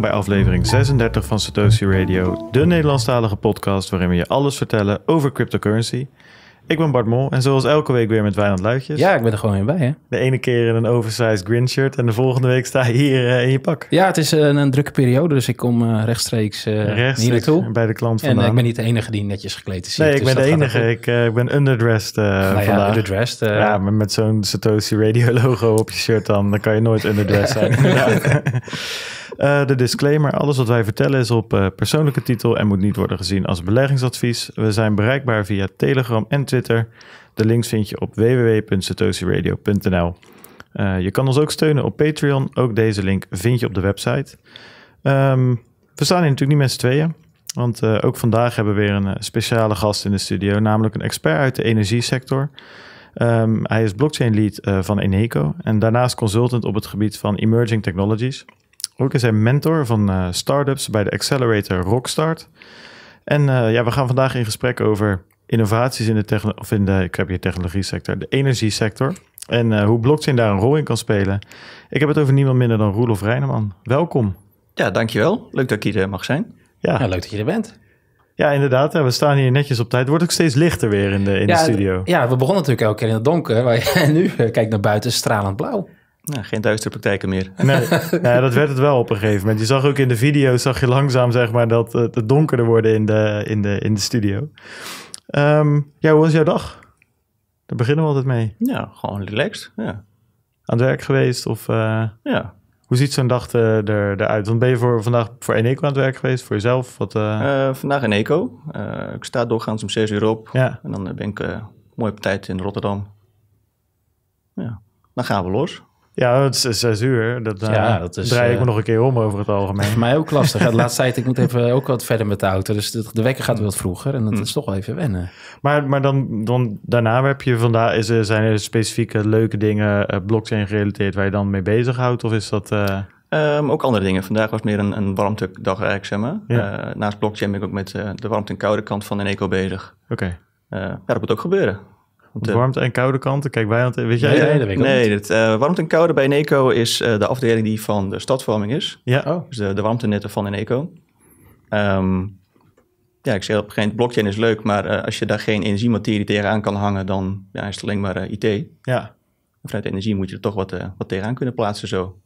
bij aflevering 36 van Satoshi Radio, de Nederlandstalige podcast waarin we je alles vertellen over cryptocurrency. Ik ben Bart Mol en zoals elke week weer met Wijnand Luitjes. Ja, ik ben er gewoon weer bij, hè? De ene keer in een oversized green shirt en de volgende week sta je hier eh, in je pak. Ja, het is eh, een, drukke periode, dus ik kom eh, rechtstreeks, uh, hier naartoe. bij de klant vandaan. En ik ben niet de enige die netjes gekleed is. Nee, dus ik ben de enige. Ik, ik, ben underdressed nou, vandaag. Ja, underdressed. Ja, maar met zo'n Satoshi Radio logo op je shirt dan, dan kan je nooit underdressed zijn. Eh, de disclaimer: alles wat wij vertellen is op eh, persoonlijke titel en moet niet worden gezien als beleggingsadvies. We zijn bereikbaar via Telegram en Twitter. De links vind je op www.satosiradio.nl. Eh, je kan ons ook steunen op Patreon. Ook deze link vind je op de website. Ehm, we staan hier natuurlijk niet met z'n tweeën. Want ook vandaag hebben we weer een speciale gast in de studio, namelijk een expert uit de energiesector. Ehm, hij is blockchain lead van Eneco en daarnaast consultant op het gebied van emerging technologies. Ook is hij mentor van uh, startups bij de accelerator Rockstart. En eh, ja, we gaan vandaag in gesprek over innovaties in de, of in de ik heb hier technologie sector, de energiesector. En eh, hoe blockchain daar een rol in kan spelen. Ik heb het over niemand minder dan Roelof Reineman. Welkom. Ja, dankjewel. Leuk dat ik hier mag zijn. Ja. ja leuk dat je er bent. Ja, inderdaad. We staan hier netjes op tijd. Het wordt ook steeds lichter weer in de, in de studio. Ja, we begonnen natuurlijk ook keer in het donker. En nu, kijk naar buiten, stralend blauw. Nou, geen duistere praktijken meer. Nee, dat werd het wel op een gegeven moment. Je zag ook in de video, zag je langzaam zeg maar, dat het donkerder worden in de, in de, in de studio. Ehm, ja, hoe was jouw dag? Daar beginnen we altijd mee. Ja, gewoon relaxed. Ja. Aan het werk geweest of... Eh, ja. Hoe ziet zo'n dag eh, er, eruit? Want ben je voor, vandaag voor Eneco aan het werk geweest? Voor jezelf? Wat, uh... Uh, vandaag Eneco. ik sta doorgaans om 6 uur op. Ja. En dan ben ik mooi op tijd in Rotterdam. Ja. Dan gaan we los. Ja, het is zes uur. Dat, eh, dat is, draai ik eh, me nog een keer om over het algemeen. Voor mij ook lastig. de laatste tijd, ik moet even ook wat verder met de auto. Dus de, wekker gaat mm. wat vroeger en dat mm. is toch wel even wennen. Maar, maar dan, dan daarna heb je vandaag, is, er, eh, zijn er specifieke leuke dingen blockchain gerelateerd waar je dan mee bezighoudt? Of is dat... Ehm, ook andere dingen. Vandaag was meer een, een dag eigenlijk, zeg maar. naast blockchain ben ik ook met de warmte en koude kant van een eco bezig. Oké. ja, dat moet ook gebeuren. De... Eh, warmte en koude kanten? Kijk, wij, weet jij? Nee, dat weet ik Het, eh, warmte en koude bij Eneco is eh, de afdeling die van de stadsverwarming is. Ja. Oh. Dus de, warmtenetten van Eneco. Um, ja, ik zeg op geen gegeven blockchain is leuk, maar als je daar geen energiematerie tegenaan kan hangen, dan is het alleen maar IT. Ja. vanuit energie moet je er toch wat, wat tegenaan kunnen plaatsen zo.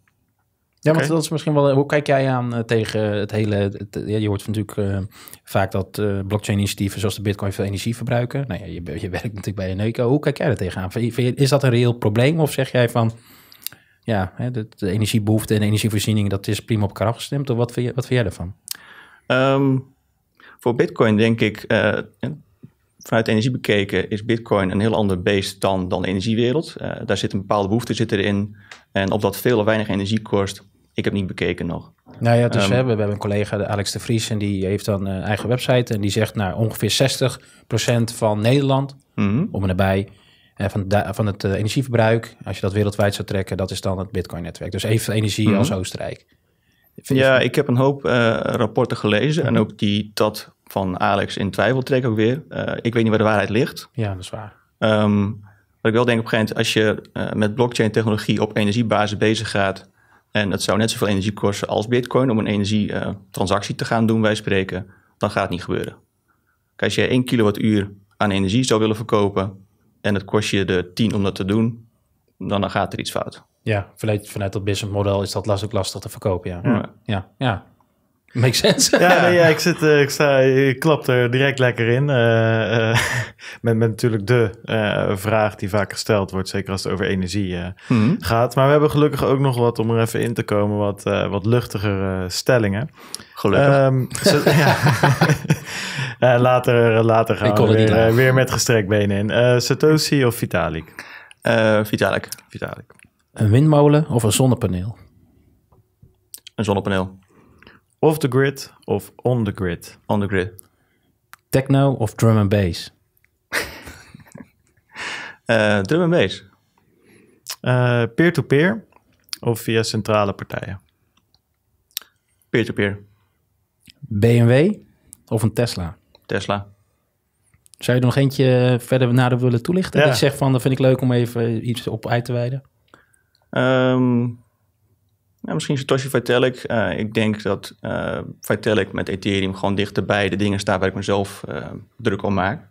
Ja, maar dat is misschien wel. Eh, hoe kijk jij aan eh, tegen het hele. Eh, ja, je hoort natuurlijk vaak dat blockchain-initiatieven zoals de Bitcoin veel energie verbruiken. Nou ja, je, je werkt natuurlijk bij een eco. Hoe kijk jij daar tegenaan? Is dat een reëel probleem? Of zeg jij van. Ja, hè, de, energiebehoefte en de energievoorziening, dat is prima op kracht gestemd? Of wat vind, je, wat vind jij ervan? Ehm, voor Bitcoin denk ik vanuit energie bekeken is Bitcoin een heel ander beest dan, dan de energiewereld. Eh, daar zit een bepaalde behoefte zit erin. En op dat veel of weinig energie kost, ik heb niet bekeken nog. Nou ja, dus um, hebben we, hebben een collega, Alex de Vries, en die heeft dan eh, een eigen website. En die zegt, naar nou, ongeveer 60% van Nederland, mhm. om en nabij, eh, van, van het energieverbruik, als je dat wereldwijd zou trekken, dat is dan het Bitcoin-netwerk. Dus even energie mhm. als Oostenrijk. ja, ik heb een hoop rapporten gelezen en mhm. ook die dat van Alex in twijfel trek ook weer. Eh, ik weet niet waar de waarheid ligt. Ja, dat is waar. Ehm, wat ik wel denk op een gegeven moment, als je eh, met blockchain technologie op energiebasis bezig gaat, en het zou net zoveel energie kosten als bitcoin om een energietransactie eh, te gaan doen, wij spreken, dan gaat het niet gebeuren. Kijk, als je 1 kilowattuur aan energie zou willen verkopen en het kost je de 10 om dat te doen, dan, gaat er iets fout. Ja, vanuit, vanuit dat businessmodel is dat lastig, lastig te verkopen, Ja. ja. ja. Makes sense. Ja, ja ik, zit, eh, ik, sta, ik klap er direct lekker in. Eh, eh, met, met natuurlijk de vraag die vaak gesteld wordt, zeker als het over energie hmm. gaat. Maar we hebben gelukkig ook nog wat, om er even in te komen, wat, wat luchtigere stellingen. Gelukkig. Ehm, ja. later, later gaan we weer, met gestrekt benen in. Satoshi of Vitalik? Vitalik. Vitalik. Een windmolen of een zonnepaneel? Een zonnepaneel. Off the grid of on the grid? On the grid. Techno of drum and bass? Eh, drum and bass. Eh, peer-to-peer of via centrale partijen? Peer-to-peer. BMW of een Tesla? Tesla. Zou je er nog eentje eh, verder nader willen toelichten? Ja. Dat je zegt van, dat vind ik leuk om even iets op uit te wijden. Ehm, ja, nou, misschien Satoshi Vitalik. Uh, eh, ik denk dat uh, eh, Vitalik met Ethereum gewoon dichterbij de dingen staat waar ik mezelf eh, druk om maak.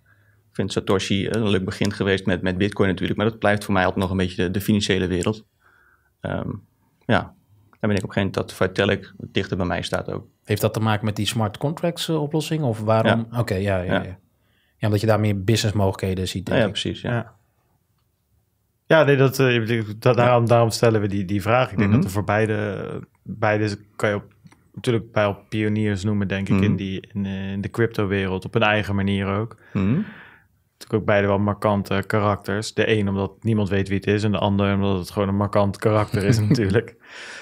Ik vind Satoshi een leuk begin geweest met, met Bitcoin natuurlijk, maar dat blijft voor mij altijd nog een beetje de, financiële wereld. Ehm, ja, dan ben ik op een gegeven moment dat Vitalik dichter bij mij staat ook. Heeft dat te maken met die smart contracts oplossing of waarom? Oké, ja, ja, ja, ja. omdat je daar meer businessmogelijkheden ziet. Denk ja, precies. ja. Ja, nee, dat, eh, dat, daarom, daarom stellen we die, die vraag. Ik denk mhm. dat er voor beide, beide kan je op, natuurlijk bij op pioniers noemen, denk ik, mhm. in, die, eh, in, de crypto-wereld. Op een eigen manier ook. Mm natuurlijk ook beide wel markante karakters. De een omdat niemand weet wie het is en de ander omdat het gewoon een markant karakter is natuurlijk.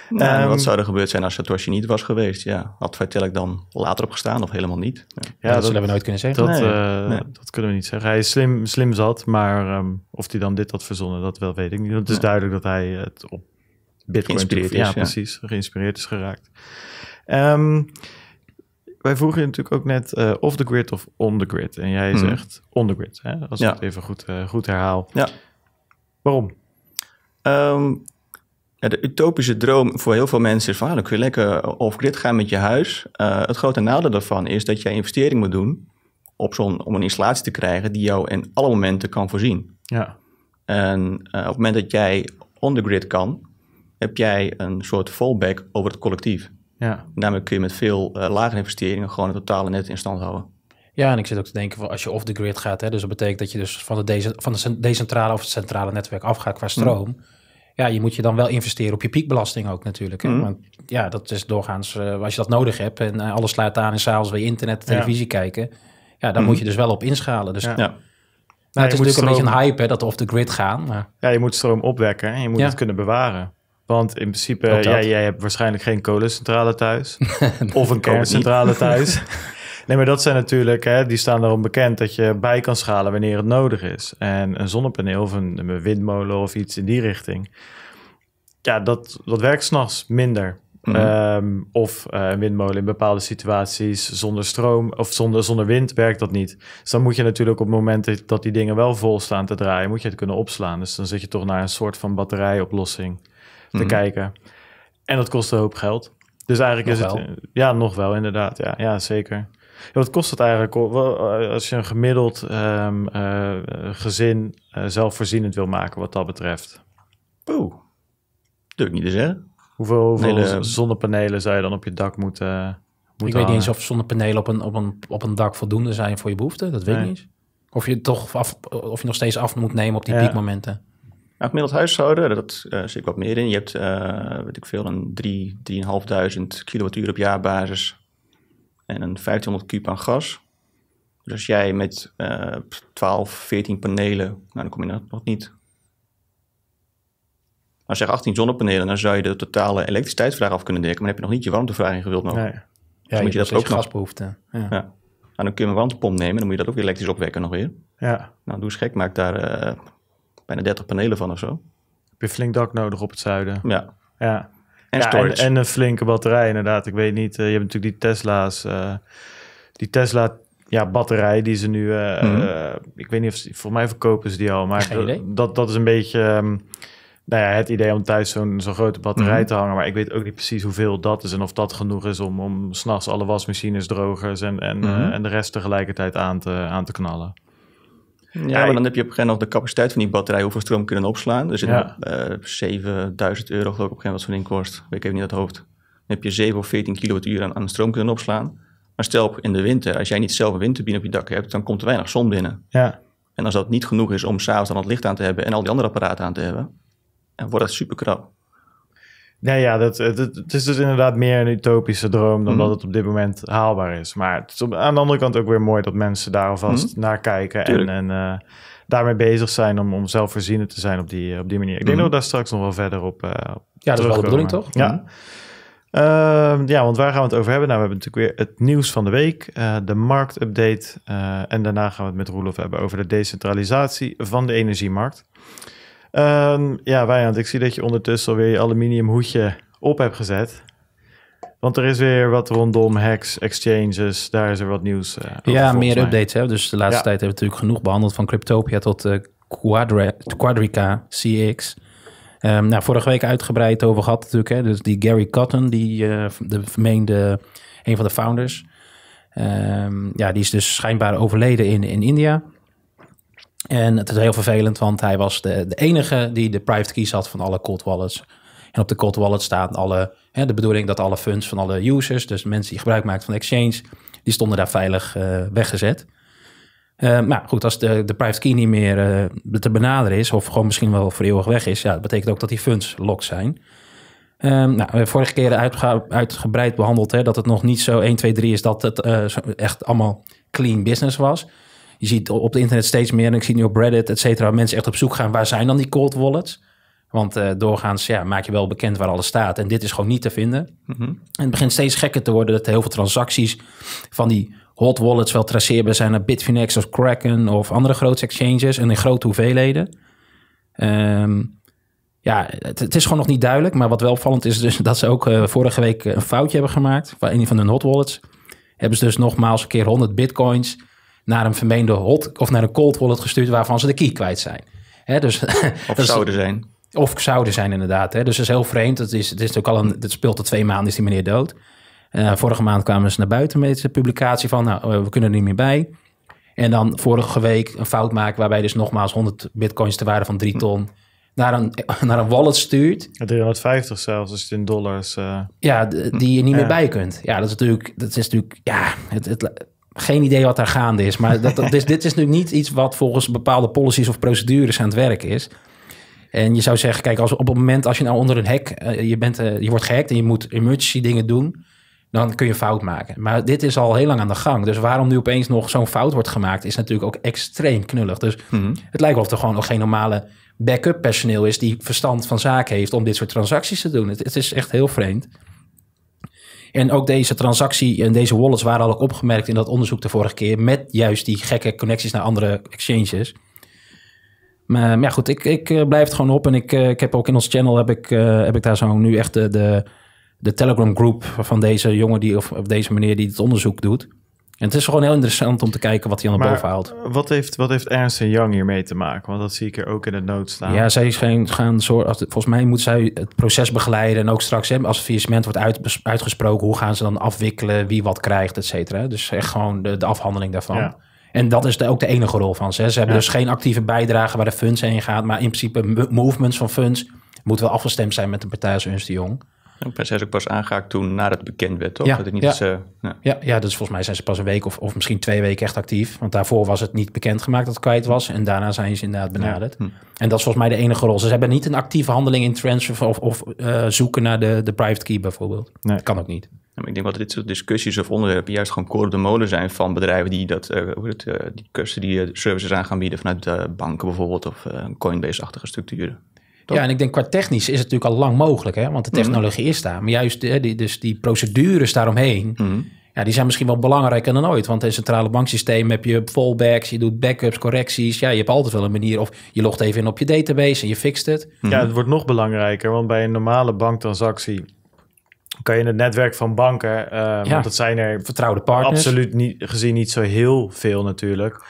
Nou, wat ehm, zou er gebeurd zijn als Satoshi niet was geweest? Ja, had Vitalik dan later opgestaan of helemaal niet? Ja, dat, zullen we nooit kunnen zeggen. Dat, eh, dat, kunnen we niet zeggen. Hij is slim, slim zat, maar ehm, of hij dan dit had verzonnen, dat wel weet ik niet. Het is duidelijk dat hij het op Bitcoin... Geïnspireerd is, ja, precies. Geïnspireerd is geraakt. Ehm, wij vroegen je natuurlijk ook net of eh, off the grid of on the grid. En jij hmm. zegt on the grid, hè? als ja. ik het even goed, eh, goed herhaal. Ja. Waarom? Ehm, ja, de utopische droom voor heel veel mensen is van... Ah, dan kun je lekker off-grid gaan met je huis. Eh, het grote nadeel daarvan is dat jij investering moet doen... Op zo'n, om een installatie te krijgen die jou in alle momenten kan voorzien. Ja. En op het moment dat jij on the grid kan... heb jij een soort fallback over het collectief. Ja. Daarmee kun je met veel lage eh, lagere investeringen gewoon het totale net in stand houden. Ja, en ik zit ook te denken, van als je off the grid gaat, hè, dus dat betekent dat je dus van, de deze, van de decentrale of het centrale netwerk afgaat qua mm. stroom. Ja, je moet je dan wel investeren op je piekbelasting ook natuurlijk. Hè? Mm. Want ja, dat is doorgaans eh, als je dat nodig hebt en eh, alles sluit aan en s'avonds weer internet, televisie kijken. Ja, dan mm. moet je dus wel op inschalen. Dus ja. ja. Nou, het is natuurlijk een beetje een hype hè, dat off the grid gaan. Maar... Ja, je moet stroom opwekken en je moet het kunnen bewaren. Want in principe, jij, jij hebt waarschijnlijk geen kolencentrale thuis. of een kerncentrale thuis. Nee, maar dat zijn natuurlijk, hè, die staan daarom bekend dat je bij kan schalen wanneer het nodig is. En een zonnepaneel of een, windmolen of iets in die richting. Ja, dat, dat werkt s'nachts minder. Mhm. Ehm, of eh, een windmolen in bepaalde situaties zonder stroom of zonder, zonder wind werkt dat niet. Dus dan moet je natuurlijk op het moment dat die dingen wel vol staan te draaien, moet je het kunnen opslaan. Dus dan zit je toch naar een soort van batterijoplossing te mhm. kijken. En dat kost een hoop geld. Dus eigenlijk is het... Eh, ja, nog wel, inderdaad. Ja, ja zeker. wat kost het eigenlijk eh, als je een gemiddeld ehm, eh, gezin zelfvoorzienend wil maken wat dat betreft? Oeh, durf ik niet te zeggen. Hoeveel, zonnepanelen zou je dan op je dak moeten, moeten Ik weet niet eens of zonnepanelen op een, op, een, op een dak voldoende zijn voor je behoeften. Dat weet ik niet. Of je, toch af, of je nog steeds af moet nemen op die ja. piekmomenten. Nou, gemiddeld huishouden, dat uh, zit wat meer in. Je hebt, eh, weet ik veel, een 3, 3.500 kilowattuur op jaarbasis en een 1500 kuub aan gas. Dus als jij met 12, eh, 14 panelen, nou dan kom je dat nog niet. Als je 18 zonnepanelen, dan zou je de totale elektriciteitsvraag af kunnen dekken, maar dan heb je nog niet je warmtevraag ingevuld nog. Nee. Dus ja, dus moet je, dat ook gasbehoefte. Ja. ja. Nou, dan kun je een warmtepomp nemen, dan moet je dat ook weer elektrisch opwekken nog weer. Ja. Nou, doe eens gek, maak daar bijna 30 panelen van of zo. Heb je flink dak nodig op het zuiden. Ja. Ja. En, en, een flinke batterij inderdaad. Ik weet niet, eh, je hebt natuurlijk die Tesla's, eh, die Tesla ja, batterij die ze nu, eh, mhm. ik weet niet of, voor mij verkopen ze die al, maar dat, dat is een beetje... Ehm, nou ja, het idee om thuis zo'n zo'n grote batterij mhm. te hangen. Maar ik weet ook niet precies hoeveel dat is en of dat genoeg is om, om s'nachts alle wasmachines, drogers en, en, mhm. en de rest tegelijkertijd aan te, aan te knallen. Ja, maar dan heb je op een gegeven moment nog de capaciteit van die batterij, hoeveel stroom kunnen opslaan. Dus ja. uh, eh, 7000 euro geloof ik op een gegeven moment wat zo'n ding kost. Weet ik even niet uit het hoofd. Dan heb je 7 of 14 kilowattuur aan, aan stroom kunnen opslaan. Maar stel in de winter, als jij niet zelf een windturbine op je dak hebt, dan komt er weinig zon binnen. Ja. En als dat niet genoeg is om s'avonds dan het licht aan te hebben en al die andere apparaten aan te hebben, dan wordt dat super krap. Nou ja, dat, het, is dus inderdaad meer een utopische droom dan mhm. dat het op dit moment haalbaar is. Maar het is op, aan de andere kant ook weer mooi dat mensen daar alvast mhm. naar kijken en, en eh, daarmee bezig zijn om, om zelfvoorzienend te zijn op die, op die manier. Ik denk mhm. dat we daar straks nog wel verder op. Uh, ja, dat is wel de bedoeling toch? Ja. Ehm, ja, want waar gaan we het over hebben? Nou, we hebben natuurlijk weer het nieuws van de week, eh, de marktupdate. en daarna gaan we het met Roelof hebben over de decentralisatie van de energiemarkt. Ehm, ja, Wijnand, ik zie dat je ondertussen alweer je aluminium hoedje op hebt gezet. Want er is weer wat rondom hacks, exchanges, daar is er wat nieuws eh, over, Ja, meer updates. Hè? Dus de laatste tijd hebben we natuurlijk genoeg behandeld van Cryptopia tot uh, Quadrica CX. Ehm, nou, vorige week uitgebreid over gehad natuurlijk. Hè? Dus die Gary Cotton, die uh, de vermeende, een van de founders. Ehm, ja, die is dus schijnbaar overleden in, in India. En het is heel vervelend, want hij was de, de enige die de private keys had van alle cold wallets. En op de cold wallet staan alle, hè, de bedoeling dat alle funds van alle users, dus mensen die gebruik maakten van de Exchange, die stonden daar veilig eh, weggezet. Uh, maar goed, als de, de private key niet meer eh, te benaderen is, of gewoon misschien wel voor eeuwig weg is, ja, dat betekent ook dat die funds locked zijn. Um, nou, vorige keer uitgebreid behandeld hè, dat het nog niet zo 1, 2, 3 is dat het echt allemaal clean business was je ziet op het internet steeds meer, en ik zie nu op Reddit, et cetera, mensen echt op zoek gaan, waar zijn dan die cold wallets? Want eh, doorgaans ja, maak je wel bekend waar alles staat. En dit is gewoon niet te vinden. Mhm. En het begint steeds gekker te worden dat heel veel transacties van die hot wallets wel traceerbaar zijn naar Bitfinex of Kraken of andere grote exchanges en in grote hoeveelheden. Ehm, ja, het, is gewoon nog niet duidelijk. Maar wat wel opvallend is, dus dat ze ook eh, vorige week een foutje hebben gemaakt van een van hun hot wallets. Hebben ze dus nogmaals een keer 100 bitcoins naar een vermeende hot of naar een cold wallet gestuurd waarvan ze de key kwijt zijn. dus, of dus- zouden zijn. Of zouden zijn inderdaad. Dus dat is heel vreemd. Het, is, het, is ook al een, het speelt al twee maanden, is die meneer dood. Eh, vorige maand kwamen ze naar buiten met de publicatie van, nou, eh, we kunnen er niet meer bij. En dan vorige week een fout maken waarbij dus nogmaals 100 bitcoins te waarde van 3 ton naar een, naar een wallet stuurt. 350 zelfs, als dus het in dollars. Eh. ja, die je niet meer bij kunt. Ja, dat is natuurlijk, dat is natuurlijk, ja, het, het, geen idee wat daar gaande is. Maar dat, dit is nu niet iets wat volgens bepaalde policies of procedures aan het werk is. En je zou zeggen, kijk, als op het moment als je nou onder een hek, eh, je, bent, eh, je wordt gehackt en je moet emergency dingen doen, dan kun je fout maken. Maar dit is al heel lang aan de gang. Dus waarom nu opeens nog zo'n fout wordt gemaakt, is natuurlijk ook extreem knullig. Dus mhm. het lijkt wel of er gewoon nog geen normale backup personeel is die verstand van zaken heeft om dit soort transacties te doen. het is echt heel vreemd. En ook deze transactie en deze wallets waren al opgemerkt in dat onderzoek de vorige keer. Met juist die gekke connecties naar andere exchanges. Maar, maar ja, goed, ik, ik eh, blijf het gewoon op. En ik, eh, ik heb ook in ons channel heb ik, eh, heb ik daar zo nu echt de, de, de Telegram groep van deze jongen die, of, of deze meneer die het onderzoek doet. En het is gewoon heel interessant om te kijken wat hij aan de boven haalt. Wat heeft, wat heeft Ernst Young hiermee te maken? Want dat zie ik er ook in de nood staan. Ja, zij gaan, gaan Volgens mij moet zij het proces begeleiden. En ook straks, als het faillissement wordt uit, uitgesproken, hoe gaan ze dan afwikkelen, wie wat krijgt, et cetera. Dus echt gewoon de, de afhandeling daarvan. En dat is ook de enige rol van ze. Ze hebben dus geen actieve bijdrage waar de funds heen gaat. Maar in principe movements van funds moeten wel afgestemd zijn met de partij als Ernst Jong. Precies, ook pas aangehaakt toen naar het bekend werd, toch? Ja, dat niet eh, ja. ja. ja. dus volgens mij zijn ze pas een week of, of misschien twee weken echt actief. Want daarvoor was het niet bekendgemaakt dat het kwijt was. En daarna zijn ze inderdaad benaderd. Hm. En dat is volgens mij de enige rol. Ze hebben niet een actieve handeling in transfer of, of eh, zoeken naar de, de private key bijvoorbeeld. Nee. Dat kan ook niet. Ik denk dat dit soort discussies of onderwerpen juist gewoon koren de molen zijn van bedrijven die dat, uh, hoe het, die die services aan gaan bieden vanuit banken bijvoorbeeld of Coinbase-achtige structuren. Ja, en ik denk qua technisch is het natuurlijk al lang mogelijk, hè? want de mhm. technologie is daar. Maar juist die, dus die procedures daaromheen, mhm. ja, die zijn misschien wel belangrijker dan ooit. Want in het centrale banksysteem heb je fallbacks, je doet backups, correcties. Ja, je hebt altijd wel een manier of je logt even in op je database en je fixt het. Mhm. Ja, het wordt nog belangrijker, want bij een normale banktransactie kan je in het netwerk van banken, eh, want dat zijn er vertrouwde partners. Absoluut niet, gezien niet zo heel veel natuurlijk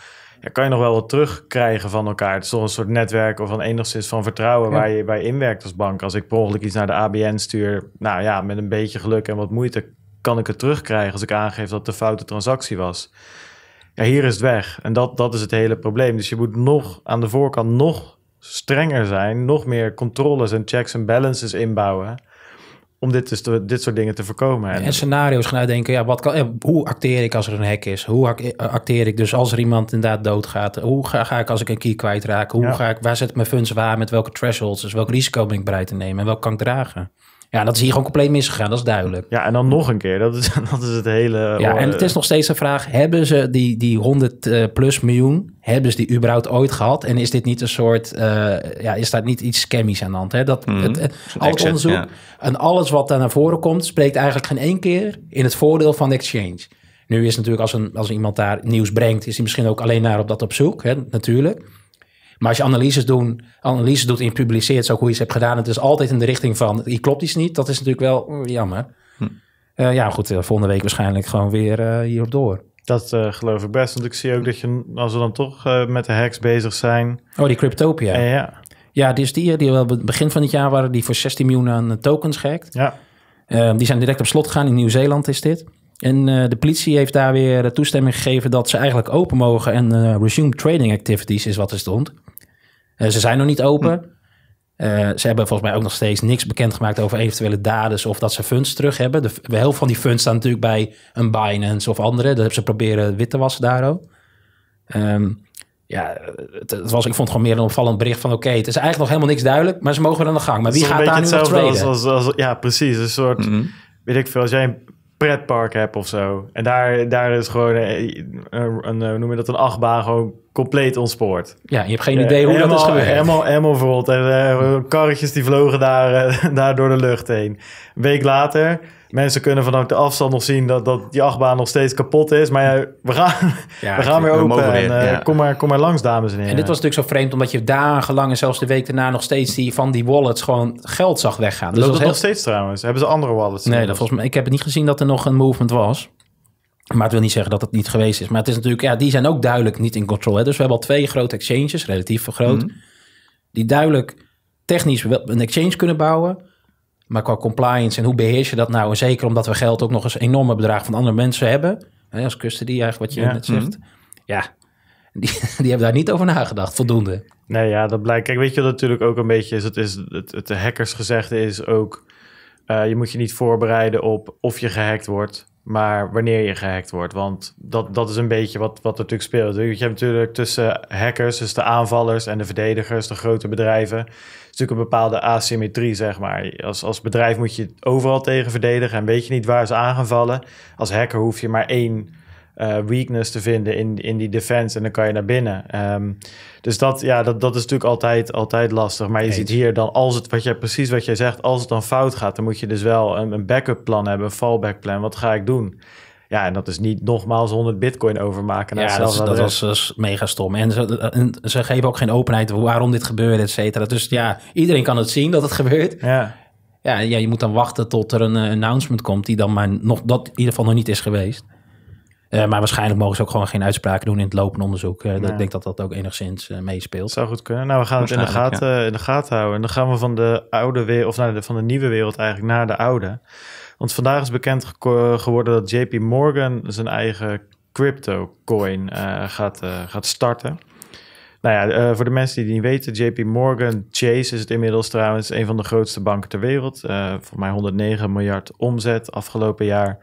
kan je nog wel wat terugkrijgen van elkaar. Het is toch een soort netwerk of van enigszins van vertrouwen waar je bij inwerkt als bank. Als ik per ongeluk iets naar de ABN stuur, nou ja, met een beetje geluk en wat moeite kan ik het terugkrijgen als ik aangeef dat de foute transactie was. Ja, hier is het weg. En dat, dat is het hele probleem. Dus je moet nog aan de voorkant nog strenger zijn, nog meer controles en checks en balances inbouwen om dit, dus te, dit soort dingen te voorkomen. En, en scenario's gaan uitdenken. Ja, wat kan, eh, hoe acteer ik als er een hek is? Hoe eh, acteer ik dus als er iemand inderdaad doodgaat? Hoe ga, ik als ik een key kwijtraak? Hoe ga ik, waar zet ik mijn funds waar? Met welke thresholds? Dus welk risico ben ik bereid te nemen? En welk kan ik dragen? Ja, dat is hier gewoon compleet misgegaan, dat is duidelijk. Ja, en dan nog een keer, dat is, dat is het hele... Ja, eh, en het is nog steeds de vraag, hebben ze die, die 100 eh, plus miljoen, hebben ze die überhaupt ooit gehad? En is dit niet een soort, eh, ja, is daar niet iets chemisch aan de hand? Hè? Dat, mhm. het, al het onderzoek en alles wat daar naar voren komt, spreekt eigenlijk geen één keer in het voordeel van de exchange. Nu is natuurlijk als, een, als iemand daar nieuws brengt, is hij misschien ook alleen naar op dat op zoek, hè? natuurlijk. Maar als je analyses, doen, analyses doet in publiceert zo goed je ze hebt gedaan, het is altijd in de richting van, hier klopt iets niet, dat is natuurlijk wel oh, jammer. Hm. Eh, ja, goed, eh, volgende week waarschijnlijk gewoon weer hierdoor. Eh, hierop door. Dat geloof ik best, want ik zie ook dat je, als we dan toch met de hacks bezig zijn... Oh, die Cryptopia. ja. Ja, is die, die wel begin van het jaar waren die voor 16 miljoen aan tokens gehackt. Ja. die zijn direct op slot gegaan, in Nieuw-Zeeland is dit. En de politie heeft daar weer toestemming gegeven dat ze eigenlijk open mogen en resume trading activities is wat er stond. Eh, ze zijn nog niet open. Hm. Eh, ze hebben volgens mij ook nog steeds niks bekendgemaakt over eventuele daders of dat ze funds terug hebben. De, helft van die funds staan natuurlijk bij een Binance of andere. Dat hebben ze proberen wit te wassen daar ook. Ehm, ja, het, was, ik vond het gewoon meer een opvallend bericht van... oké, het is eigenlijk nog helemaal niks duidelijk, maar ze mogen aan de gang. Maar wie gaat daar nu nog ja, precies. Een soort, mhm. weet ik veel, als jij pretpark heb of zo. En daar, daar is gewoon een, een, noem je dat, een achtbaan gewoon compleet ontspoord. Ja, je hebt geen idee hoe dat is gebeurd. Helemaal, helemaal verrot. En eh, karretjes die vlogen daar, daar door de lucht heen. Een week later Mensen kunnen vanuit de afstand nog zien dat, dat die achtbaan nog steeds kapot is. Maar we gaan, we gaan weer open. en, eh, kom, maar, kom maar langs, dames en heren. En dit was natuurlijk zo vreemd, omdat je dagenlang en zelfs de week daarna nog steeds die, van die wallets gewoon geld zag weggaan. Dus dat, nog steeds trouwens? Hebben ze andere wallets? Nee, dat volgens mij, ik heb het niet gezien dat er nog een movement was. Maar het wil niet zeggen dat het niet geweest is. Maar het is natuurlijk, ja, die zijn ook duidelijk niet in controle. Dus we hebben al twee grote exchanges, relatief groot, mhm. die duidelijk technisch een exchange kunnen bouwen maar qua compliance en hoe beheers je dat nou? En zeker omdat we geld ook nog eens enorme bedragen van andere mensen hebben. Hè, als custody eigenlijk, wat je net zegt. Mhm. Ja, die, die hebben daar niet over nagedacht, voldoende. Nee, ja, dat blijkt. Kijk, weet je wat natuurlijk ook een beetje is? Het, is, het, het hackersgezegde is ook... Eh, je moet je niet voorbereiden op of je gehackt wordt maar wanneer je gehackt wordt. Want dat, dat is een beetje wat, wat er natuurlijk speelt. Je hebt natuurlijk tussen hackers, dus de aanvallers en de verdedigers, de grote bedrijven, is natuurlijk een bepaalde asymmetrie, zeg maar. Als, als bedrijf moet je overal tegen verdedigen en weet je niet waar ze aan gaan vallen. Als hacker hoef je maar één eh, weakness te vinden in, in die defense. En dan kan je naar binnen. Ehm, dus dat, ja, dat, dat is natuurlijk altijd, altijd lastig. Maar je ziet hier dan, als het, wat jij, precies wat jij zegt, als het dan fout gaat, dan moet je dus wel een, een backup plan hebben, een fallback plan. Wat ga ik doen? Ja, en dat is niet nogmaals 100 bitcoin overmaken. Naar ja, dat, was, mega stom. En ze, ze, geven ook geen openheid waarom dit gebeurt, et cetera. Dus ja, iedereen kan het zien dat het gebeurt. Ja. Ja, ja, je moet dan wachten tot er een eh, announcement komt die dan maar nog dat in ieder geval nog niet is geweest. Eh, maar waarschijnlijk mogen ze ook gewoon geen uitspraken doen in het lopende onderzoek. Eh, ik denk dat dat ook enigszins eh, meespeelt. Zou goed kunnen. Nou, we gaan het in de, gaten, in de gaten houden. En dan gaan we van de oude wereld, of van de nieuwe wereld eigenlijk, naar de oude. Want vandaag is bekend geworden dat JP Morgan zijn eigen crypto coin gaat, gaat starten. Nou ja, voor de mensen die het niet weten, JP Morgan Chase is het inmiddels trouwens een van de grootste banken ter wereld. voor mij 109 miljard omzet afgelopen jaar.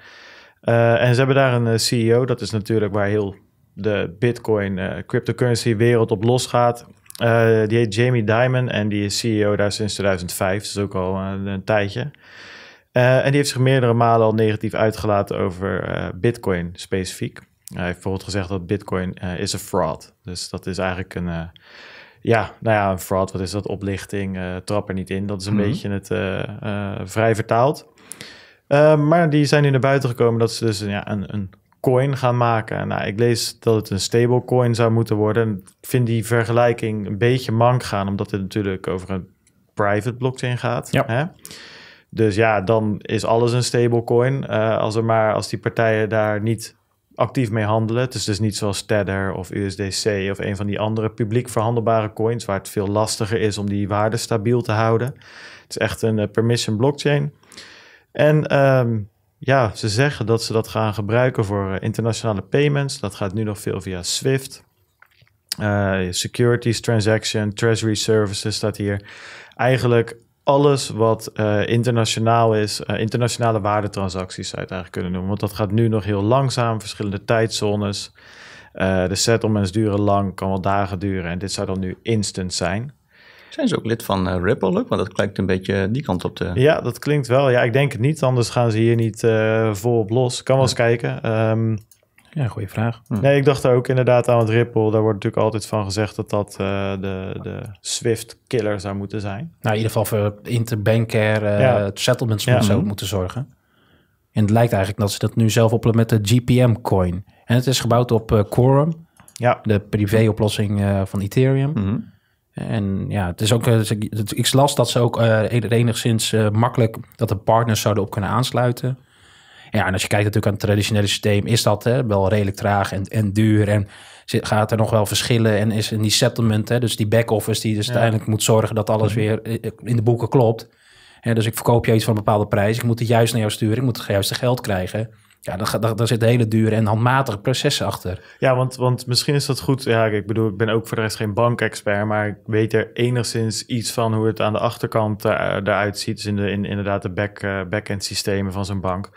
Eh, en ze hebben daar een eh, CEO, dat is natuurlijk waar heel de Bitcoin eh, cryptocurrency wereld op losgaat. Uh, die heet Jamie Dimon en die is CEO daar sinds 2005, dus ook al een, tijdje. en die heeft zich meerdere malen al negatief uitgelaten over Bitcoin specifiek. Hij heeft bijvoorbeeld gezegd dat Bitcoin is een fraud. Dus dat is eigenlijk een, ja, nou ja, een fraud. Wat is dat? Oplichting, trap er niet in. Dat is een mhm. beetje het vrij vertaald. Ehm, maar die zijn nu naar buiten gekomen dat ze dus ja, een, een coin gaan maken. Nou, ik lees dat het een stablecoin zou moeten worden. ik vind die vergelijking een beetje mank gaan, omdat het natuurlijk over een private blockchain gaat. Hè? Dus ja, dan is alles een stablecoin. Uh, als, er maar, als die partijen daar niet actief mee handelen. Het is dus niet zoals Tether of USDC of een van die andere publiek verhandelbare coins, waar het veel lastiger is om die waarde stabiel te houden. Het is echt een eh, permission blockchain. En ehm, ja, ze zeggen dat ze dat gaan gebruiken voor eh, internationale payments. Dat gaat nu nog veel via SWIFT. Eh, securities transaction, treasury services staat hier. Eigenlijk alles wat eh, internationaal is, internationale waardetransacties zou je het eigenlijk kunnen noemen. Want dat gaat nu nog heel langzaam, verschillende tijdzones. de settlements duren lang, kan wel dagen duren. En dit zou dan nu instant zijn. Zijn ze ook lid van eh, Ripple Want dat klinkt een beetje eh, die kant op te... Ja, dat klinkt wel. Ja, ik denk het niet. Anders gaan ze hier niet uh, eh, vol op los. Kan wel eens kijken. Um, ja, goede vraag. Hm. Nee, ik dacht ook inderdaad aan het Ripple. Daar wordt natuurlijk altijd van gezegd dat dat de, de Swift-killer zou moeten zijn. Nou, in ieder geval voor interbankair ja. settlements ja. Hm. moeten zorgen. En het lijkt eigenlijk dat ze dat nu zelf oplossen met de GPM-coin. En het is gebouwd op Quorum, ja. de privé-oplossing van Ethereum. Mm en ja, het is ook, eh, ik las dat ze ook eh, enigszins eh, makkelijk dat de partners zouden op kunnen aansluiten. Ja, en als je kijkt natuurlijk aan het traditionele systeem, is dat hè, wel redelijk traag en, en duur. En gaat er nog wel verschillen en is in die settlement, hè, dus die back-office die dus uiteindelijk moet zorgen dat alles weer in de boeken klopt. dus ik verkoop je iets van een bepaalde prijs, ik moet het juist naar jou sturen, ik moet het juiste geld krijgen. Ja, daar, daar, daar zitten hele dure en handmatige processen achter. Ja, want, want misschien is dat goed. Ja, ik bedoel, ik ben ook voor de rest geen bankexpert, maar ik weet er enigszins iets van hoe het aan de achterkant eh, eruit ziet. Dus in de, in, inderdaad de back, eh, back-end systemen van zo'n bank.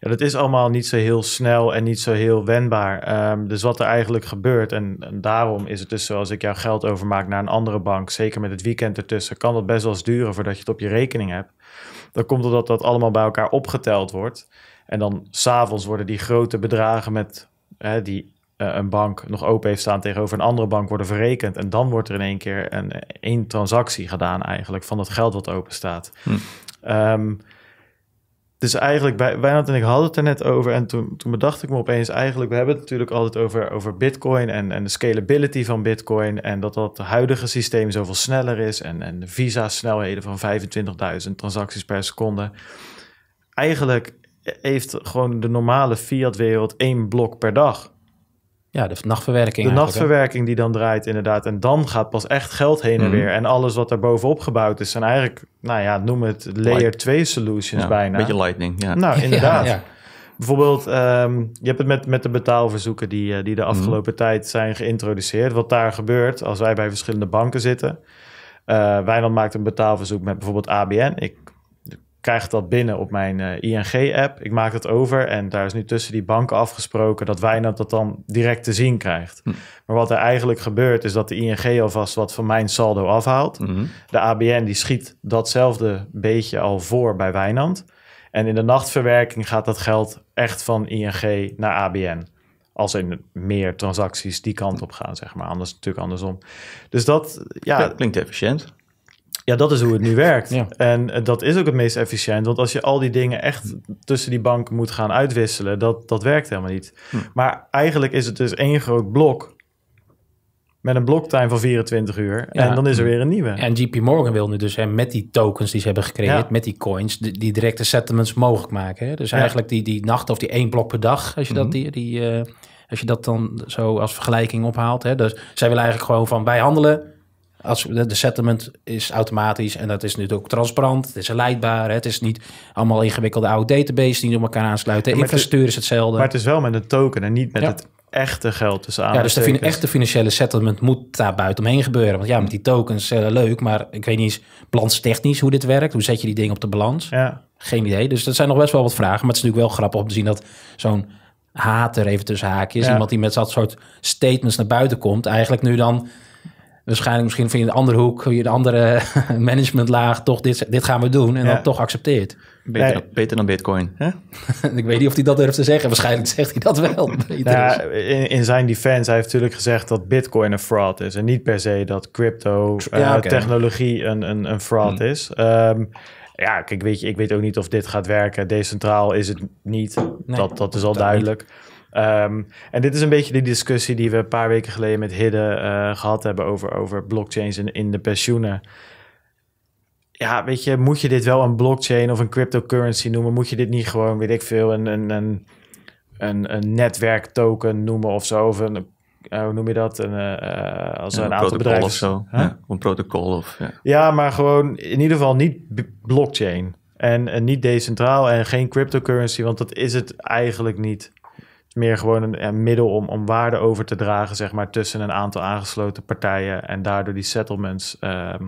Ja, dat is allemaal niet zo heel snel en niet zo heel wendbaar. Ehm, dus wat er eigenlijk gebeurt, en, daarom is het dus als ik jouw geld overmaak naar een andere bank, zeker met het weekend ertussen, kan dat best wel eens duren voordat je het op je rekening hebt. Dan komt omdat dat allemaal bij elkaar opgeteld wordt. En dan s'avonds worden die grote bedragen met hè, die eh, een bank nog open heeft staan tegenover een andere bank worden verrekend. En dan wordt er in één keer een één transactie gedaan eigenlijk van het geld wat open staat. Hm. Ehm, dus eigenlijk, bijna Wijnand en ik had het er net over en toen, toen bedacht ik me opeens eigenlijk, we hebben het natuurlijk altijd over, over bitcoin en, en de scalability van bitcoin en dat dat huidige systeem zoveel sneller is en, en de visa snelheden van 25.000 transacties per seconde. Eigenlijk heeft gewoon de normale fiat-wereld één blok per dag. Ja, de nachtverwerking. De nachtverwerking die dan draait, inderdaad. En dan gaat pas echt geld heen en mhm. weer. En alles wat daar bovenop gebouwd is, zijn eigenlijk, nou ja, noem het layer 2 solutions bijna. Een beetje lightning, ja. Nou, inderdaad. ja, Bijvoorbeeld, um, je hebt het met, met de betaalverzoeken die, eh, die de mhm. afgelopen tijd zijn geïntroduceerd. Wat daar gebeurt als wij bij verschillende banken zitten. Eh, wij dan maakt een betaalverzoek met bijvoorbeeld ABN. Ik krijg dat binnen op mijn eh, ING-app. Ik maak dat over en daar is nu tussen die banken afgesproken dat Wijnand dat dan direct te zien krijgt. Hm. Maar wat er eigenlijk gebeurt is dat de ING alvast wat van mijn saldo afhaalt. Hm. De ABN die schiet datzelfde beetje al voor bij Wijnand. En in de nachtverwerking gaat dat geld echt van ING naar ABN. Als er meer transacties die kant op gaan, zeg maar. Anders natuurlijk andersom. Dus dat, ja... ja dat klinkt efficiënt. Ja, dat is hoe het nu werkt. En eh, dat is ook het meest efficiënt. Want als je al die dingen echt hm. tussen die banken moet gaan uitwisselen, dat, dat werkt helemaal niet. Hm. Maar eigenlijk is het dus één groot blok met een bloktime van 24 uur. En dan is er hm. weer een nieuwe. En JP Morgan wil nu dus hè, met die tokens die ze hebben gecreëerd, met die coins, die, directe settlements mogelijk maken. Hè? Dus eigenlijk die, die nacht of die één blok per dag, als je, dat, mhm. die, die, eh, als je dat dan zo als vergelijking ophaalt. Hè? Dus zij willen eigenlijk gewoon van wij handelen als, de, settlement is automatisch en dat is natuurlijk ook transparant. Het is leidbaar. Het is niet allemaal ingewikkelde oude database die op elkaar aansluiten. Ja, Infrastructuur is hetzelfde. Maar het is wel met een token en niet met het echte geld tussen aan. Ja, dus de echte financiële settlement moet daar buiten omheen gebeuren. Want ja, met die tokens, uh, leuk, maar ik weet niet eens balanstechnisch hoe dit werkt. Hoe zet je die dingen op de balans? Ja. Geen idee. Dus dat zijn nog best wel wat vragen. Maar het is natuurlijk wel grappig om te zien dat zo'n hater even tussen haakjes, iemand die met dat soort statements naar buiten komt, eigenlijk nu dan waarschijnlijk misschien van je de andere hoek, je de andere managementlaag, toch dit, dit gaan we doen en ja. dat toch accepteert. Beter, nee. beter dan Bitcoin. Hè? ik weet niet of hij dat durft te zeggen. Waarschijnlijk zegt hij dat wel. Nou, dus. in, in, zijn defense, hij heeft natuurlijk gezegd dat Bitcoin een fraud is. En niet per se dat crypto-technologie eh, een, een, een, fraud hmm. is. Um, ja, kijk, weet je, ik weet ook niet of dit gaat werken. Decentraal is het niet. dat, dat is al duidelijk. Ehm, en dit is een beetje die discussie die we een paar weken geleden met Hidde eh, gehad hebben over, over blockchains in, in de pensioenen. Ja, weet je, moet je dit wel een blockchain of een cryptocurrency noemen? Moet je dit niet gewoon, weet ik veel, een, een, een, een, een netwerktoken noemen of zo? Of eh, hoe noem je dat? Een, uh, als een, protocol aantal Of zo. Ja, een protocol of. Ja. ja. maar gewoon in ieder geval niet blockchain. En, en niet decentraal en geen cryptocurrency, want dat is het eigenlijk niet meer gewoon een, middel om, om waarde over te dragen, zeg maar, tussen een aantal aangesloten partijen en daardoor die settlements ehm,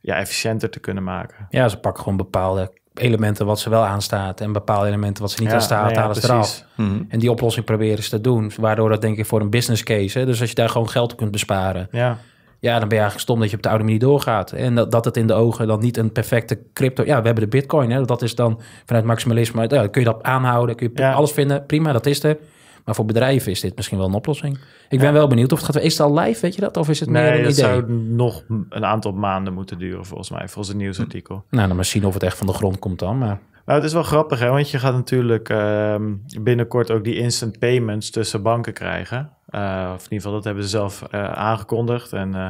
ja, efficiënter te kunnen maken. Ja, ze pakken gewoon bepaalde elementen wat ze wel aanstaat en bepaalde elementen wat ze niet aanstaat, nee, nou eraf. Mhm. En die oplossing proberen ze te doen, waardoor dat denk ik voor een business case, hè, dus als je daar gewoon geld kunt besparen. Ja ja, dan ben je eigenlijk stom dat je op de oude manier doorgaat. En dat, dat het in de ogen dan niet een perfecte crypto... Ja, we hebben de bitcoin, hè. dat is dan vanuit maximalisme... Ja, kun je dat aanhouden, kun je alles vinden. Prima, dat is er. Maar voor bedrijven is dit misschien wel een oplossing. Ik ben wel benieuwd of het gaat. Is het al live, weet je dat? Of is het meer een idee? dat zou nog een aantal maanden moeten duren, volgens mij, volgens een nieuwsartikel. Nou, dan maar zien of het echt van de grond komt dan. Maar... Nou, het is wel grappig, hè? Want je gaat natuurlijk ehm, binnenkort ook die instant payments tussen banken krijgen. Eh, of in ieder geval, dat hebben ze zelf eh, aangekondigd. En eh,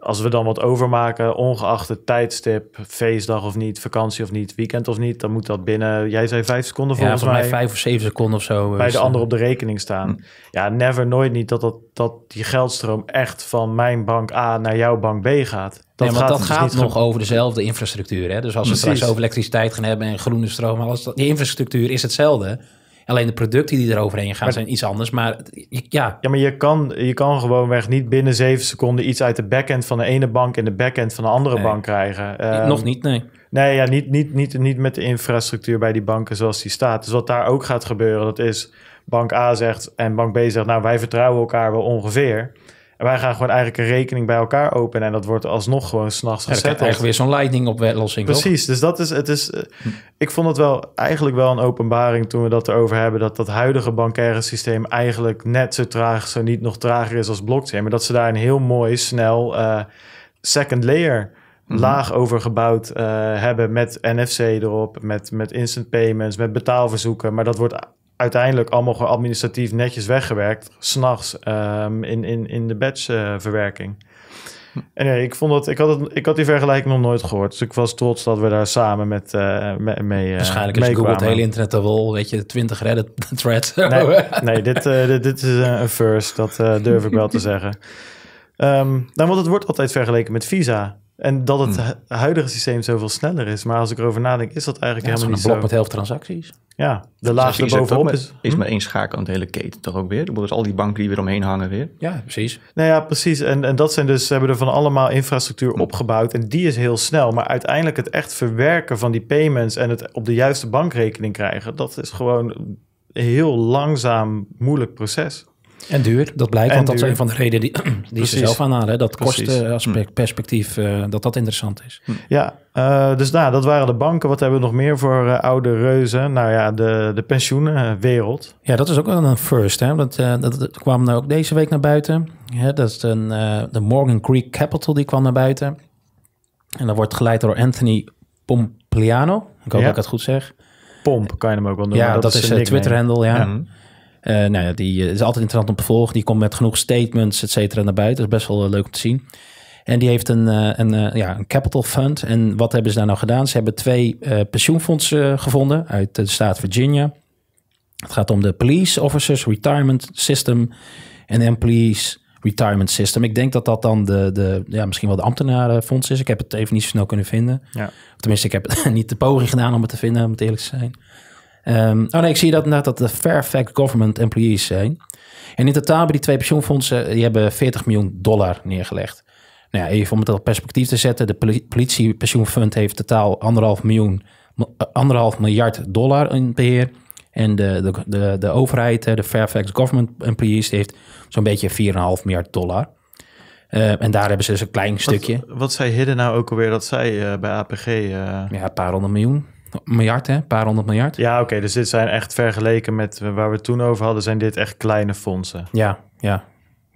als we dan wat overmaken, ongeacht het tijdstip, feestdag of niet, vakantie of niet, weekend of niet, dan moet dat binnen, jij zei vijf seconden volgens, ja, voor mij. vijf of zeven seconden of zo. Bij de ander op de rekening staan. Hm. Ja, never, nooit niet dat, dat, dat die geldstroom echt van mijn bank A naar jouw bank B gaat. Dat nee, gaat, dat dus gaat nog over dezelfde infrastructuur. Hè? Dus als we Precies. straks over elektriciteit gaan hebben en groene stroom, alles, die infrastructuur is hetzelfde. Alleen de producten die eroverheen gaan zijn iets anders. Maar ja. Ja, maar je kan, je kan gewoonweg niet binnen zeven seconden iets uit de backend van de ene bank en de backend van de andere bank krijgen. Ehm, nog niet, nee. Nee, ja, niet, niet, niet, niet met de infrastructuur bij die banken zoals die staat. Dus wat daar ook gaat gebeuren, dat is bank A zegt en bank B zegt, nou wij vertrouwen elkaar wel ongeveer wij gaan gewoon eigenlijk een rekening bij elkaar openen. En dat wordt alsnog gewoon s'nachts gezet. Ja, dan krijg weer zo'n lightning oplossing. Precies, dus dat is. Het is eh, Ik vond het wel eigenlijk wel een openbaring toen we dat erover hebben. Dat dat huidige bankaire systeem eigenlijk net zo traag, zo niet nog trager is als blockchain. Maar dat ze daar een heel mooi, snel eh, second layer. Mhm. laag overgebouwd uh, eh, hebben met NFC erop, met, met instant payments, met betaalverzoeken. Maar dat wordt uiteindelijk allemaal gewoon administratief netjes weggewerkt. S'nachts um, in, in, in de batchverwerking. Eh, uh, hm. en nee, ik, vond dat, ik, had het, ik had die vergelijking nog nooit gehoord. Dus ik was trots dat we daar samen met, uh, mee, eh, Waarschijnlijk is Google het hele internet al wel, weet je, 20 Reddit-threads. Nee, nee dit, dit, dit, is een first, dat durf ik wel te zeggen. Um, nou, want het wordt altijd vergeleken met Visa. En dat het hmm. huidige systeem zoveel sneller is. Maar als ik erover nadenk, is dat eigenlijk helemaal niet zo. Een blok met helft transacties. Ja, de dus laagste bovenop is... is maar hm? één schakel aan de hele keten toch ook weer? Dus al die banken die weer omheen hangen weer. Ja, precies. Nou ja, precies. En, en dat zijn dus... Ze hebben er van allemaal infrastructuur hm. opgebouwd. En die is heel snel. Maar uiteindelijk het echt verwerken van die payments... en het op de juiste bankrekening krijgen... dat is gewoon een heel langzaam, moeilijk proces. En duur, dat blijkt, want dat is een van de redenen die, die ze zelf aanhalen. Dat kostenperspectief, eh, hm. perspectief uh, dat dat interessant is. Hm. Ja, eh, dus nou, dat waren de banken. Wat hebben we nog meer voor oude reuzen? Nou ja, de, de pensioenenwereld. Ja, dat is ook een first. Hè? Dat, dat, dat, kwam nou ook deze week naar buiten. dat is een, de Morgan Creek Capital, die kwam naar buiten. En dat wordt geleid door Anthony Pompliano. Ik hoop dat ik het goed zeg. Pomp kan je hem ook wel noemen. Ja, dat, is, is Twitter-handle, ja. Mhm. Eh, nou ja, die eh, is altijd interessant om te volgen. Die komt met genoeg statements, et cetera, naar buiten. Dat is best wel eh, leuk om te zien. En die heeft een, een, ja, een capital fund. En wat hebben ze daar nou gedaan? Ze hebben twee uh, pensioenfondsen gevonden uit de staat Virginia. Het gaat om de Police Officers Retirement System en Employees Retirement System. Ik denk dat dat dan de, de ja, misschien wel de ambtenarenfonds is. Ik heb het even niet zo snel kunnen vinden. Ja. Tenminste, ik heb niet de poging gedaan om het te vinden, om het eerlijk te zijn. Ehm, oh nee, ik zie dat inderdaad dat de Fairfax Government employees zijn. En in totaal hebben die twee pensioenfondsen eh, die hebben 40 miljoen dollar neergelegd. Nou ja, even om het op perspectief te zetten. De politiepensioenfund heeft totaal anderhalf, miljoen, eh, anderhalf miljard dollar in beheer. En de, de, de, de overheid, eh, de Fairfax Government Employees, heeft zo'n beetje 4,5 miljard dollar. Ehm, en daar hebben ze dus een klein stukje. Wat, wat zei Hidden nou ook alweer dat zij bij APG... Ja, een paar honderd miljoen miljard, hè? Een paar honderd miljard. Ja, oké. dus dit zijn echt vergeleken met eh, waar we het toen over hadden, zijn dit echt kleine fondsen. Ja, ja.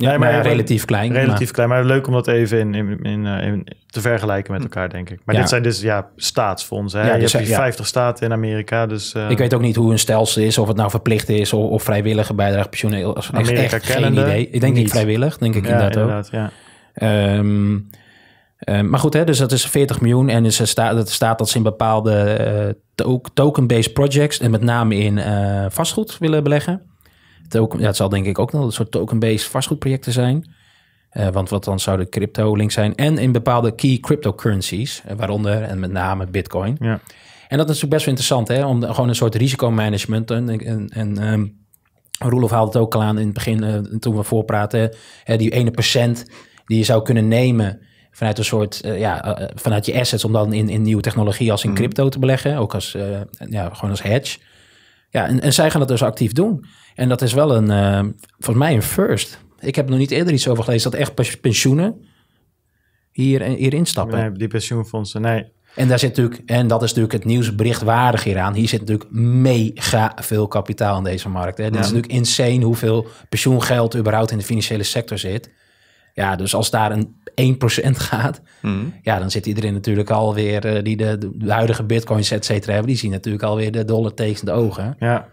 Ja, maar, relatief klein. Relatief klein, maar leuk om dat even in, in, in, eh, te vergelijken met hm. elkaar, denk ik. Maar dit zijn dus ja, staatsfondsen. Hè? Ja, je dus hebt hier 50 staten in Amerika. Dus, eh, Ik weet ook niet hoe een stelsel is, of het nou verplicht is of, vrijwillige bijdrage pensioen. Als een echt, geen idee. Ik denk niet, vrijwillig, denk ik inderdaad, ook. Ja. Ehm, Ehm, maar goed, hè, dus dat is 40 miljoen en is, eh, staat, dat staat dat ze in bepaalde uh, token-based projects en met name in eh, vastgoed willen beleggen. Token, ja, het zal denk ik ook nog een soort token-based vastgoedprojecten zijn. want wat dan zouden de crypto link zijn? En in bepaalde key cryptocurrencies, waaronder en met name Bitcoin. Ja. En dat is natuurlijk best wel interessant, hè, om gewoon een soort risicomanagement en, en, en um, Roelof haalde het ook al aan in het begin toen we voorpraten. die ene procent die je zou kunnen nemen vanuit een soort, eh, ja, eh, eh, vanuit je assets om dan in, in nieuwe technologie als in mm. crypto te beleggen, ook als, ja, gewoon als hedge. Ja, en, en, zij gaan dat dus actief doen. En dat is wel een, volgens mij een first. Ik heb nog niet eerder iets over gelezen dat echt pensioenen hier, hierin stappen. Nee, die pensioenfondsen, nee. En daar zit natuurlijk, en dat is natuurlijk het nieuwsberichtwaardig hieraan. Hier zit natuurlijk mega veel kapitaal in deze markt. Het is natuurlijk insane hoeveel pensioengeld überhaupt in de financiële sector zit. Ja, dus als daar een 1% gaat, mhm. ja, dan zit iedereen natuurlijk alweer, uh, die de, huidige bitcoins, et cetera, hebben, die zien natuurlijk alweer de dollar tegen de ogen. Ja.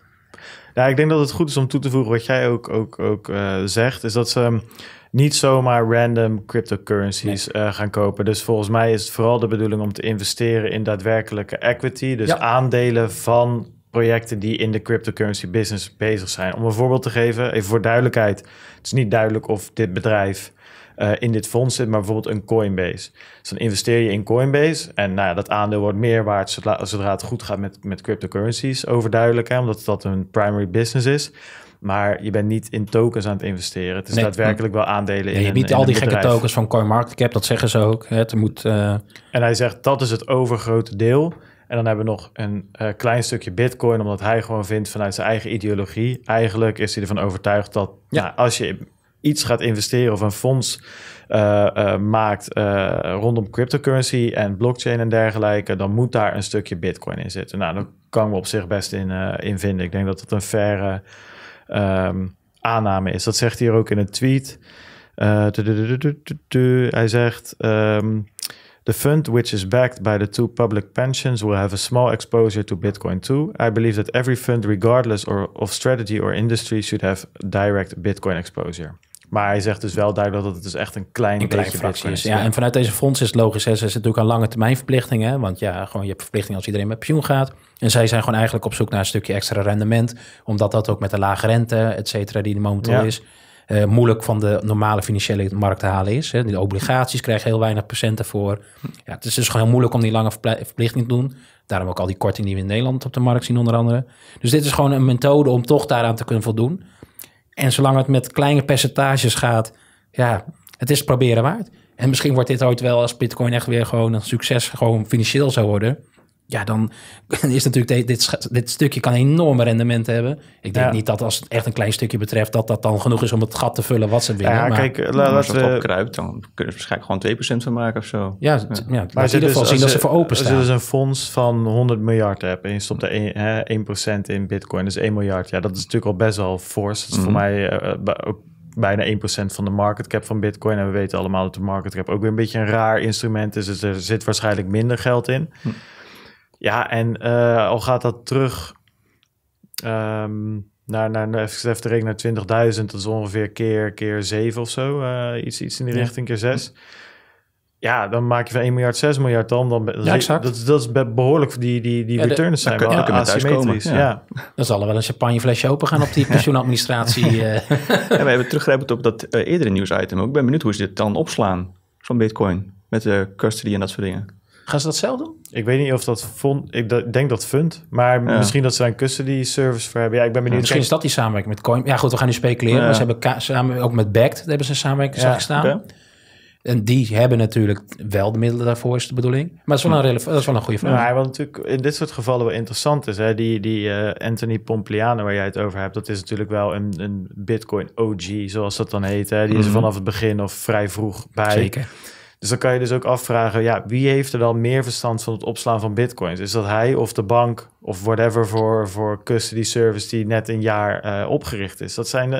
ja, ik denk dat het goed is om toe te voegen wat jij ook, ook, ook eh, zegt, is dat ze mm, niet zomaar random cryptocurrencies eh, gaan kopen. Dus volgens mij is het vooral de bedoeling om te investeren in daadwerkelijke equity, dus aandelen van projecten die in de cryptocurrency business bezig zijn. Om een voorbeeld te geven, even voor duidelijkheid. Het is niet duidelijk of dit bedrijf eh, in dit fonds zit, maar bijvoorbeeld een Coinbase. Dus dan investeer je in Coinbase en nou ja, dat aandeel wordt meer waard zodra, het goed gaat met, met cryptocurrencies, overduidelijk, hè, omdat dat een primary business is. Maar je bent niet in tokens aan het investeren. Het is nee, daadwerkelijk wel aandelen nee, in. Je biedt al die gekke tokens van CoinMarketCap, dat zeggen ze ook. Het moet, eh, En hij zegt dat is het overgrote deel. En dan hebben we nog een eh, klein stukje bitcoin, omdat hij gewoon vindt vanuit zijn eigen ideologie. Eigenlijk is hij ervan overtuigd dat Nou, als je iets gaat investeren of een fonds uh, uh, maakt uh, rondom cryptocurrency en blockchain en dergelijke, dan moet daar een stukje bitcoin in zitten. Nou, daar kan we op zich best in, in vinden. Ik denk dat dat een verre um, aanname is. Dat zegt hij ook in een tweet. Hij zegt. Ehm, the fund, which is backed by the two public pensions, will have a small exposure to Bitcoin too. I believe that every fund, regardless or, of strategy or industry, should have direct Bitcoin exposure. Maar hij zegt dus wel duidelijk dat het dus echt een klein, een is. Ja, en vanuit deze fonds is het logisch. Hè. Ze zitten natuurlijk aan lange termijn verplichtingen. Want ja, gewoon je hebt verplichtingen als iedereen met pensioen gaat. En zij zijn gewoon eigenlijk op zoek naar een stukje extra rendement. Omdat dat ook met de lage rente, et cetera, die er momenteel is. Eh, moeilijk van de normale financiële markt te halen is. Hè. obligaties krijgen heel weinig procenten voor. Ja, het is dus gewoon heel moeilijk om die lange verplichting te doen. Daarom ook al die korting die we in Nederland op de markt zien onder andere. Dus dit is gewoon een methode om toch daaraan te kunnen voldoen. En zolang het met kleine percentages gaat, ja, het is proberen waard. En misschien wordt dit ooit wel als Bitcoin echt weer gewoon een succes, gewoon financieel zou worden ja, dan is natuurlijk dit, dit stukje kan enorme rendement hebben. Ik denk niet dat als het echt een klein stukje betreft, dat dat dan genoeg is om het gat te vullen wat ze willen. Ja, maar, kijk, eh, nou, laten als we... opkruipt, dan kunnen ze waarschijnlijk gewoon 2% van maken of zo. Ja, ja. maar in ieder dus- geval dus, zien dat ze voor open staan. Als je dus een fonds van 100 miljard hebt en je stopt er 1, hè, 1% in bitcoin, dus 1 miljard. Ja, dat is natuurlijk al best wel fors. Dat is voor mhm. mij eh, eh, bijna 1% van de market cap van Bitcoin. En we weten allemaal dat de market cap ook weer een beetje een raar instrument is. Dus er zit waarschijnlijk minder geld in. Hm. Ja, en eh, al gaat dat terug um, naar, naar, naar, even te rekenen, naar 20.000. Dat is ongeveer keer, keer 7 of zo. Eh, iets, iets in die richting, keer 6. Ja, dan maak je van 1 miljard 6 miljard dan. dan ja, exact. Dat, dat is behoorlijk die, die, die returns zijn wel is asymmetrisch. Ja. ja. Dan zal er wel een champagneflesje open gaan op die pensioenadministratie. Eh. ja, we hebben teruggrijpend op dat eerdere nieuwsitem Ik ben benieuwd hoe ze dit dan opslaan van bitcoin. Met de custody en dat soort dingen. Gaan ze dat zelf doen? Ik weet niet of dat vond. Ik denk dat fund. Maar misschien dat ze daar een custody service voor hebben. Ja, ik ben benieuwd. misschien is dat die samenwerking met Coin. Ja, goed, we gaan nu speculeren. ze hebben samen ook met Backed hebben ze samenwerking ja, gestaan. En die hebben natuurlijk wel de middelen daarvoor, is de bedoeling. Maar dat is wel een, dat is wel een goede vraag. Nou, wat natuurlijk in dit soort gevallen wel interessant is, hè, die, die eh, Anthony Pompliano waar jij het over hebt, dat is natuurlijk wel een, een Bitcoin OG, zoals dat dan heet. Hè. Die is mhm. vanaf het begin of vrij vroeg bij. Zeker. Dus dan kan je dus ook afvragen, ja, wie heeft er dan meer verstand van het opslaan van bitcoins? Is dat hij of de bank of whatever voor, voor custody service die net een jaar eh, opgericht is? Dat zijn, uh,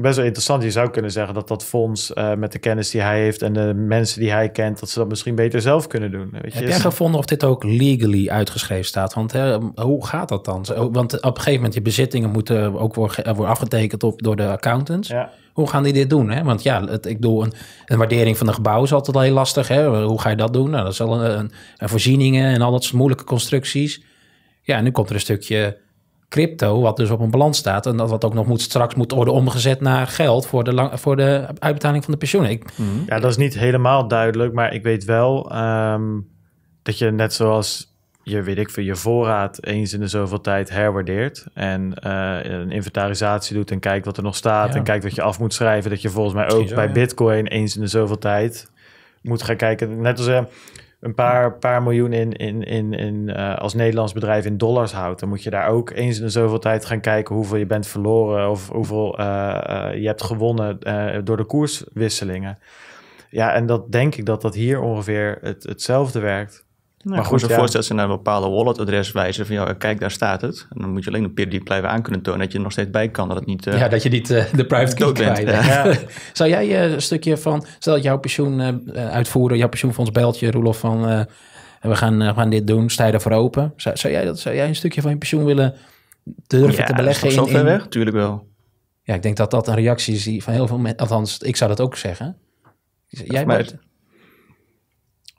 Best wel interessant. Je zou kunnen zeggen dat dat fonds eh, met de kennis die hij heeft en de mensen die hij kent, dat ze dat misschien beter zelf kunnen doen. Weet je? Heb jij dus- gevonden of dit ook legally uitgeschreven staat? Want hè, hoe gaat dat dan? Want op een gegeven moment, je bezittingen moeten ook worden, worden afgetekend op, door de accountants. Ja. Hoe gaan die dit doen? Hè? Want ja, het, ik doe een, een, waardering van een gebouw is altijd al heel lastig. Hè? Hoe ga je dat doen? Nou, dat is al een, een, voorzieningen en al dat soort moeilijke constructies. Ja, nu komt er een stukje crypto, wat dus op een balans staat. En dat wat ook nog moet, straks moet worden omgezet naar geld voor de, lang, voor de uitbetaling van de pensioenen. Ik, ja, dat is niet helemaal duidelijk, maar ik weet wel ehm, dat je net zoals je, weet ik je voorraad eens in de zoveel tijd herwaardeert. En eh, een inventarisatie doet en kijkt wat er nog staat. En kijkt wat je af moet schrijven. Dat je volgens mij ook bij Bitcoin eens in de zoveel tijd moet gaan kijken. Net als eh, een paar, paar miljoen in, in, in, in eh, als Nederlands bedrijf in dollars houdt. Dan moet je daar ook eens in de zoveel tijd gaan kijken hoeveel je bent verloren. Of hoeveel je hebt gewonnen door de koerswisselingen. Ja, en dat denk ik dat dat hier ongeveer het, hetzelfde werkt maar goed, ze ja. ze naar een bepaalde walletadres wijzen van ja, kijk, daar staat het. En dan moet je alleen de peer die blijven aan kunnen tonen dat je er nog steeds bij kan. Dat het niet, eh, ja, dat je niet eh, de private key kwijt bent. Ja. Zou jij eh, een stukje van, stel dat jouw pensioen uitvoeren, jouw pensioenfonds belt je, Roelof, van we gaan, gaan dit doen, sta je open? Zou, jij dat, zou jij een stukje van je pensioen willen durven te beleggen? Ja, zo ver weg? Tuurlijk wel. Ja, ik denk dat dat een reactie is van heel veel mensen, althans, ik zou dat ook zeggen. Jij bent...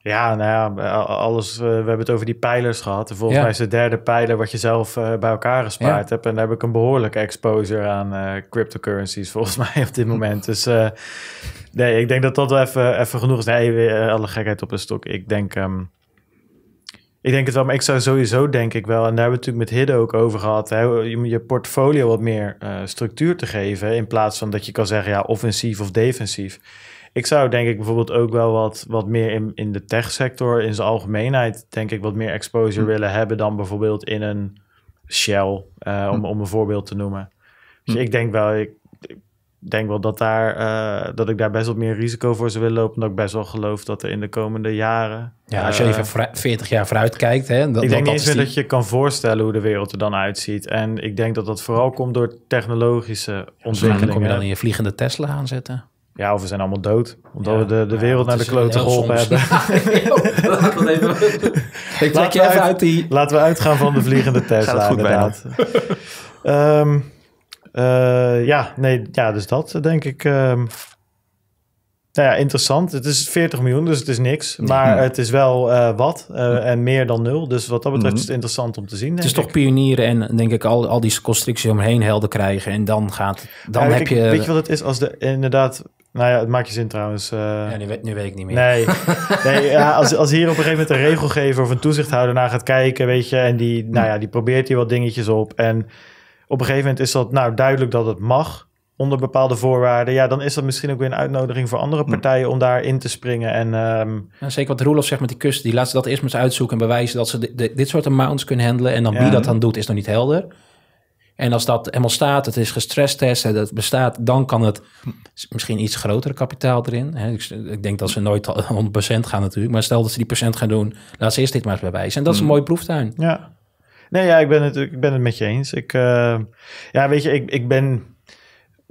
Ja, nou ja, eh, alles. Eh, we hebben het over die pijlers gehad. Volgens mij is de derde pijler wat je zelf eh, bij elkaar gespaard hebt. En daar heb ik een behoorlijke exposure aan cryptocurrencies, volgens mij op dit moment. dus nee, ik denk dat dat wel even, even genoeg is. Nee, alle gekheid op een stok. Ik denk. Ehm, ik denk het wel, maar ik zou sowieso denk ik wel, en daar hebben we het natuurlijk met Hidde ook over gehad, hè, je portfolio wat meer structuur te geven in plaats van dat je kan zeggen ja offensief of defensief. Ik zou denk ik bijvoorbeeld ook wel wat, wat meer in, in de techsector, in zijn algemeenheid, denk ik wat meer exposure hm. willen hebben dan bijvoorbeeld in een Shell, eh, om, hm. om een voorbeeld te noemen. Dus hm. ik denk wel, ik, denk wel dat, daar, eh, dat ik daar best wat meer risico voor zou willen lopen. Omdat ik best wel geloof dat er in de komende jaren. Ja, als je eh, even 40 jaar vooruit kijkt. Hè, dat, ik denk niet eens dat je kan voorstellen hoe de wereld er dan uitziet. En ik denk dat dat vooral komt door technologische ontwikkelingen. Dus ja, kom je dan in je vliegende Tesla aanzetten. Ja, of we zijn allemaal dood. Omdat we de, de nou wereld naar de klote geholpen hebben. Ik trek je even uit die... Laten we uitgaan van de vliegende Tesla, inderdaad. Ehm, eh, ja, nee, ja, dus dat denk ik... Ehm, nou ja, interessant. Het is 40 miljoen, dus het is niks. Maar het is wel eh, wat eh, en meer dan nul. Dus wat dat betreft mhm. is het interessant om te zien. het is toch pionieren en denk ik al, al die constructies omheen helder krijgen. En dan gaat dan nou, heb ik, je... Weet je wat het is? Als de, inderdaad nou ja, het maakt je zin trouwens. Eh. Ja, nu weet, nu, weet ik niet meer. Nee, nee ja, als, als hier op een gegeven moment een regelgever of een toezichthouder naar gaat kijken, weet je, en die, nou ja, die probeert hier wat dingetjes op. En op een gegeven moment is dat nou duidelijk dat het mag onder bepaalde voorwaarden. Ja, dan is dat misschien ook weer een uitnodiging voor andere hm. partijen om daar in te springen. En, ehm, nou, zeker wat Roelof zegt met die kust, die laat ze dat eerst maar eens uitzoeken en bewijzen dat ze dit, dit soort amounts kunnen handelen. En dan wie dat dan doet, is nog niet helder. En als dat helemaal staat, het is gestresstest, hè, dat bestaat, dan kan het misschien iets grotere kapitaal erin. Ik, denk dat ze nooit 100% gaan natuurlijk, maar stel dat ze die procent gaan doen, laat ze eerst dit maar eens bewijzen. En dat is een mm. mooie proeftuin. Ja. Nee, ja, ik ben het, ik ben het met je eens. Ik, eh, ja, weet je, ik, ik ben een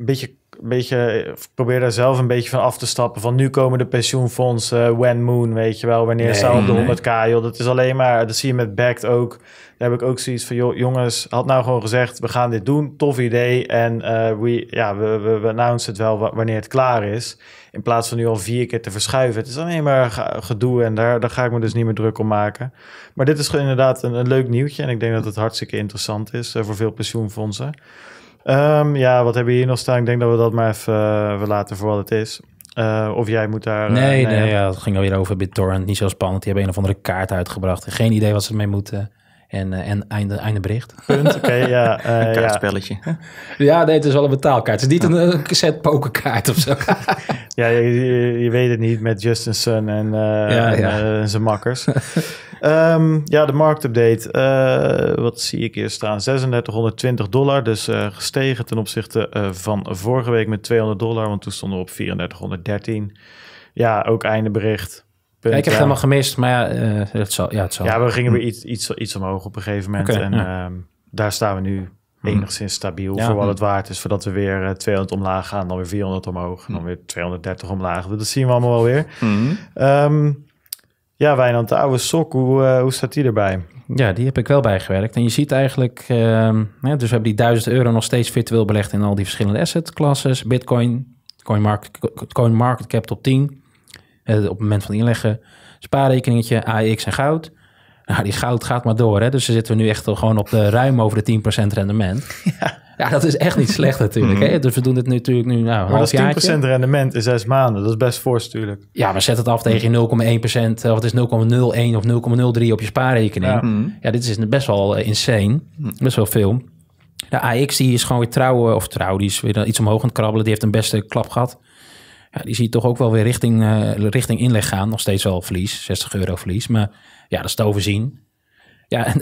beetje beetje, eh, probeer daar zelf een beetje van af te stappen. Van nu komen de pensioenfondsen, uh, when moon, weet je wel. Wanneer nee, de 100k, joh. Dat is alleen maar, dat zie je met Backed ook. Daar heb ik ook zoiets van, jongens, had nou gewoon gezegd, we gaan dit doen. Tof idee. En eh, we, ja, we, we, we het wel wanneer het klaar is. In plaats van nu al vier keer te verschuiven. Het is alleen maar gedoe en daar, daar ga ik me dus niet meer druk om maken. Maar dit is inderdaad een, leuk nieuwtje. En ik denk dat het hartstikke interessant is eh, voor veel pensioenfondsen. Ehm, ja, wat hebben we hier nog staan? Ik denk dat we dat maar even, we eh, laten voor wat het is. Eh, of jij moet daar. Eh, nee, uh, ja, het ging alweer over BitTorrent. Niet zo spannend. Die hebben een of andere kaart uitgebracht. Geen idee wat ze ermee moeten. En, en einde, einde bericht. Punt. Oké, ja. een kaartspelletje. Ja. dit nee, het is wel een betaalkaart. Het is niet een, set pokerkaart of zo. ja, je, weet het niet met Justin Sun en, en zijn makkers. Ehm, ja, de marktupdate. Eh, wat zie ik hier staan? 3620 dollar. Dus eh, gestegen ten opzichte eh, van vorige week met 200 dollar. Want toen stonden we op 3413. Ja, ook eindebericht. ik heb helemaal gemist, maar ja, het zal, ja, het zal. Ja, we gingen weer hm. iets, iets, iets omhoog op een gegeven moment. en ehm, daar staan we nu hm. enigszins stabiel voor wat hm. het waard is. Voordat we weer 200 omlaag gaan, dan weer 400 omhoog. En dan weer 230 omlaag. Dat zien we allemaal wel weer. Mm ja, Wijnand, de oude sok, hoe, eh, hoe staat die erbij? Ja, die heb ik wel bijgewerkt. En je ziet eigenlijk, uh, dus we hebben die 1000 euro nog steeds virtueel belegd in al die verschillende asset classes. Bitcoin, coin market, coin market cap top 10. Eh, op het moment van inleggen, spaarrekeningetje, AX en goud. Nou, die goud gaat maar door. Hè? Dus ze zitten we nu echt gewoon op de ruim over de 10% rendement. Ja. dat is echt niet slecht natuurlijk. Mhm. Hè? Dus we doen het nu, natuurlijk nu nou, een maar dat 10% rendement in zes maanden. Dat is best fors natuurlijk. Ja, maar zet het af tegen 0,1%. Eh, of het is 0,01 of 0,03 op je spaarrekening. Ja. Mhm. ja, dit is best wel eh, insane. Mhm. Best wel veel. De AX die is gewoon weer trouwen. Of trouw, die is weer iets omhoog aan het krabbelen. Die heeft een beste klap gehad. Ja, die zie je toch ook wel weer richting, eh, richting inleg gaan. Nog steeds wel verlies, 60 euro verlies. Maar ja, dat is te overzien. Ja,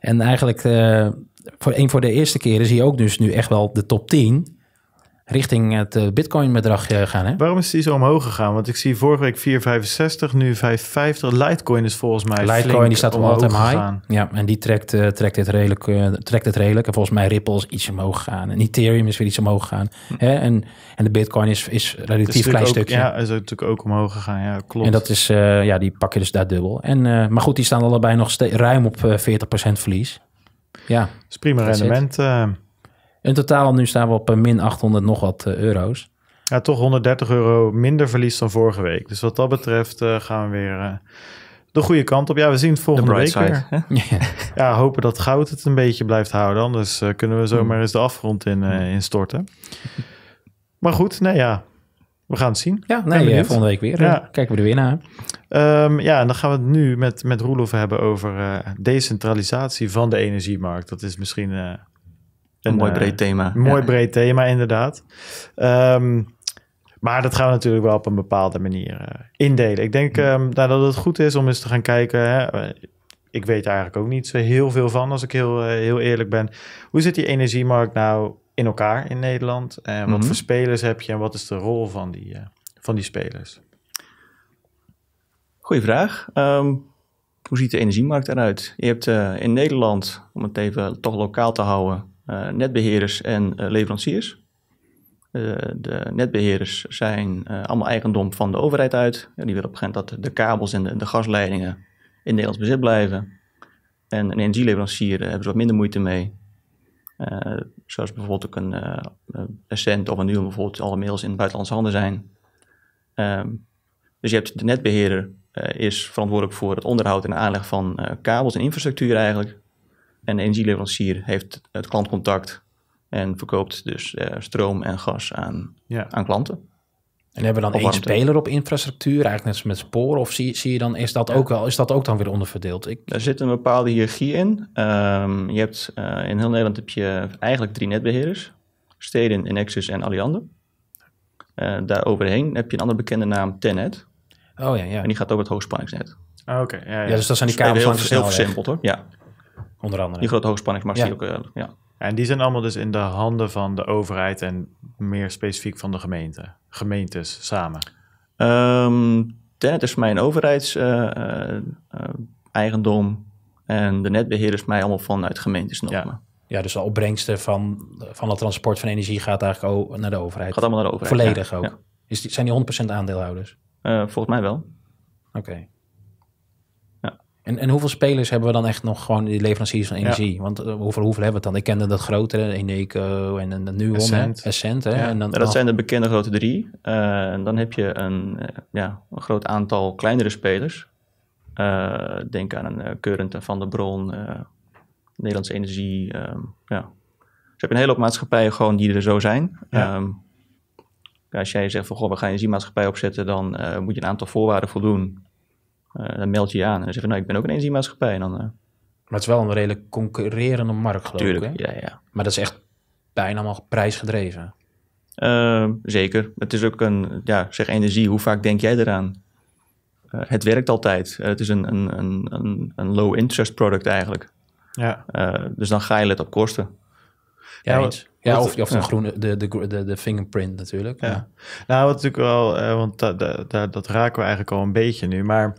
en, eigenlijk eh, voor, een voor de eerste keren zie je ook dus nu echt wel de top 10 richting het eh, Bitcoin-bedrag eh, gaan. Hè? Waarom is die zo omhoog gegaan? Want ik zie vorige week 4,65, nu 5,50. Litecoin is volgens mij. Litecoin die staat wel altijd high. Ja, en die trekt, eh, trekt, het redelijk, trekt het redelijk. En volgens mij Ripple iets omhoog gegaan. En Ethereum is weer iets omhoog gegaan. Hm. Hè? En, en de Bitcoin is, is relatief klein ook, stukje. Ja, is natuurlijk ook omhoog gegaan. Ja, klopt. En dat is, uh, ja, die je dus daar dubbel. En, maar goed, die staan allebei nog ruim op 40% verlies. Ja. Dat is prima rendement. In totaal nu staan we op eh, min 800 nog wat eh, euro's. Ja, toch 130 euro minder verlies dan vorige week. Dus wat dat betreft eh, gaan we weer de goede kant op. Ja, we zien het volgende week weer. ja, hopen dat goud het een beetje blijft houden. Anders kunnen we hmm. zomaar eens de afgrond in, hmm. in storten. Maar goed, nou ja, we gaan het zien. Ja, nee, volgende week weer. Ja. Kijken we er weer naar. Ehm, ja, en dan gaan we het nu met, met Roelof hebben over decentralisatie van de energiemarkt. Dat is misschien een, mooi eh, breed thema. Een mooi breed thema, inderdaad. Ehm, maar dat gaan we natuurlijk wel op een bepaalde manier eh, indelen. Ik denk mm. ehm, nou, dat het goed is om eens te gaan kijken. Hè? Ik weet er eigenlijk ook niet zo heel veel van, als ik heel, eh, heel eerlijk ben. Hoe zit die energiemarkt nou in elkaar in Nederland? En wat mhm. voor spelers heb je en wat is de rol van die, van die spelers? Goeie vraag. Ehm, hoe ziet de energiemarkt eruit? Je hebt in Nederland, om het even toch lokaal te houden, eh, netbeheerders en eh, leveranciers. Eh, de netbeheerders zijn allemaal eigendom van de overheid uit. die willen op een gegeven moment dat de kabels en de, gasleidingen in Nederlands bezit blijven. En een energieleverancier hebben ze wat minder moeite mee. zoals bijvoorbeeld ook een uh, of een Nuon bijvoorbeeld alle mails in buitenlandse handen zijn. Ehm, dus je hebt de netbeheerder is verantwoordelijk voor het onderhoud en aanleg van kabels en infrastructuur eigenlijk. En de energieleverancier heeft het klantcontact en verkoopt dus eh, stroom en gas aan, aan klanten. En hebben we dan één speler op infrastructuur, eigenlijk net als met sporen, Of zie, zie je dan, is dat, ook wel, is dat ook dan weer onderverdeeld? Ik... Er zit een bepaalde hiërarchie in. Ehm, je hebt, eh, in heel Nederland heb je eigenlijk drie netbeheerders. Steden, Nexus en Alliander. Eh, daar overheen heb je een andere bekende naam, Tenet. Oh ja, ja. En die gaat over het hoogspanningsnet. Ah, oké. Ja, ja. ja, dus dat zijn die dus kabels heel, heel, heel versimpeld hoor. Ja. Onder andere. Die grote hoogspanningsmasten ja. Eh, ja. En die zijn allemaal dus in de handen van de overheid en meer specifiek van de gemeente. Gemeentes samen. Um, Tenet is mijn overheidseigendom. Eh, eh, en de netbeheer is mij allemaal vanuit gemeentes nog. Ja. dus de opbrengsten van, van het transport van energie gaat eigenlijk ook naar de overheid. Gaat allemaal naar de overheid. Volledig ook. Is die, zijn die 100% aandeelhouders? volgens mij wel. Oké. En, en hoeveel spelers hebben we dan echt nog gewoon die leveranciers van energie? Want eh, hoeveel, hoeveel hebben we het dan? Ik kende dat grotere, Eneco en, en, Nuon, Essent. En dan, ja, dat zijn de bekende grote drie. Eh, en dan heb je een, eh, ja, een groot aantal kleinere spelers. denk aan een Current en Van der Bron, Nederlandse Energie. Um, ja. Dus je een hele hoop maatschappijen gewoon die er zo zijn. Ehm, als jij zegt van, goh, we gaan een energiemaatschappij opzetten, dan moet je een aantal voorwaarden voldoen eh, dan meld je je aan en zeg je, nou, ik ben ook een energiemaatschappij En dan, eh, maar het is wel een redelijk concurrerende markt, geloof ik. Hè? Ja, ja. Maar dat is echt bijna allemaal prijsgedreven. Eh, zeker. Het is ook een, ja, zeg energie, hoe vaak denk jij eraan? het werkt altijd. het is een, een, een, een low interest product eigenlijk. Ja. dus dan ga je het op kosten. Ja, Ja, of, of de, groene, de, de, de, fingerprint natuurlijk. Ja. Nou, wat natuurlijk wel, eh, want da, da, dat raken we eigenlijk al een beetje nu. Maar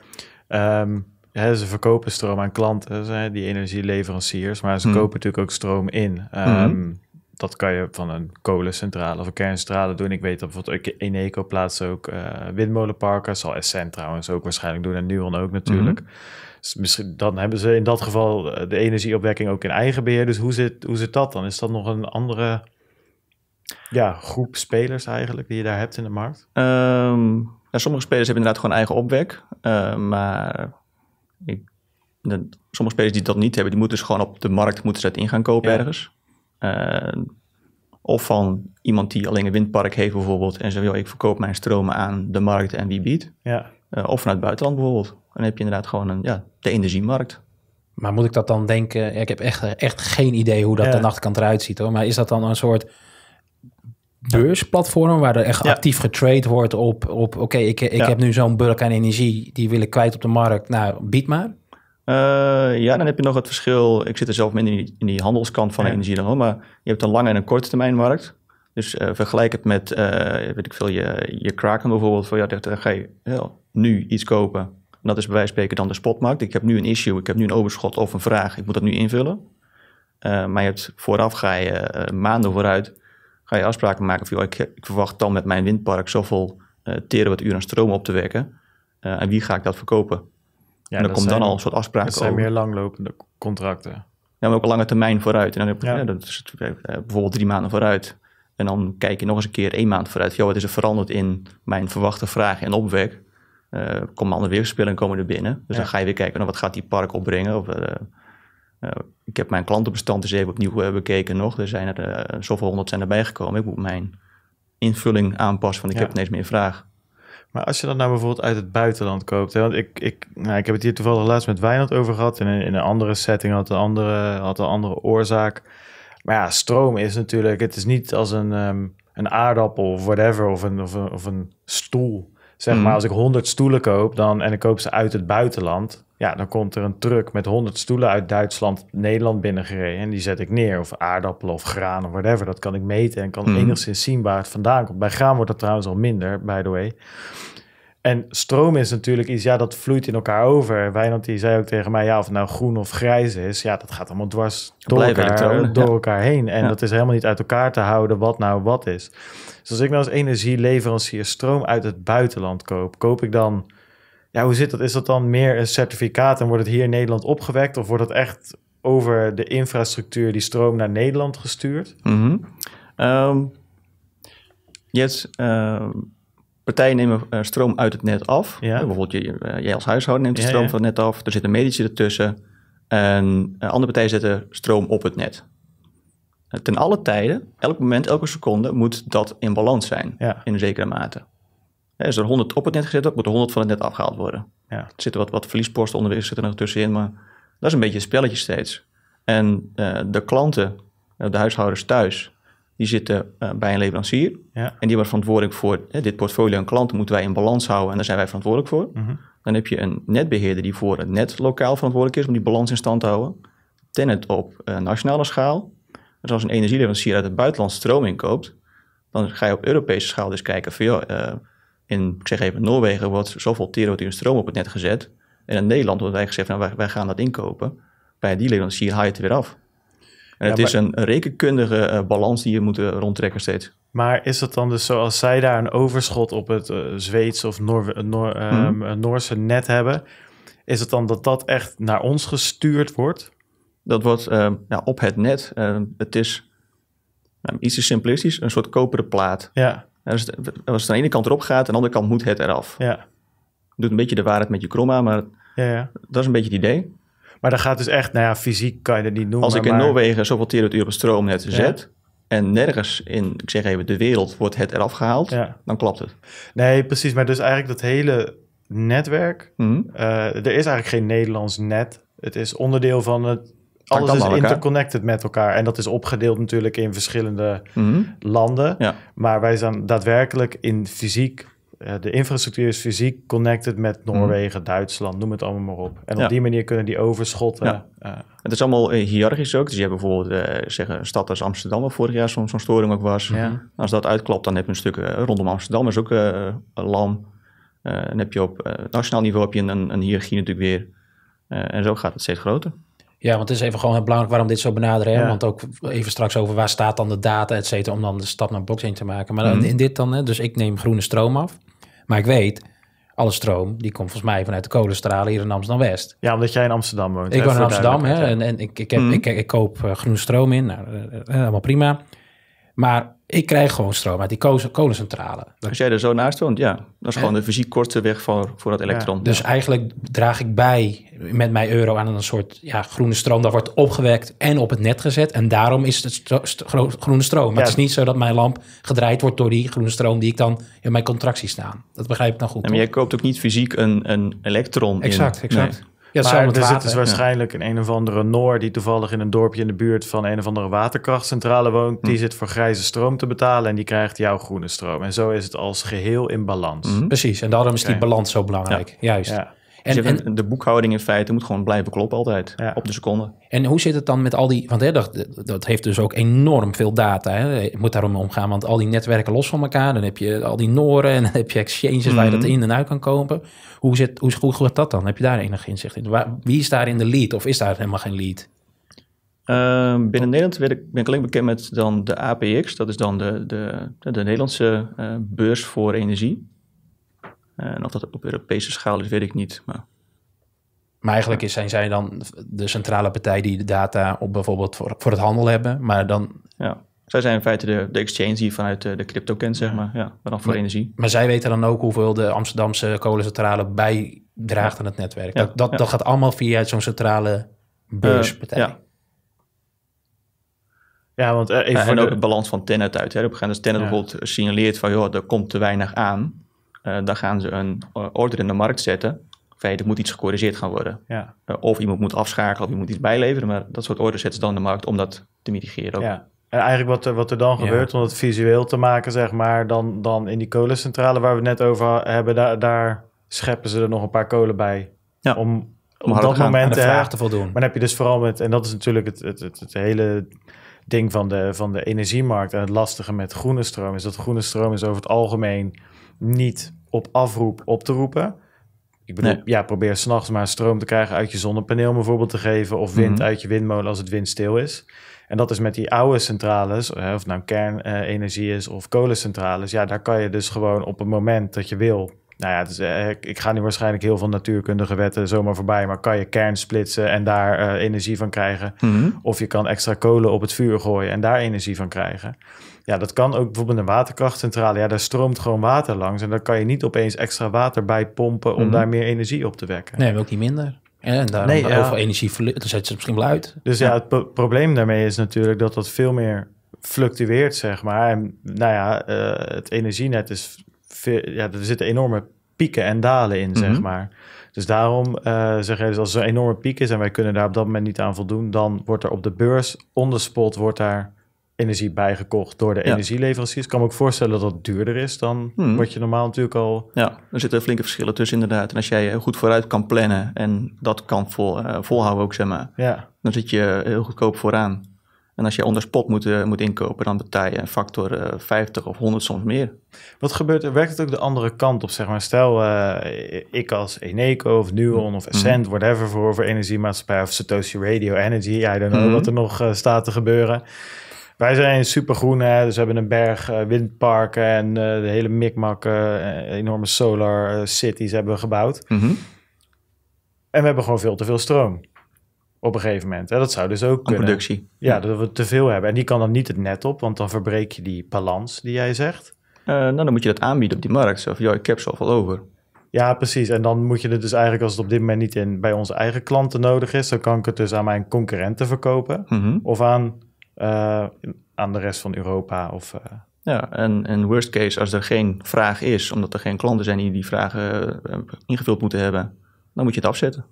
ehm, ze verkopen stroom aan klanten, hè, die energieleveranciers. Maar ze hmm. kopen natuurlijk ook stroom in. Ehm, hmm. Dat kan je van een kolencentrale of een kerncentrale doen. Ik weet dat bijvoorbeeld Eneco plaatst ook uh, windmolenparken. Zal Essent trouwens ook waarschijnlijk doen en Nuon ook natuurlijk. Hmm misschien, dan hebben ze in dat geval eh, de energieopwekking ook in eigen beheer. Dus hoe zit, hoe zit dat dan? Is dat nog een andere ja, groep spelers eigenlijk die je daar hebt in de markt? Ehm, sommige spelers hebben inderdaad gewoon eigen opwek. Ehm, maar ik, sommige spelers die dat niet hebben, die moeten dus gewoon op de markt moeten ze in gaan kopen ergens. Ehm, of van iemand die alleen een windpark heeft bijvoorbeeld en zegt, ik verkoop mijn stromen aan de markt en wie biedt. Ja. Uh, of vanuit het buitenland bijvoorbeeld. dan heb je inderdaad gewoon een, ja, de energiemarkt. Maar moet ik dat dan denken? Ik heb echt, eh, echt geen idee hoe dat ja. de achterkant eruit ziet hoor. Maar is dat dan een soort beursplatform waar er echt actief getrade wordt op, op oké, ik, ik heb nu zo'n bulk aan energie, die wil ik kwijt op de markt. Nou, bied maar. Eh, ja, dan heb je nog het verschil. Ik zit er zelf minder in die, in die handelskant van energie dan hoor, maar je hebt een lange en een korte termijn markt. Dus vergelijk het met, weet ik veel, je, je kraken bijvoorbeeld. Voor jou, nu iets kopen. En dat is bij wijze van spreken dan de spotmarkt. Ik heb nu een issue, ik heb nu een overschot of een vraag, ik moet dat nu invullen. Eh, maar je hebt, vooraf ga je eh, maanden vooruit, ga je afspraken maken van, ik, ik, verwacht dan met mijn windpark zoveel uh, eh, terawattuur aan stroom op te wekken. en wie ga ik dat verkopen? Ja, en dan komt dan al een soort afspraken Dat zijn meer langlopende contracten. Ja, maar ook een lange termijn vooruit. En dan heb je dat is, bijvoorbeeld drie maanden vooruit. En dan kijk je nog eens een keer één maand vooruit. Joh, wat is er veranderd in mijn verwachte vraag en opwek? uh, eh, komen andere weerspelen komen er binnen. Dus dan ga je weer kijken, nou, wat gaat die park opbrengen? Of, eh, eh, ik heb mijn klantenbestand eens dus even opnieuw bekeken nog. Er zijn er zoveel honderd zijn erbij gekomen. Ik moet mijn invulling aanpassen, van, ik heb ineens meer vraag. Maar als je dat nou bijvoorbeeld uit het buitenland koopt, hè? want ik, ik, nou, ik heb het hier toevallig laatst met Wijnand over gehad. In een, in een andere setting had een andere, had een andere oorzaak. Maar ja, stroom is natuurlijk, het is niet als een, ehm, een aardappel of whatever, of een, of een, of een stoel Zeg maar, mhm. als ik 100 stoelen koop dan, en ik koop ze uit het buitenland, ja, dan komt er een truck met 100 stoelen uit Duitsland, Nederland binnengereden. En die zet ik neer. Of aardappelen of graan of whatever. Dat kan ik meten en kan mhm. enigszins zien waar het vandaan komt. Bij graan wordt dat trouwens al minder, by the way. En stroom is natuurlijk iets, ja, dat vloeit in elkaar over. Wijnand die zei ook tegen mij, ja, of het nou groen of grijs is, ja, dat gaat allemaal dwars door, elkaar, eh, door elkaar, heen. En dat is helemaal niet uit elkaar te houden wat nou wat is. Dus als ik nou als energieleverancier stroom uit het buitenland koop, koop ik dan, ja, hoe zit dat? Is dat dan meer een certificaat en wordt het hier in Nederland opgewekt? Of wordt het echt over de infrastructuur die stroom naar Nederland gestuurd? yes, mhm. ehm, partijen nemen eh, stroom uit het net af. bijvoorbeeld je, eh, jij als huishouden neemt de stroom van het net af. Er zit een medici ertussen. En eh, andere partijen zetten stroom op het net. ten alle tijden, elk moment, elke seconde moet dat in balans zijn. In zekere mate. Is er 100 op het net gezet, moet er 100 van het net afgehaald worden. Ja. Er zitten wat, wat verliesposten onderweg zitten er nog tussenin, maar dat is een beetje een spelletje steeds. En de klanten, de huishoudens thuis, die zitten eh, bij een leverancier. Ja. En die wordt verantwoordelijk voor eh, dit portfolio en klanten moeten wij in balans houden en daar zijn wij verantwoordelijk voor. Mhm. Dan heb je een netbeheerder die voor het net lokaal verantwoordelijk is om die balans in stand te houden. Tenet op eh, nationale schaal. Dus als een energieleverancier uit het buitenland stroom inkoopt, dan ga je op Europese schaal dus kijken van in zeg even Noorwegen wordt zoveel in stroom op het net gezet. En in Nederland wordt wij gezegd, nou, wij, wij gaan dat inkopen. Bij die leverancier haal je het weer af het is een rekenkundige eh, balans die je moet eh, rondtrekken steeds. Maar is dat dan dus zo als zij daar een overschot op het uh, Zweedse of Noor, mhm. ehm, Noorse net hebben, is het dan dat dat echt naar ons gestuurd wordt? Dat wordt ehm, nou, op het net. Ehm, het is nou, iets te simplistisch, een soort koperen plaat. Ja. als, het, aan de ene kant erop gaat, aan de andere kant moet het eraf. Ja. Doet een beetje de waarheid met je kromma, aan, maar ja, dat is een beetje het idee. Maar dat gaat dus echt, nou ja, fysiek kan je het niet noemen. Als ik in maar... Noorwegen zoveel uur op het stroomnet zet... en nergens in, ik zeg even, de wereld wordt het eraf gehaald... dan klopt het. Nee, precies. Maar dus eigenlijk dat hele netwerk... Hm? Eh, er is eigenlijk geen Nederlands net. Het is onderdeel van het alles is interconnected met elkaar. En dat is opgedeeld natuurlijk in verschillende hm? landen. Maar wij zijn daadwerkelijk in fysiek eh, de infrastructuur is fysiek connected met mhm. Noorwegen, Duitsland, noem het allemaal maar op. En op die manier kunnen die overschotten. het is allemaal eh, hiërarchisch ook. Dus je hebt bijvoorbeeld uh, een stad als Amsterdam, waar vorig jaar zo'n zo storing ook was. Als dat uitklapt, dan heb je een stuk rondom Amsterdam, is ook lam. dan heb je op nationaal niveau heb je een, een hiërarchie natuurlijk weer. en zo gaat het steeds groter. Ja, want het is even gewoon belangrijk waarom dit zo benaderen. Want ook even straks over waar staat dan de data, et cetera, om dan de stap naar blockchain te maken. Maar mhm. in dit dan, hè? dus ik neem groene stroom af. Maar ik weet, alle stroom, die komt volgens mij vanuit de kolenstralen hier in Amsterdam-West. Ja, omdat jij in Amsterdam woont. Ik woon in Amsterdam hè, en, en ik, ik, heb, mhm. ik, ik, koop eh, groene stroom in. Nou, eh, eh, helemaal prima. Maar ik krijg gewoon stroom uit die kolencentrale. Als jij er zo naast stond, ja. Dat is gewoon de fysiek korte weg voor, voor dat elektron. dus eigenlijk draag ik bij met mijn euro aan een soort ja, groene stroom. Dat wordt opgewekt en op het net gezet. En daarom is het groene stroom. Maar het is niet zo dat mijn lamp gedraaid wordt door die groene stroom die ik dan in mijn contractie staan. Dat begrijp ik dan goed. En jij koopt ook niet fysiek een, een elektron exact, in. Exact, exact maar er zit dus waarschijnlijk een een of andere Noor die toevallig in een dorpje in de buurt van een of andere waterkrachtcentrale woont. Die hm. zit voor grijze stroom te betalen en die krijgt jouw groene stroom. En zo is het als geheel in balans. Hm. Precies, en daarom is die balans zo belangrijk. Juist. Dus en, de boekhouding in feite moet gewoon blijven kloppen altijd, op de seconde. En hoe zit het dan met al die, want dat, heeft dus ook enorm veel data. Hè. Je moet daarom omgaan, want al die netwerken los van elkaar, dan heb je al die noren en dan heb je exchanges waar je dat mhm. in en uit kan kopen. Hoe, zit, hoe, hoe gaat dat dan? Heb je daar enig inzicht in? wie is daar in de lead of is daar helemaal geen lead? Ehm, binnen Nederland ben ik, alleen bekend met dan de APX, dat is dan de, de, de Nederlandse eh, beurs voor energie. Eh, en of dat op Europese schaal is, weet ik niet. Maar, maar eigenlijk zijn zij dan de centrale partij die de data op bijvoorbeeld voor, voor het handel hebben, maar dan... Ja. Zij zijn in feite de, de exchange die vanuit eh, de, crypto kent, zeg maar. Ja, maar dan voor energie. Maar zij weten dan ook hoeveel de Amsterdamse kolencentrale bijdraagt aan het netwerk. Ja, dat, dat, gaat allemaal via zo'n centrale eh, beurspartij. ja. ja. want even. en ook het balans van Tenet uit. Hè. Op een gegeven moment, Tenet bijvoorbeeld signaleert van, joh, er komt te weinig aan uh, dan gaan ze een eh, order in de markt zetten. Feit, er moet iets gecorrigeerd gaan worden. Ja. Eh, of iemand moet afschakelen of iemand moet iets bijleveren. Maar dat soort orders zetten ze dan in de markt om dat te mitigeren. Ook. Ja. En eigenlijk wat, wat er dan gebeurt, om het visueel te maken, zeg maar, dan, dan in die kolencentrale waar we het net over hebben, daar, daar scheppen ze er nog een paar kolen bij. Om, om op dat moment de vraag te voldoen. Maar dan heb je dus vooral met, en dat is natuurlijk het, het, het, het hele ding van de, van de energiemarkt en het lastige met groene stroom is dat groene stroom is over het algemeen niet op afroep op te roepen. Ik bedoel, ja, probeer s'nachts maar stroom te krijgen uit je zonnepaneel bijvoorbeeld te geven. Of wind mhm. uit je windmolen als het windstil is. En dat is met die oude centrales, of nou kernenergie is of kolencentrales. Ja, daar kan je dus gewoon op het moment dat je wil. Nou ja, dus, ik ga nu waarschijnlijk heel veel natuurkundige wetten zomaar voorbij. Maar kan je kern splitsen en daar eh, energie van krijgen. Mhm. Of je kan extra kolen op het vuur gooien en daar energie van krijgen. Ja, dat kan ook bijvoorbeeld een waterkrachtcentrale. Ja, daar stroomt gewoon water langs. En dan kan je niet opeens extra water bij pompen om mhm. daar meer energie op te wekken. Nee, ook niet minder. En daarom nee, over energie verliezen. Dan zet je ze misschien wel uit. Dus ja, het probleem daarmee is natuurlijk dat dat veel meer fluctueert, zeg maar. En, nou ja, eh, het energienet is... ja, er zitten enorme pieken en dalen in, zeg mhm. maar. Dus daarom uh, zeg je, dus als er een enorme piek is en wij kunnen daar op dat moment niet aan voldoen, dan wordt er op de beurs on the spot wordt daar energie bijgekocht door de energieleveranciers. energieleveranciers. Ik kan me ook voorstellen dat dat duurder is dan hmm. wat je normaal natuurlijk al... Ja, er zitten flinke verschillen tussen inderdaad. En als jij goed vooruit kan plannen en dat kan vol, eh, volhouden ook, zeg maar... Ja. dan zit je heel goedkoop vooraan. En als je onder spot moet, eh, moet inkopen, dan betaal je een factor 50 eh, of 100 soms meer. Wat gebeurt er? Werkt het ook de andere kant op? Zeg maar, stel ik als Eneco of Nuon of Essent, hmm. whatever voor, voor energiemaatschappij... of Satoshi Radio Energy, I don't know hmm. wat er nog staat te gebeuren... Wij zijn supergroen, hè, dus we hebben een berg eh, windparken en eh, de hele mikmakken, eh, enorme solar cities hebben we gebouwd. Mhm. En we hebben gewoon veel te veel stroom op een gegeven moment. En dat zou dus ook kunnen. productie. Ja, dat we te veel hebben. En die kan dan niet het net op, want dan verbreek je die balans die jij zegt. nou, dan moet je dat aanbieden op die markt. Zo van, ik heb al over. Ja, precies. En dan moet je het dus eigenlijk, als het op dit moment niet bij onze eigen klanten nodig is, dan kan ik het dus aan mijn concurrenten verkopen. Mhm. Of aan eh, aan de rest van Europa of... Eh, ja, en, en worst case, als er geen vraag is, omdat er geen klanten zijn die die vragen eh, ingevuld moeten hebben, dan moet je het afzetten.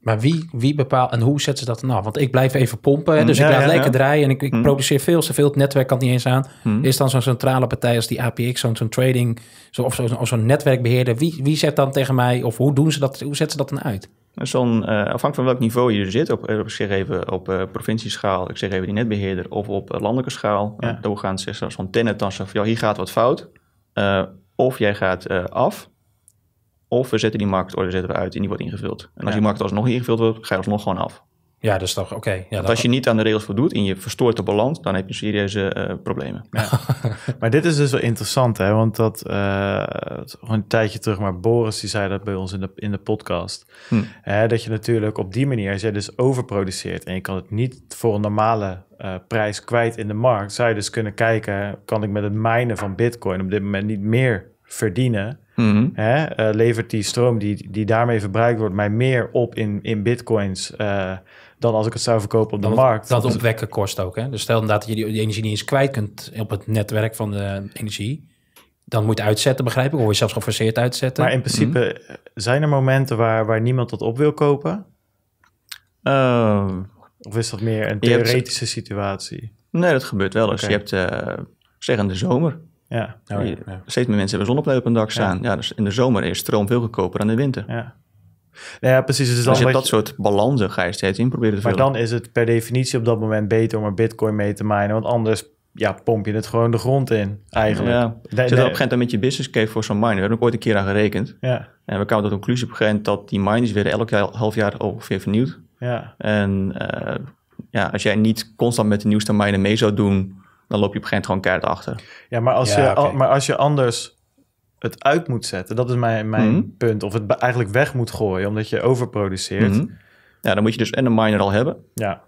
Maar wie, wie bepaalt en hoe zetten ze dat nou Want ik blijf even pompen, hè, mm, dus ik laat ja, lekker draaien en ik, ik mm. produceer veel zoveel. Het netwerk kan niet eens aan. Mm. Is dan zo'n centrale partij als die APX, zo'n trading zo, of zo'n zo netwerkbeheerder? Wie, wie zet dan tegen mij, of hoe doen ze dat? Hoe zetten ze dat dan uit? Zo'n, uh, afhankelijk van welk niveau je er zit, op, eh, ik zeg even op eh, provincieschaal, ik zeg even die netbeheerder, of op landelijke schaal, ja. doorgaans is zo'n tennetas van, ja, hier gaat wat fout, of jij gaat af, of we zetten die marktorder zetten we uit en die wordt ingevuld. En als die markt alsnog ingevuld wordt, ga je alsnog gewoon af. Ja, dat is toch oké. Ja, als je niet aan de regels voldoet en je verstoort de balans, dan heb je serieuze eh, problemen. Ja. maar dit is dus wel interessant, hè? Want dat, uh, een tijdje terug, maar Boris die zei dat bij ons in de, in de podcast. Hm. Hè, dat je natuurlijk op die manier, als je dus overproduceert en je kan het niet voor een normale eh, prijs kwijt in de markt, zou je dus kunnen kijken, kan ik met het mijnen van bitcoin op dit moment niet meer verdienen? Mhm. hè, levert die stroom die, die daarmee verbruikt wordt mij meer op in, in bitcoins uh, dan als ik het zou verkopen op de markt. Dat opwekken kost ook. Hè? Dus stel inderdaad dat je die, energie niet eens kwijt kunt op het netwerk van de energie. Dan moet je uitzetten, begrijp ik. Of je zelfs geforceerd uitzetten. Maar in principe mhm. zijn er momenten waar, waar niemand dat op wil kopen? Ehm, of is dat meer een theoretische situatie? Nee, dat gebeurt wel eens. Je hebt, uh, zeg in de zomer. Ja, oh, Steeds meer mensen hebben zonnepanelen op hun dak staan. Ja. dus in de zomer is stroom veel goedkoper dan in de winter. Ja ja, precies. Dus als je dat soort balansen ga je steeds in proberen te vullen. Maar dan is het per definitie op dat moment beter om er bitcoin mee te minen. Want anders ja, pomp je het gewoon de grond in, eigenlijk. Ja. Zit op een gegeven moment met je business case voor zo'n miner. We hebben ook ooit een keer aan gerekend. Ja. En we kwamen tot de conclusie op een gegeven moment dat die miners werden elk half jaar ongeveer vernieuwd. Ja. En eh, ja, als jij niet constant met de nieuwste miner mee zou doen, dan loop je op een gegeven moment gewoon keihard achter. Ja, maar als, maar als je anders het uit moet zetten. Dat is mijn, mijn mhm. punt. Of het eigenlijk weg moet gooien, omdat je overproduceert. Mhm. Ja, dan moet je dus en een miner al hebben. Ja.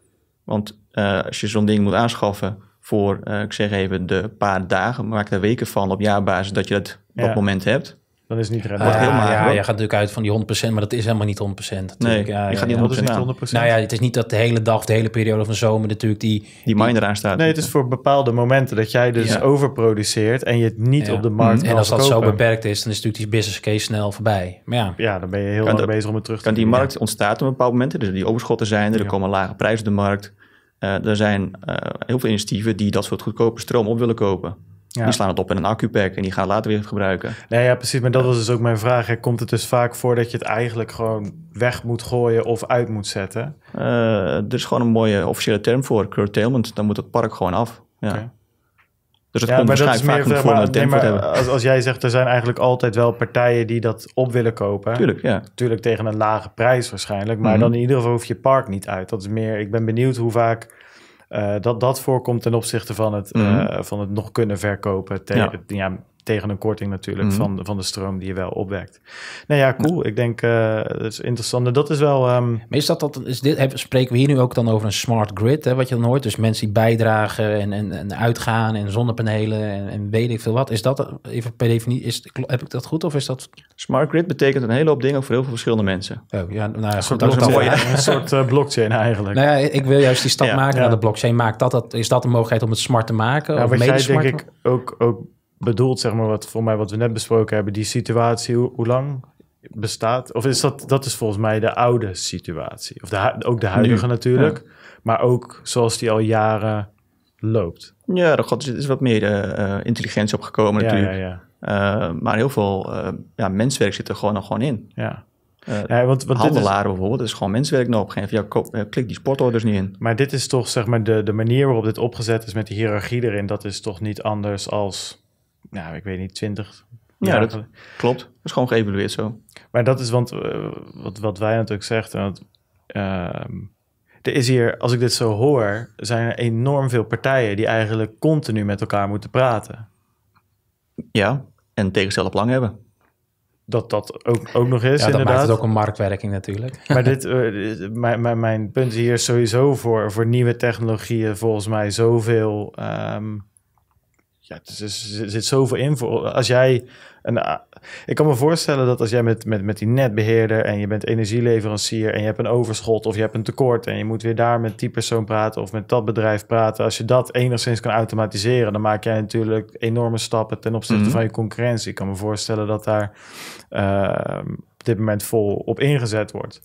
Want eh, als je zo'n ding moet aanschaffen voor, eh, ik zeg even, de paar dagen, maak er weken van op jaarbasis dat je dat, dat moment hebt. Dan is niet redelijk. Eh, ja, ja, je gaat natuurlijk uit van die 100%, maar dat is helemaal niet 100%. Natuurlijk. Nee, ja, je gaat niet 100%, 100%. Nou ja, het is niet dat de hele dag, de hele periode van zomer natuurlijk die... Die minder aanstaat. Nee, het is voor bepaalde momenten dat jij dus overproduceert en je het niet op de markt mm. En als dat zo beperkt is, dan is natuurlijk die business case snel voorbij. Maar ja. Ja, dan ben je heel erg bezig om het terug te Kan die markt ontstaat op een bepaald moment, dus die overschotten zijn er, er komen lage prijzen op de markt. Eh, er zijn eh, heel veel initiatieven die dat soort goedkope stroom op willen kopen. Ja. Die slaan het op in een accupack en die gaan later weer gebruiken. Nee, ja, precies. Maar dat was dus ook mijn vraag. Komt het dus vaak voor dat je het eigenlijk gewoon weg moet gooien of uit moet zetten? Eh, er is gewoon een mooie officiële term voor, curtailment. Dan moet het park gewoon af. Ja. Dus het komt waarschijnlijk vaak meer, vorm nee, maar, hebben. Als, als, jij zegt, er zijn eigenlijk altijd wel partijen die dat op willen kopen. Tuurlijk, ja. Tuurlijk tegen een lage prijs waarschijnlijk. Maar mhm. dan in ieder geval hoef je park niet uit. Dat is meer, ik ben benieuwd hoe vaak eh, dat dat voorkomt ten opzichte van het, mhm. eh, van het nog kunnen verkopen. Tegen, ja tegen een korting natuurlijk mhm. van, van de stroom die je wel opwekt. Nou ja, cool. Nou. Ik denk, eh, dat is interessant. Dat is wel... Um... is dat, dat is dit, heb, spreken we hier nu ook dan over een smart grid, hè, wat je dan hoort? Dus mensen die bijdragen en, en, en uitgaan en zonnepanelen en, en, weet ik veel wat. Is dat even per definitie, is, heb ik dat goed of is dat... Smart grid betekent een hele hoop dingen voor heel veel verschillende mensen. Oh, ja, nou ja, dat is een, soort eh, blockchain eigenlijk. Nou ja, ik wil juist die stap maken naar de blockchain. Maakt dat, dat, is dat een mogelijkheid om het smart te maken? Ja, nou, of wat jij denk ik ook, ook bedoelt, zeg maar, wat voor mij wat we net besproken hebben, die situatie, hoe lang bestaat? Of is dat, dat is volgens mij de oude situatie? Of de, ook de huidige natuurlijk, maar ook zoals die al jaren loopt. Ja, er is wat meer eh, eh, intelligentie opgekomen ja, natuurlijk. Ja, eh, maar heel veel ja, menswerk zit er gewoon nog gewoon in. Ja. Uh, ja, want, want handelaren is... bijvoorbeeld, dat is gewoon menswerk nou opgeven. Ja, klik die sportorders niet in. Maar dit is toch zeg maar de, de manier waarop dit opgezet is met die hiërarchie erin. Dat is toch niet anders als nou, ik weet niet, 20. Ja, dat klopt. Dat is gewoon geëvalueerd zo. Maar dat is want, eh, wat, wat wij natuurlijk zegt. dat, ehm, er is hier, als ik dit zo hoor, zijn er enorm veel partijen die eigenlijk continu met elkaar moeten praten. Ja, en tegenstellen belang hebben. Dat dat ook, ook nog is, ja, dat inderdaad. maakt het ook een marktwerking natuurlijk. Maar dit, eh, mijn, mijn, punt hier is sowieso voor, voor nieuwe technologieën volgens mij zoveel... Um, ja, dus er zit zoveel in. Voor, als jij een, eh, ik kan me voorstellen dat als jij met, met, met die netbeheerder en je bent energieleverancier en je hebt een overschot of je hebt een tekort en je moet weer daar met die persoon praten of met dat bedrijf praten. Als je dat enigszins kan automatiseren, dan maak jij natuurlijk enorme stappen ten opzichte mhm. van je concurrentie. Ik kan me voorstellen dat daar ehm, op dit moment vol op ingezet wordt.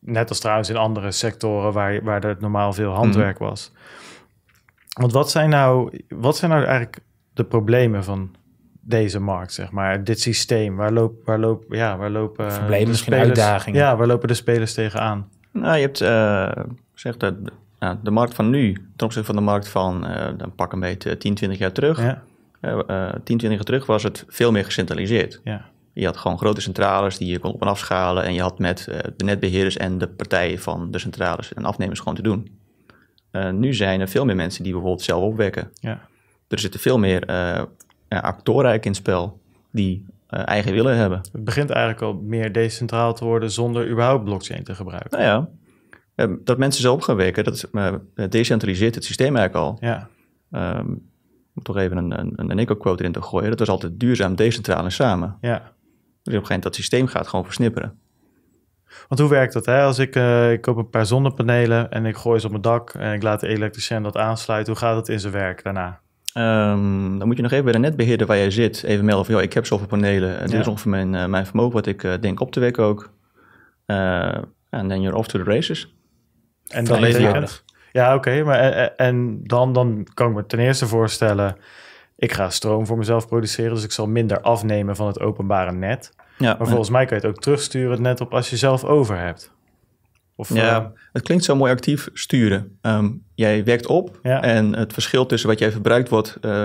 Net als trouwens in andere sectoren waar, waar er normaal veel mhm. handwerk was. Want wat zijn nou, wat zijn nou eigenlijk de problemen van deze markt, zeg maar, dit systeem? Waar, loop, waar, loop, ja, waar lopen eh, problemen, misschien uitdagingen? Ja, waar lopen de spelers tegenaan? Nou, je hebt uh, dat nou, de markt van nu, ten opzichte van de markt van, eh, dan pak een beetje 10, 20 jaar terug. Ja. 10, 20 jaar terug was het veel meer gecentraliseerd. Ja. Je had gewoon grote centrales die je kon op- en afschalen. En je had met de netbeheerders en de partijen van de centrales en afnemers gewoon te doen. nu zijn er veel meer mensen die bijvoorbeeld zelf opwekken. Ja er zitten veel meer uh, actoren in spel die eh, eigen willen hebben. Het begint eigenlijk al meer decentraal te worden zonder überhaupt blockchain te gebruiken. Nou ja, ehm, dat mensen zelf gaan werken, dat uh, decentraliseert het systeem eigenlijk al. Ja. Um, om toch even een, een, een eco-quote erin te gooien, dat is altijd duurzaam, decentraal en samen. Ja. Dus op een gegeven moment dat systeem gaat gewoon versnipperen. Want hoe werkt dat? Hè? Als ik, ik koop een paar zonnepanelen en ik gooi ze op mijn dak en ik laat de elektricien dat aansluiten, hoe gaat dat in zijn werk daarna? Ehm, dan moet je nog even bij de netbeheerder waar jij zit even melden van... ...joh, ik heb softwarepanelen, dit is ongeveer mijn, eh, mijn vermogen wat ik eh, denk op te wekken ook. Eh, en dan then you're off to the races. En dan is het. Ja, oké, maar en, dan, dan kan ik me ten eerste voorstellen... ...ik ga stroom voor mezelf produceren, dus ik zal minder afnemen van het openbare net... Ja, maar volgens mij kan je het ook terugsturen net op als je zelf over hebt ja, eh, het klinkt zo mooi actief sturen. Ehm, jij werkt op en het verschil tussen wat jij verbruikt wordt, uh,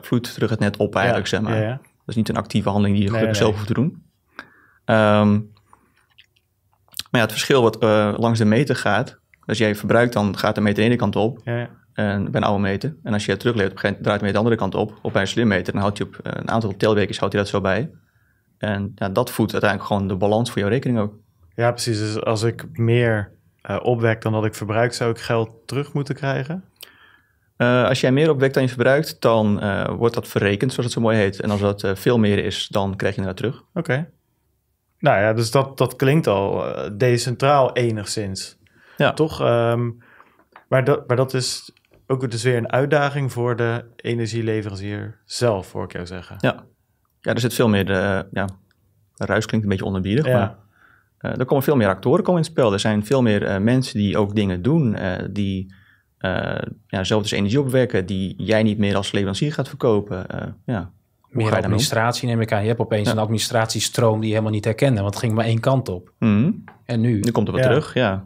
vloeit terug het net op eigenlijk, zeg maar. dat is niet een actieve handeling die je gelukkig zelf hoeft te doen. Ehm, maar ja, het verschil wat eh, langs de meter gaat, als jij verbruikt, dan gaat de meter de ene kant op. En bij een oude meter. En als je het terugleert, draait de meter de andere kant op. Op bij een slim meter, dan houdt je op een aantal telweken houdt hij dat zo bij. En ja, dat voedt uiteindelijk gewoon de balans voor jouw rekening ook. Ja, precies. Dus als ik meer uh, opwek dan dat ik verbruik, zou ik geld terug moeten krijgen? Eh, als jij meer opwekt dan je verbruikt, dan eh, wordt dat verrekend, zoals het zo mooi heet. En als dat veel meer is, dan krijg je dat terug. Oké. Nou ja, dus dat, dat klinkt al decentraal enigszins. Ja. Toch? Ehm, maar, dat, maar dat is ook dus weer een uitdaging voor de energieleverancier zelf, hoor ik jou zeggen. Ja, ja er zit veel meer... ja, ruis klinkt een beetje onderbiedig, ja. maar eh, er komen veel meer actoren komen in het spel. Er zijn veel meer eh, mensen die ook dingen doen, eh, die ja, zelf dus energie opwekken, die jij niet meer als leverancier gaat verkopen. ja. Meer administratie neem ik aan. Je hebt opeens een administratiestroom die je helemaal niet herkende, want het ging maar één kant op. Mhm. En nu? Nu komt er weer terug, ja.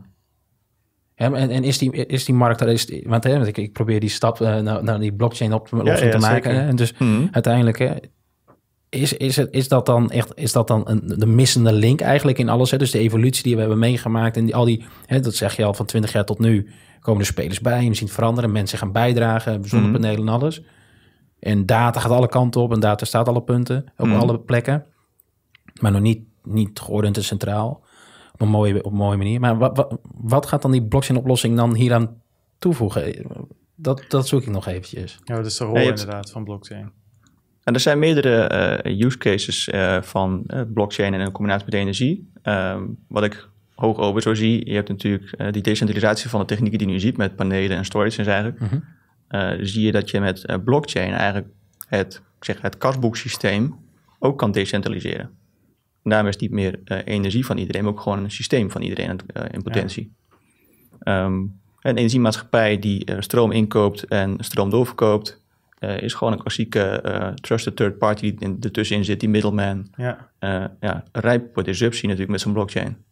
en, en is, die, is die markt daar? eens? want hè, ik, ik probeer die stap naar, naar, die blockchain op, te maken. En dus mhm. uiteindelijk, hè, is, is, is dat dan echt is dat dan een, de missende link eigenlijk in alles? Hè? Dus de evolutie die we hebben meegemaakt en al die, hè, dat zeg je al, van 20 jaar tot nu komen de spelers bij en we zien het veranderen. Mensen gaan bijdragen, zonnepanelen en mhm. alles. En data gaat alle kanten op en data staat alle punten, op mhm. alle plekken. Maar nog niet, niet geordend en centraal op een mooie, op mooie manier. Maar wat, wat, wat gaat dan die blockchain-oplossing dan hier aan toevoegen? Dat, dat zoek ik nog eventjes. Ja, dat is de rol inderdaad van blockchain. Nou, er zijn meerdere eh, use cases eh, van eh, blockchain en in combinatie met energie. Ehm, wat ik hoog over zo zie, je hebt natuurlijk die decentralisatie van de technieken die je nu ziet met panelen en storage en eigenlijk. Mhm. Dus zie je dat je met blockchain eigenlijk het, ik zeg, het kasboeksysteem ook kan decentraliseren. daarmee is niet meer energie van iedereen, maar ook gewoon een systeem van iedereen in potentie. Ja. Ehm, een energiemaatschappij die stroom inkoopt en stroom doorverkoopt, eh, is gewoon een klassieke uh, trusted third party die de ertussenin zit, die middleman. Ja. Eh, ja, rijp voor disruptie natuurlijk met zo'n blockchain.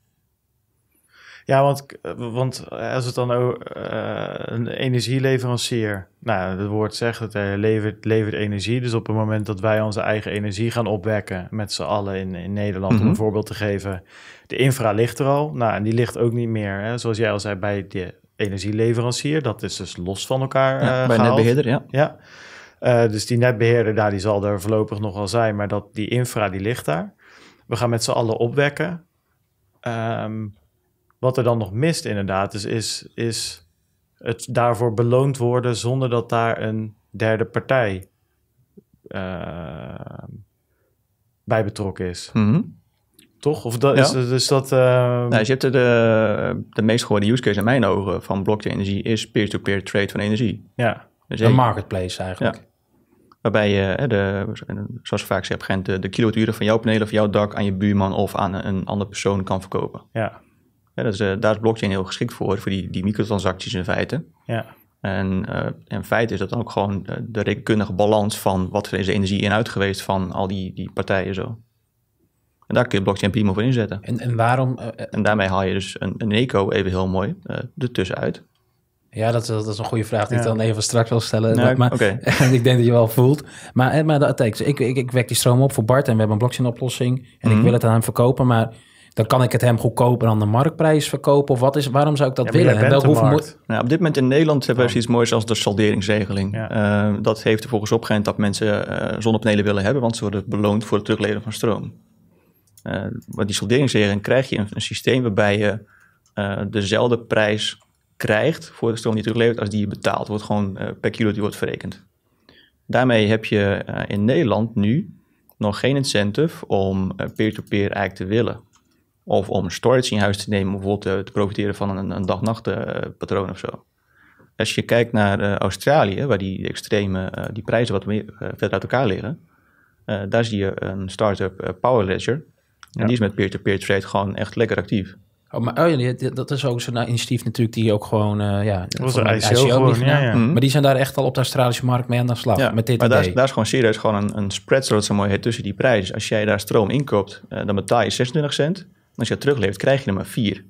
Ja, want, want als het dan ook een energieleverancier, nou, het woord zegt het, levert, levert energie. Dus op het moment dat wij onze eigen energie gaan opwekken, met z'n allen in, in Nederland, om een mhm. voorbeeld te geven, de infra ligt er al. Nou, en die ligt ook niet meer, hè, zoals jij al zei, bij de energieleverancier. Dat is dus los van elkaar. Ja, bij netbeheerder, ja. ja. Eh, dus die netbeheerder daar, die zal er voorlopig nog wel zijn, maar dat, die infra die ligt daar. We gaan met z'n allen opwekken. Ehm, wat er dan nog mist inderdaad, is, is, is het daarvoor beloond worden zonder dat daar een derde partij ehm, bij betrokken is. Mm Toch? Of dat, is, dat... Uh... je hebt de, de, meest gehoorde use case in mijn ogen van blockchain energie is peer-to-peer -peer trade van energie. Ja. Een marketplace eigenlijk. Waarbij je, de, zoals ik vaak zeg, Gent, de, de kilowatturen van jouw panelen of jouw dak aan je buurman of aan een andere persoon kan verkopen. Ja. dat is, eh, daar is blockchain heel geschikt voor, voor die, die microtransacties in feite. Ja. En uh, in feite is dat dan ook gewoon eh, de rekenkundige balans van wat er is de energie in uit geweest van al die, die partijen zo. En daar kun je blockchain prima voor inzetten. En, en waarom? en daarmee haal je dus een, een eco, even heel mooi, uh, ertussenuit. Ja, dat is, dat is een goede vraag die ik dan even straks wil stellen. Nee, maar, ik denk dat je wel voelt. Maar, eh, maar dat, dus ik, ik, ik wek die stroom op voor Bart en we hebben een blockchain-oplossing. En ik mhm. wil het aan hem verkopen, maar dan kan ik het hem goedkoper aan de marktprijs verkopen. Of wat is, waarom zou ik dat willen? En wel hoeveel moet... op dit moment in Nederland hebben we zoiets moois als de salderingsregeling. Eh, dat heeft er volgens opgeënt dat mensen eh, zonnepanelen willen hebben, want ze worden beloond voor het terugleden van stroom. Uh, maar die salderingsregeling krijg je een, een systeem waarbij je dezelfde prijs krijgt voor de stroom die je teruglevert, als die je betaalt, wordt gewoon eh, per kilo die wordt verrekend. Daarmee heb je eh, in Nederland nu nog geen incentive om eh, peer-to-peer eigenlijk te willen. Of om storage in huis te nemen, bijvoorbeeld te profiteren van een, een dag-nacht patroon of zo. Als je kijkt naar Australië, waar die extreme die prijzen wat meer, verder uit elkaar liggen, daar zie je een start-up Power Ledger. En die is met peer to -peer trade gewoon echt lekker actief. Oh, maar oh dat is ook zo'n initiatief natuurlijk die ook gewoon... Uh, ja, dat was een ICO, ICO ja, mhm. Maar die zijn daar echt al op de Australische markt mee aan de slag, met dit Maar daar is, daar is, gewoon serieus gewoon een, een spread, zoals zo mooi heet, tussen die prijzen. Als jij daar stroom inkoopt, eh, dan betaal je 26 cent. En als je het teruglevert, krijg je er maar 4.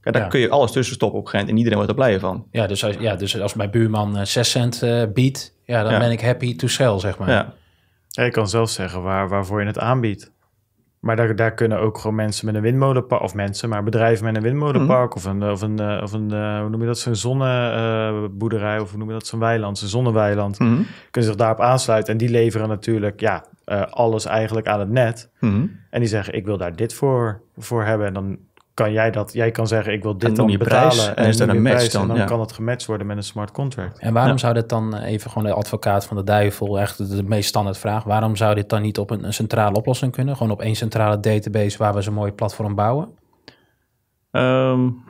Kijk, daar kun je alles tussen stoppen op en iedereen wordt er blij van. Ja, dus als, ja, dus als mijn buurman 6 eh, cent biedt, ja, dan ben ik happy to sell, zeg maar. Ja. je kan zelf zeggen waar, waarvoor je het aanbiedt. Maar daar, daar kunnen ook gewoon mensen met een windmolenpark, of mensen, maar bedrijven met een windmolenpark, mhm. of een, eh, of een, eh, of een eh, hoe noem je dat, zo'n zonneboerderij, of hoe noem je dat, zo'n weiland, zo'n zonneweiland, mhm. kunnen zich daarop aansluiten. En die leveren natuurlijk, ja, alles eigenlijk aan het net. Mhm. En die zeggen, ik wil daar dit voor, voor hebben. En dan kan jij dat, jij kan zeggen ik wil dit om je betalen. Prijs, en, en is een match dan? dan kan dat gematcht worden met een smart contract. En waarom zou dit dan, eh, even gewoon de advocaat van de duivel, echt de, meest standaard vraag, waarom zou dit dan niet op een, centrale oplossing kunnen? Gewoon op één centrale database waar we zo'n mooi platform bouwen? Um,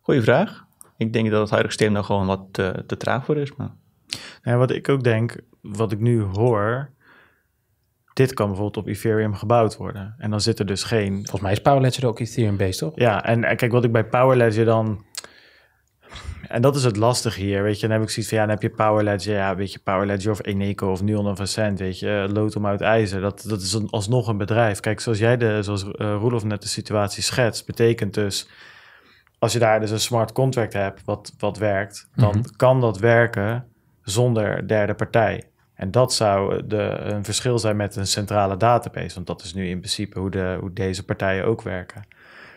goeie vraag. Ik denk dat het huidige systeem daar gewoon wat te, eh, te traag voor is. Maar... wat ik ook denk, wat ik nu hoor, dit kan bijvoorbeeld op Ethereum gebouwd worden. En dan zit er dus geen... Volgens mij is Power Ledger ook Ethereum-based, toch? Ja, en, kijk, wat ik bij Power Ledger dan... En dat is het lastige hier, weet je. Dan heb ik zoiets van, ja, dan heb je Power Ledger, ja, weet je, Power Ledger of Eneco of Nuon of Ascent, weet je, lood om uit ijzer. Dat, dat is een, alsnog een bedrijf. Kijk, zoals jij de, zoals uh, Roelof net de situatie schetst, betekent dus, als je daar dus een smart contract hebt wat, wat werkt, dan mhm. kan dat werken zonder derde partij. En dat zou de, een verschil zijn met een centrale database, want dat is nu in principe hoe, de, hoe deze partijen ook werken.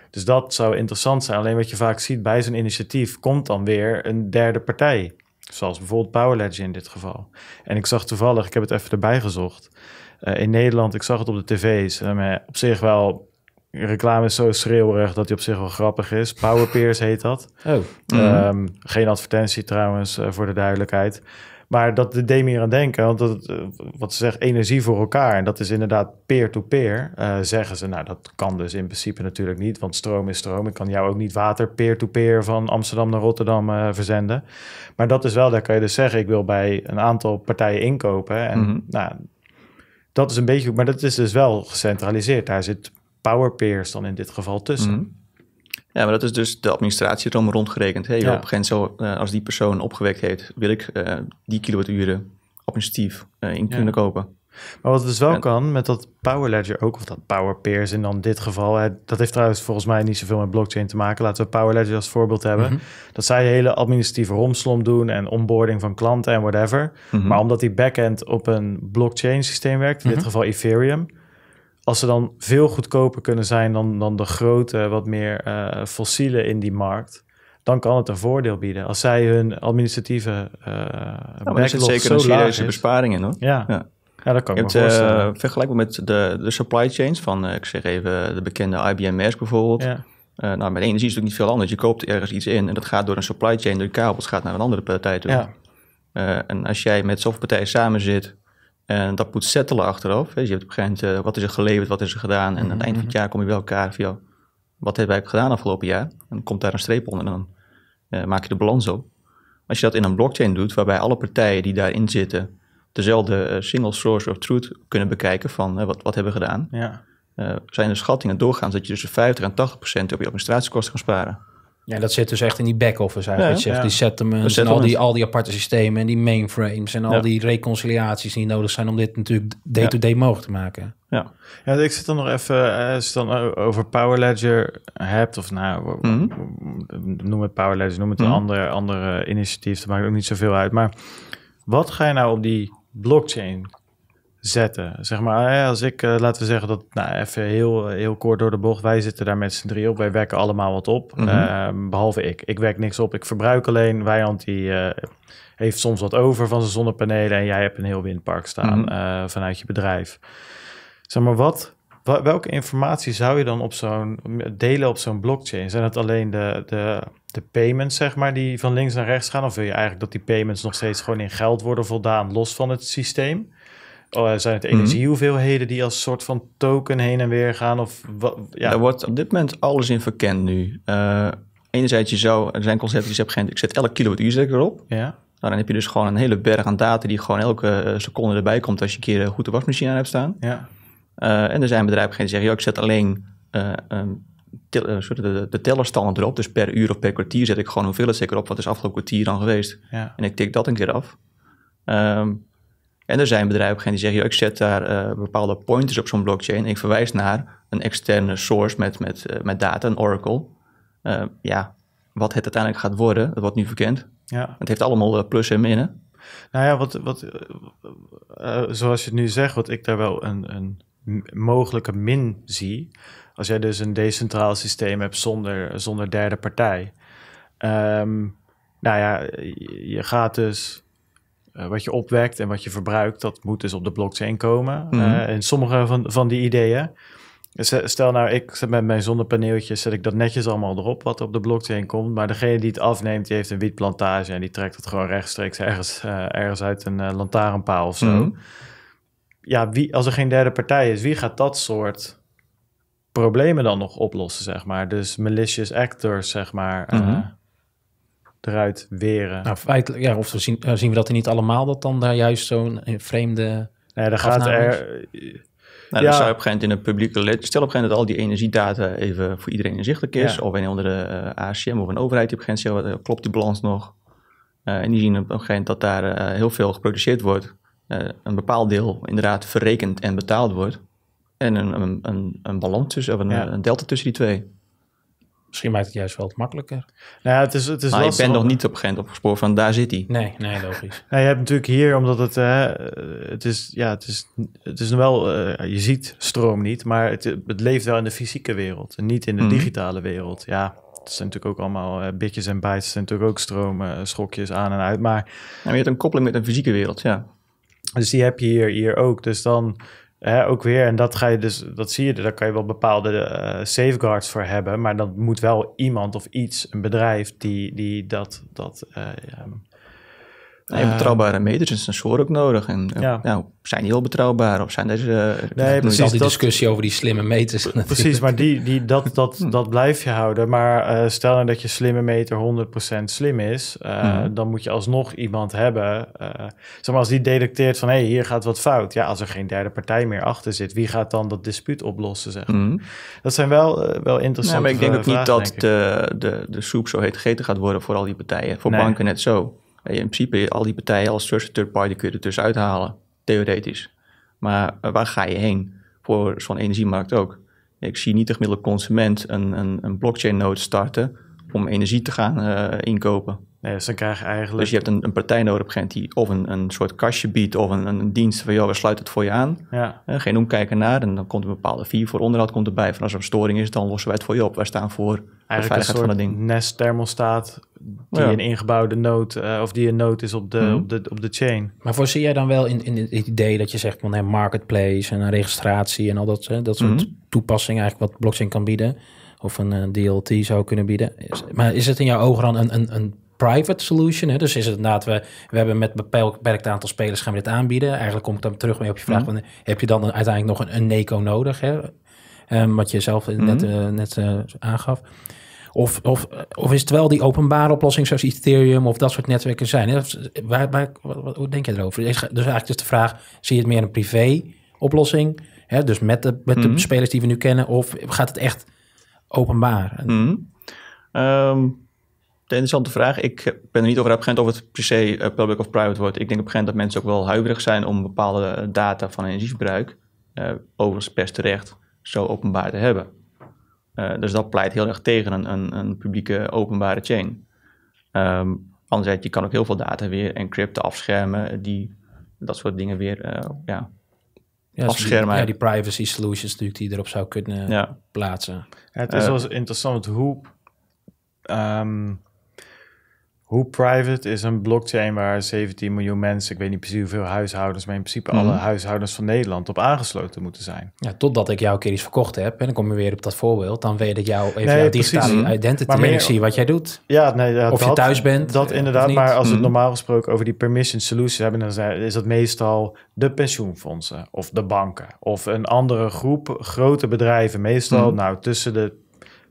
Dus dat zou interessant zijn. Alleen wat je vaak ziet bij zo'n initiatief komt dan weer een derde partij. Zoals bijvoorbeeld PowerLedge in dit geval. En ik zag toevallig, ik heb het even erbij gezocht. Eh, in Nederland, ik zag het op de tv's. Eh, op zich wel, reclame is zo schreeuwerig dat die op zich wel grappig is. Powerpeers heet dat. Oh. Ehm, mm-hmm. Geen advertentie trouwens, eh, voor de duidelijkheid. Maar dat de deed aan denken, want dat, eh, wat ze zegt, energie voor elkaar. En dat is inderdaad peer-to-peer. Eh, zeggen ze, nou dat kan dus in principe natuurlijk niet, want stroom is stroom. Ik kan jou ook niet water peer-to-peer van Amsterdam naar Rotterdam eh, verzenden. Maar dat is wel, daar kan je dus zeggen, ik wil bij een aantal partijen inkopen. En mhm. nou, dat is een beetje, maar dat is dus wel gecentraliseerd. Daar zit power-peer's dan in dit geval tussen. Mhm. Ja, maar dat is dus de administratie erom rondgerekend. Hey, Op een gegeven moment, als die persoon opgewekt heeft, wil ik eh, die kilowatturen administratief eh, in kunnen kopen. Maar wat dus wel kan met dat Power Ledger ook, of dat Power Peers in dan dit geval, hè, dat heeft trouwens volgens mij niet zoveel met blockchain te maken. Laten we Power Ledger als voorbeeld hebben. Mhm. Dat zij hele administratieve romslom doen en onboarding van klanten en whatever. Mhm. Maar omdat die backend op een blockchain systeem werkt, in dit mhm. geval Ethereum, als ze dan veel goedkoper kunnen zijn dan, dan de grote, wat meer eh, fossiele in die markt, dan kan het een voordeel bieden. Als zij hun administratieve uh, nou, het zeker een serieuze besparing in, hoor. Ja. ja. dat kan ik me eh, vergelijkbaar met de, de supply chains van, ik zeg even, de bekende IBM Maersk bijvoorbeeld. Ja. nou, met energie is natuurlijk niet veel anders. Je koopt ergens iets in en dat gaat door een supply chain, door kabels, gaat naar een andere partij toe. Ja. en als jij met softwarepartijen samen zit, en eh, dat moet settelen achteraf. Dus je hebt op een gegeven moment, eh, wat is er geleverd, wat is er gedaan. En aan het eind van het mhm. jaar kom je bij elkaar van, wat hebben wij gedaan afgelopen jaar? En dan komt daar een streep onder en dan eh, maak je de balans op. Als je dat in een blockchain doet, waarbij alle partijen die daarin zitten dezelfde single source of truth kunnen bekijken van wat, wat hebben we gedaan, ja. zijn de schattingen doorgaans dat je tussen 50 en 80 procent op je administratiekosten kan sparen. Ja, dat zit dus echt in die back-office eigenlijk. Ja, Die settlements, en al die, al die aparte systemen en die mainframes en al die reconciliaties die nodig zijn om dit natuurlijk day-to-day mogelijk te maken. Ja. ja, ik zit dan nog even, eh, als je dan over Power Ledger hebt, of nou, mhm. noem het Power Ledger, noem het een mhm. andere, andere initiatief, dat maakt ook niet zoveel uit. Maar wat ga je nou op die blockchain zetten. Zeg maar, als ik, eh, laten we zeggen dat, nou even heel, eh, heel kort door de bocht, wij zitten daar met z'n drie op, wij wekken allemaal wat op, mhm. ehm, behalve ik. Ik wek niks op, ik verbruik alleen. Wijand die eh, heeft soms wat over van zijn zonnepanelen en jij hebt een heel windpark staan mhm. vanuit je bedrijf. Zeg maar, wat welke informatie zou je dan op zo'n delen op zo'n blockchain? Zijn het alleen de, de, de payments, zeg maar, die van links naar rechts gaan? Of wil je eigenlijk dat die payments nog steeds gewoon in geld worden voldaan, los van het systeem? Oh, zijn het mhm. energiehoeveelheden die als soort van token heen en weer gaan? Of ja. Daar wordt op dit moment alles in verkend nu. Eh, enerzijds, je zou, er zijn concepten die zeggen, ik zet elke kilowattuur zeker erop. Ja. Nou, dan heb je dus gewoon een hele berg aan data die gewoon elke eh, seconde erbij komt als je een keer goed de wasmachine aan hebt staan. Ja. Eh, en er zijn bedrijven die zeggen, ik zet alleen uh, um, de, de tellerstanden erop. Dus per uur of per kwartier zet ik gewoon hoeveel het zeker op. Wat is afgelopen kwartier dan geweest? Ja. En ik tik dat een keer af. Um, en er zijn bedrijven die zeggen, ik zet daar eh, bepaalde pointers op zo'n blockchain. Ik verwijs naar een externe source met, met, eh, met data, een Oracle. Eh, ja, wat het uiteindelijk gaat worden, dat wordt nu verkend. Ja. Het heeft allemaal plus en minnen. Nou ja, wat, wat, zoals je het nu zegt, wat ik daar wel een, een mogelijke min zie. Als jij dus een decentraal systeem hebt zonder, zonder derde partij. Um, nou ja, je gaat dus eh, wat je opwekt en wat je verbruikt, dat moet dus op de blockchain komen. Mhm. Eh, en sommige van, van die ideeën. Dus, eh, stel nou, ik zet met mijn zonnepaneeltjes, zet ik dat netjes allemaal erop wat op de blockchain komt. Maar degene die het afneemt, die heeft een wietplantage en die trekt het gewoon rechtstreeks ergens, ergens uit een uh, lantaarnpaal of zo. Mhm. Ja, wie, als er geen derde partij is, wie gaat dat soort problemen dan nog oplossen, zeg maar? Dus malicious actors, zeg maar. Mhm eruit weren. Nou, feitelijk, ja, of zien, eh, zien we dat er niet allemaal, dat dan daar juist zo'n eh, vreemde. Nee, daar gaat er. Nou, ja. dan zou je op een gegeven moment in een publieke stel op een gegeven moment al die energiedata even voor iedereen inzichtelijk is, of een andere uh, eh, ACM of een overheid die op een gegeven moment klopt die balans nog? Uh, en die zien op een gegeven moment dat daar heel veel geproduceerd wordt, een bepaald deel inderdaad verrekend en betaald wordt, en een, een, een, balans tussen, of een, een delta tussen die twee. Misschien maakt het juist wel het makkelijker. Nou, het is, het is maar lastig. ik ben nog niet op Gent opgespoord van daar zit hij. Nee, nee, logisch. nou, je hebt natuurlijk hier, omdat het, uh, het is, ja, het is, het is wel, eh, je ziet stroom niet, maar het, het leeft wel in de fysieke wereld en niet in de mhm. digitale wereld. Ja, het zijn natuurlijk ook allemaal eh, bitjes en bytes, het zijn natuurlijk ook stromen, schokjes aan en uit, maar... Nou, je hebt een koppeling met een fysieke wereld, ja. Dus die heb je hier, hier ook. Dus dan Hè, ook weer, en dat ga je dus, dat zie je, daar kan je wel bepaalde eh, safeguards voor hebben, maar dan moet wel iemand of iets, een bedrijf, die, die dat, dat eh, Nee, eh, betrouwbare meters dus en ook nodig. En ja. zijn die heel betrouwbaar of zijn deze... Eh, nee, precies. Al die discussie over die slimme meters. Precies, maar die, die, dat, dat, hmm. dat blijf je houden. Maar eh, stel nou dat je slimme meter 100% slim is, hmm. dan moet je alsnog iemand hebben. Uh, zeg maar als die detecteert van, hé, hey, hier gaat wat fout. Ja, als er geen derde partij meer achter zit, wie gaat dan dat dispuut oplossen, zeg hmm. Dat zijn wel, wel interessante maar ik denk ook niet dat de, de, de soep zo heet gegeten gaat worden voor al die partijen. Voor banken net zo. In principe, al die partijen als trusted third party kun je er dus uithalen, theoretisch. Maar eh, waar ga je heen? Voor zo'n energiemarkt ook. Ik zie niet de gemiddelde consument een, een, een blockchain node starten om energie te gaan eh, inkopen. Nee, dus je eigenlijk... Dus je hebt een, een partij nodig op die of een, een soort kastje biedt of een, een dienst van, joh, we sluiten het voor je aan. Ja. Eh, geen omkijken naar en dan komt een bepaalde vier voor onderhoud komt erbij. Van als er een storing is, dan lossen wij het voor je op. Wij staan voor eigenlijk een soort van ding. Nest thermostaat die een ingebouwde nood eh, of die een nood is op de, mhm. op de, op de chain. Maar voorzie jij dan wel in, in het idee dat je zegt van hey, marketplace en registratie en al dat, hè, dat soort hmm. toepassingen eigenlijk wat blockchain kan bieden? Of een, eh, DLT zou kunnen bieden. maar is het in jouw ogen dan een, een, een private solution. Hè? Dus is het inderdaad, we, we hebben met bepaald beperkt aantal spelers gaan we dit aanbieden. Eigenlijk kom ik dan terug mee op je vraag, mhm. van, heb je dan uiteindelijk nog een, een NECO nodig? Hè? Ehm, wat je zelf net, mhm. eh, net eh, aangaf. Of, of, of is het wel die openbare oplossing zoals Ethereum of dat soort netwerken zijn? Hè? Eh, waar, waar, wat, hoe denk je erover? Dus eigenlijk is de vraag, zie je het meer een privé oplossing? Hè? Dus met, de, met de mhm. spelers die we nu kennen? Of gaat het echt openbaar? Ehm, interessante vraag. Ik eh, ben er niet over uitgegaan of het per se eh, public of private wordt. Ik denk op een gegeven moment dat mensen ook wel huiverig zijn om bepaalde eh, data van energieverbruik, uh, overigens best terecht, zo openbaar te hebben. dus dat pleit heel erg tegen een, een, een publieke openbare chain. Um, anderzijds, je kan ook heel veel data weer encrypten, afschermen, die, dat soort dingen weer ja, ja, dus afschermen. Die, ja, die privacy solutions natuurlijk die erop zou kunnen plaatsen. het is wel interessant hoe ehm, hoe private is een blockchain waar 17 miljoen mensen, ik weet niet precies hoeveel huishoudens, maar in principe alle mhm. huishoudens van Nederland op aangesloten moeten zijn? Ja, totdat ik jou een keer iets verkocht heb en dan kom je weer op dat voorbeeld, dan weet ik jou even jouw digitale precies. Mhm. identity maar ik zie wat jij doet. Ja, nee, of dat, je thuis bent. Dat eh, inderdaad, maar als het mhm. normaal gesproken over die permission solutions hebben, dan is dat meestal de pensioenfondsen of de banken of een andere groep grote bedrijven, meestal nou tussen de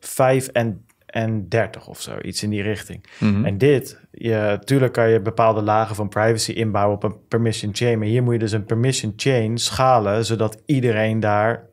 5 en en 30 of zo, iets in die richting. Mhm. En dit, je, tuurlijk kan je bepaalde lagen van privacy inbouwen op een permission chain, maar hier moet je dus een permission chain schalen, zodat iedereen daar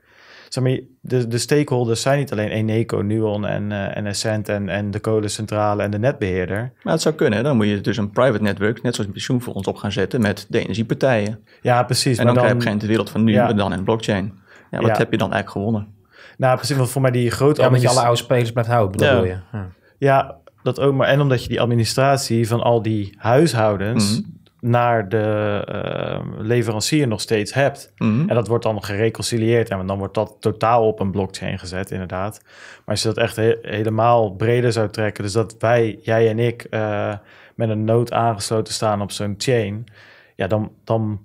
zeg maar, de, de stakeholders zijn niet alleen Eneco, Nuon en, uh, en en, en de kolencentrale en de netbeheerder. Maar het zou kunnen, dan moet je dus een private network, net zoals een pensioenfonds, op gaan zetten met de energiepartijen. Ja, precies. En dan, maar dan krijg je op een de wereld van nu dan in blockchain. Ja, wat heb je dan eigenlijk gewonnen? Nou, precies, want voor mij die grote... Ja, met je alle oude spelers blijft houden, bedoel je? Ja. ja, dat ook. Maar en omdat je die administratie van al die huishoudens... Mhm. naar de ehm, leverancier nog steeds hebt. Mhm. En dat wordt dan gereconcilieerd en dan wordt dat totaal op een blockchain gezet, inderdaad. Maar als je dat echt helemaal breder zou trekken, dus dat wij, jij en ik, eh, met een nood aangesloten staan op zo'n chain, ja, dan, dan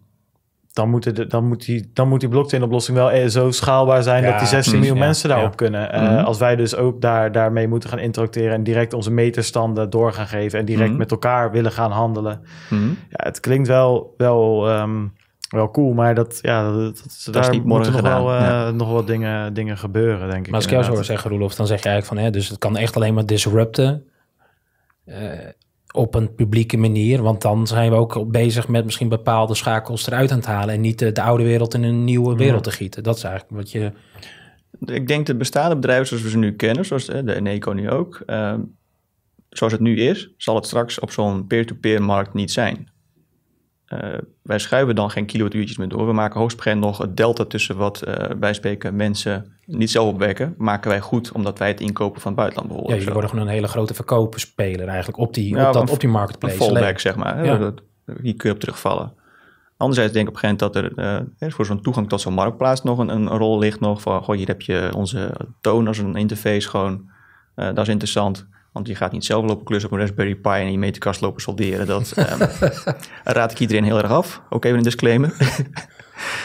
dan moet, de, dan, moet die, dan moet die blockchain-oplossing wel eh, zo schaalbaar zijn dat die 16 miljoen mensen daarop kunnen. Eh, mhm. Als wij dus ook daar, daarmee moeten gaan interacteren en direct onze meterstanden door gaan geven en direct mhm. met elkaar willen gaan handelen. Mhm. ja, het klinkt wel, wel, ehm, wel cool, maar dat, ja, dat, dat, daar moeten nog wel, eh, nog wat dingen, dingen gebeuren, denk ik. Maar als ik jou zo zeggen, Roelof, dan zeg je eigenlijk van, hè, dus het kan echt alleen maar disrupten op een publieke manier. Want dan zijn we ook bezig met misschien bepaalde schakels eruit aan het halen. En niet de, oude wereld in een nieuwe wereld te gieten. Dat is eigenlijk wat je. Ik denk de bestaande bedrijven zoals we ze nu kennen, zoals eh, de Eneco nu ook. Ehm, zoals het nu is, zal het straks op zo'n peer-to-peer markt niet zijn. Eh, wij schuiven dan geen kilowattuurtjes meer door. We maken hoogstprent nog het delta tussen wat uh, wij spreken mensen niet zelf opwekken, maken wij goed omdat wij het inkopen van buitenland bijvoorbeeld. Ja, jullie worden gewoon een hele grote verkoperspeler eigenlijk op die, op, dat, op die marketplace. Een zeg maar, ja. hier kun je op terugvallen. Anderzijds denk ik op een gegeven moment dat eh, er voor zo'n toegang tot zo'n marktplaats nog een, een, rol ligt. Nog van, goh, hier heb je onze toon als een interface gewoon. Uh, dat is interessant. Want je gaat niet zelf lopen klussen op een Raspberry Pi en je kast lopen solderen. Dat ehm, raad ik iedereen heel erg af. Ook even een disclaimer.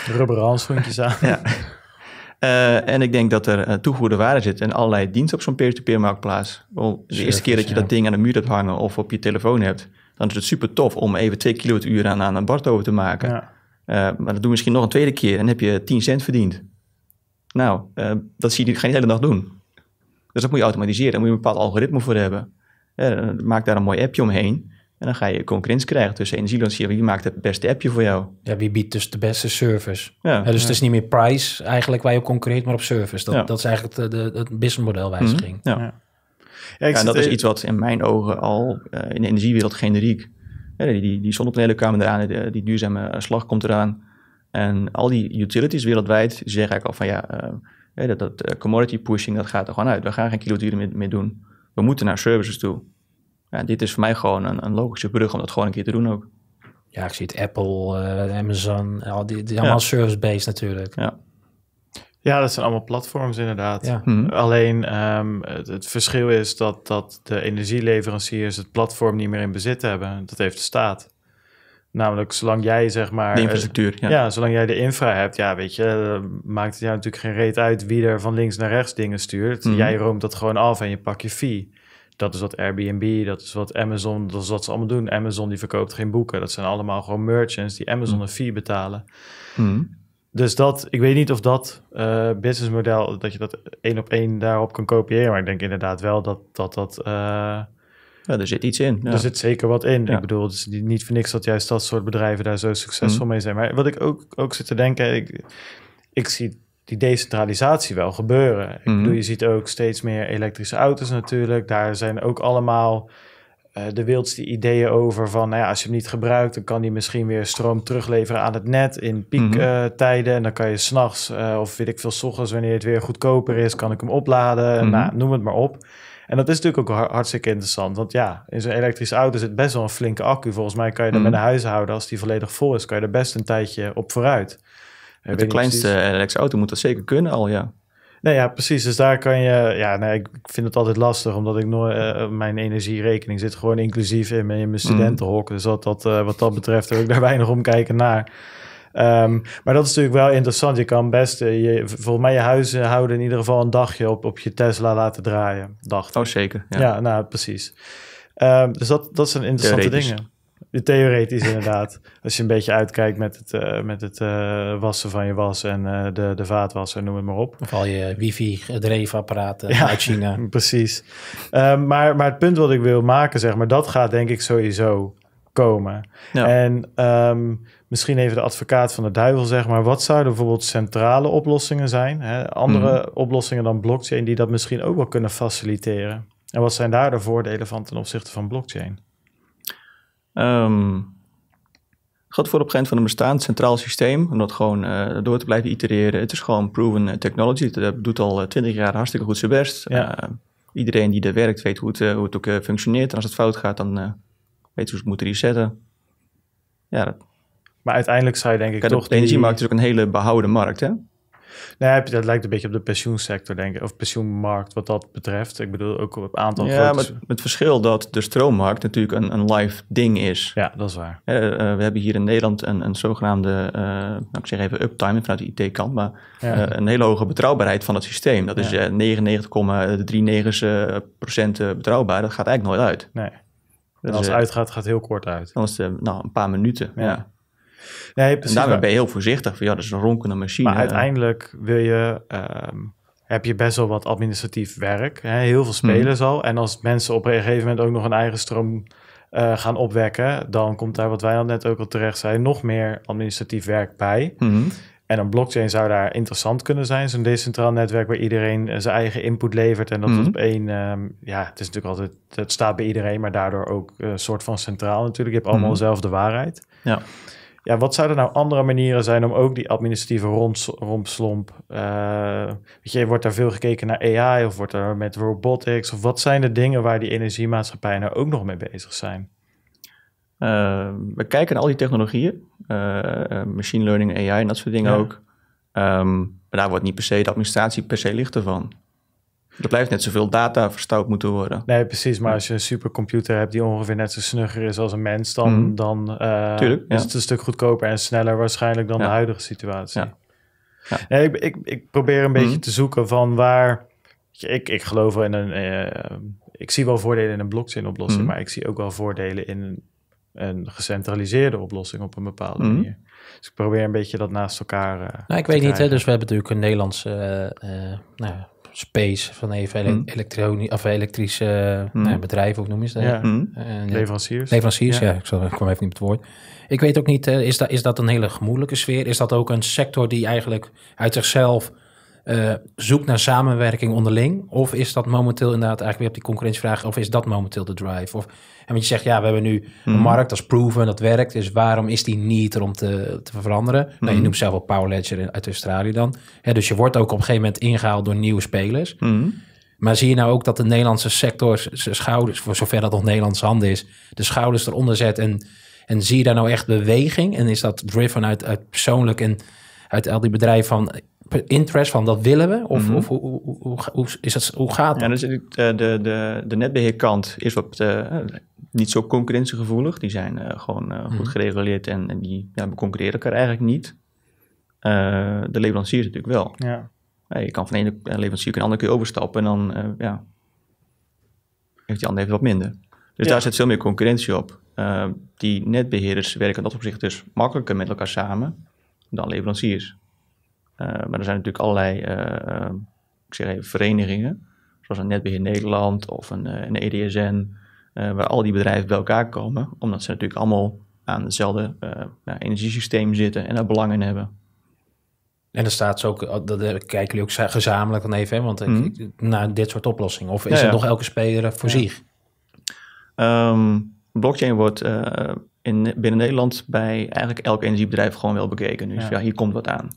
Rubber handschoentjes aan. Ja. Eh, en ik denk dat er uh, toegevoegde waarde zit en allerlei diensten op zo'n peer-to-peer marktplaats. de eerste keer dat je dat ding aan de muur hebt hangen of op je telefoon hebt, dan is het super tof om even twee kilowattuur aan, aan een bord over te maken. Ja. Eh, maar dat doe je misschien nog een tweede keer en heb je 10 cent verdiend. Nou, dat zie je, geen de hele dag doen. Dus dat moet je automatiseren. Daar moet je een bepaald algoritme voor hebben. maak daar een mooi appje omheen. En dan ga je concurrentie krijgen tussen energieleverancier. Wie maakt het beste appje voor jou? Ja, wie biedt dus de beste service? Ja, dus het is niet meer price eigenlijk waar je op concurreert, maar op service. Dat, dat is eigenlijk de, het businessmodelwijziging. Mhm. Mm -hmm. ja. Ja, en dat is iets wat in mijn ogen al eh, in de energiewereld generiek. die, die, die zonnepanelen komen eraan, die, duurzame eh, slag komt eraan. En al die utilities wereldwijd zeggen eigenlijk al van ja, eh, dat, dat commodity pushing, dat gaat er gewoon uit. We gaan geen kiloturen meer doen. We moeten naar services toe ja, dit is voor mij gewoon een, een, logische brug om dat gewoon een keer te doen ook. Ja, ik zie het Apple, eh, Amazon, al die, die allemaal service-based natuurlijk. Ja. ja, dat zijn allemaal platforms inderdaad. Mhm. Alleen ehm, het, verschil is dat, dat de energieleveranciers het platform niet meer in bezit hebben. Dat heeft de staat. Namelijk, zolang jij zeg maar... De infrastructuur, ja. ja. zolang jij de infra hebt, ja, weet je, eh, maakt het jou natuurlijk geen reet uit wie er van links naar rechts dingen stuurt. Mhm. Jij roomt dat gewoon af en je pak je fee dat is wat Airbnb, dat is wat Amazon, dat is wat ze allemaal doen. Amazon die verkoopt geen boeken. Dat zijn allemaal gewoon merchants die Amazon mm. een fee betalen. Mm. Dus dat, ik weet niet of dat eh, businessmodel, dat je dat één op één daarop kan kopiëren. Maar ik denk inderdaad wel dat dat. dat eh, ja, er zit iets in. Er zit zeker wat in. Ik bedoel, het is niet voor niks dat juist dat soort bedrijven daar zo succesvol mm. mee zijn. Maar wat ik ook, ook zit te denken, ik, ik zie die decentralisatie wel gebeuren. Ik bedoel, mhm. je ziet ook steeds meer elektrische auto's natuurlijk. Daar zijn ook allemaal uh, de wildste ideeën over van... Nou ja, als je hem niet gebruikt, dan kan die misschien weer stroom terugleveren aan het net... in piektijden. Mhm. Eh, en dan kan je s'nachts uh, of weet ik veel, s ochtends... wanneer het weer goedkoper is, kan ik hem opladen. Mhm. nou, noem het maar op. En dat is natuurlijk ook hartstikke interessant. Want ja, in zo'n elektrische auto zit best wel een flinke accu. Volgens mij kan je er met een huishouden, als die volledig vol is, kan je er best een tijdje op vooruit de kleinste eh, elektrische auto moet dat zeker kunnen al, ja. Nee, ja, precies. Dus daar kan je. Ja, nee, ik vind het altijd lastig, omdat ik nooit. Eh, eh, mijn energierekening zit gewoon inclusief in mijn, in mijn mm. studentenhok. Dus dat, dat, wat dat betreft wil ik daar weinig om kijken naar. Ehm, maar dat is natuurlijk wel interessant. Je kan best, je, volgens mij, je houden in ieder geval een dagje op, op je Tesla laten draaien. Dacht. Oh, zeker. Ja, nou, precies. Ehm, dus dat, dat zijn interessante dingen. Theoretisch inderdaad. Als je een beetje uitkijkt met het, eh, met het eh, wassen van je was en eh, de, de vaatwasser, noem het maar op. Of al je wifi, dreefapparaten ja, uit China. precies. Ehm, maar, maar het punt wat ik wil maken, zeg maar, dat gaat denk ik sowieso komen. En ehm, misschien even de advocaat van de duivel, zeg maar. Wat zouden bijvoorbeeld centrale oplossingen zijn? Hè? Andere mhm. oplossingen dan blockchain die dat misschien ook wel kunnen faciliteren? En wat zijn daar de voordelen van ten opzichte van blockchain? Um, ehm, gaat voor op van een bestaand centraal systeem, om dat gewoon eh, door te blijven itereren. Het is gewoon proven eh, technology. Dat eh, doet al twintig jaar hartstikke goed zijn best. iedereen die er werkt weet hoe het, hoe het ook functioneert. En als het fout gaat, dan weet hoe ze het moeten resetten. Ja, Maar uiteindelijk zou je denk ik toch... De energiemarkt is ook een hele behouden markt, hè? Nee, nou, dat lijkt een beetje op de pensioensector, denk ik. Of pensioenmarkt, wat dat betreft. Ik bedoel, ook op het aantal Ja, met het verschil dat de stroommarkt natuurlijk een, een live ding is. Ja, dat is waar. Eh, eh, we hebben hier in Nederland een, een zogenaamde, eh, nou, ik zeg even uptime vanuit de IT-kant, maar een hele hoge betrouwbaarheid van het systeem. Dat is ja. 99,39% betrouwbaar. Dat gaat eigenlijk nooit uit. Nee. als het uitgaat, gaat het heel kort uit. Dan is het nou, een paar minuten. ja. Nee, precies. ben je heel voorzichtig. Van, ja, dat is een ronkende machine. Maar uiteindelijk wil je, ehm, heb je best wel wat administratief werk. Hè? Heel veel spelers mhm. al. En als mensen op een gegeven moment ook nog een eigen stroom eh, gaan opwekken... dan komt daar, wat wij al net ook al terecht zijn nog meer administratief werk bij. Mhm. En een blockchain zou daar interessant kunnen zijn. Zo'n decentraal netwerk waar iedereen eh, zijn eigen input levert. En dat mm op één, ehm, ja, het is natuurlijk altijd, het staat bij iedereen, maar daardoor ook een eh, soort van centraal natuurlijk. Je hebt allemaal mhm. dezelfde waarheid. Ja ja, wat zouden nou andere manieren zijn om ook die administratieve rompslomp? Eh, weet je, wordt daar veel gekeken naar AI of wordt er met robotics? Of wat zijn de dingen waar die energiemaatschappijen nou ook nog mee bezig zijn? Eh, we kijken naar al die technologieën, eh, machine learning, AI en dat soort dingen ook. Ehm, maar daar wordt niet per se de administratie per se lichter van. Er blijft net zoveel data verstout moeten worden. Nee, precies. Maar als je een supercomputer hebt die ongeveer net zo snugger is als een mens, dan, mhm. dan eh, is het een stuk goedkoper en sneller waarschijnlijk dan de huidige situatie. Nee, ik, ik, ik, probeer een beetje mhm. te zoeken van waar. Ik, ik geloof in een. Eh, ik zie wel voordelen in een blockchain-oplossing, mhm. maar ik zie ook wel voordelen in een, gecentraliseerde oplossing op een bepaalde manier. Dus ik probeer een beetje dat naast elkaar. Uh, nou, ik weet niet, hè, dus we hebben natuurlijk een Nederlandse. nou, space van even mm. of elektrische mm. bedrijven, hoe noem je ze? Ja. Hmm. leveranciers. Leveranciers, ja. ik, zal, ik, kwam even niet op het woord. Ik weet ook niet, eh, is, dat, is dat een hele gemoedelijke sfeer? Is dat ook een sector die eigenlijk uit zichzelf uh, eh, zoek naar samenwerking onderling. Of is dat momenteel inderdaad eigenlijk weer op die concurrentievraag, of is dat momenteel de drive? Of, en wat je zegt, ja, we hebben nu een mhm. markt, als proven, dat werkt. Dus waarom is die niet er om te, te veranderen? Nou, je mhm. noemt zelf wel Power Ledger uit Australië dan. dus je wordt ook op een gegeven moment ingehaald door nieuwe spelers. Mhm. Maar zie je nou ook dat de Nederlandse sector schouders, voor zover dat nog Nederlandse handen is, de schouders eronder zet en, en zie je daar nou echt beweging? En is dat driven uit, uit persoonlijk en uit al die bedrijven van interest van dat willen we? Of, mhm. of hoe, hoe, is dat, hoe gaat dat? Ja, dus, eh, de, de, de netbeheerkant is wat eh, niet zo concurrentiegevoelig. Die zijn eh, gewoon goed mhm. gereguleerd en, die ja, concurreren elkaar eigenlijk niet. de leveranciers natuurlijk wel. Ja. je kan van ene leverancier een andere keer overstappen en dan ja, heeft die ander even wat minder. Dus daar zit veel meer concurrentie op. die netbeheerders werken in dat opzicht dus makkelijker met elkaar samen dan leveranciers. Eh, maar er zijn natuurlijk allerlei eh, ehm, ik zeg even, verenigingen, zoals een Netbeheer Nederland of een, eh, een EDSN, waar al die bedrijven bij elkaar komen, omdat ze natuurlijk allemaal aan hetzelfde energiesysteem zitten en daar belang in hebben. En dan staat ze ook, oh, dat kijken jullie ook gezamenlijk dan even, want mhm. ik, naar dit soort oplossingen. Of is het nog elke speler voor zich? Ehm, blockchain wordt in, binnen Nederland bij eigenlijk elk energiebedrijf gewoon wel bekeken. Dus ja, hier komt wat aan.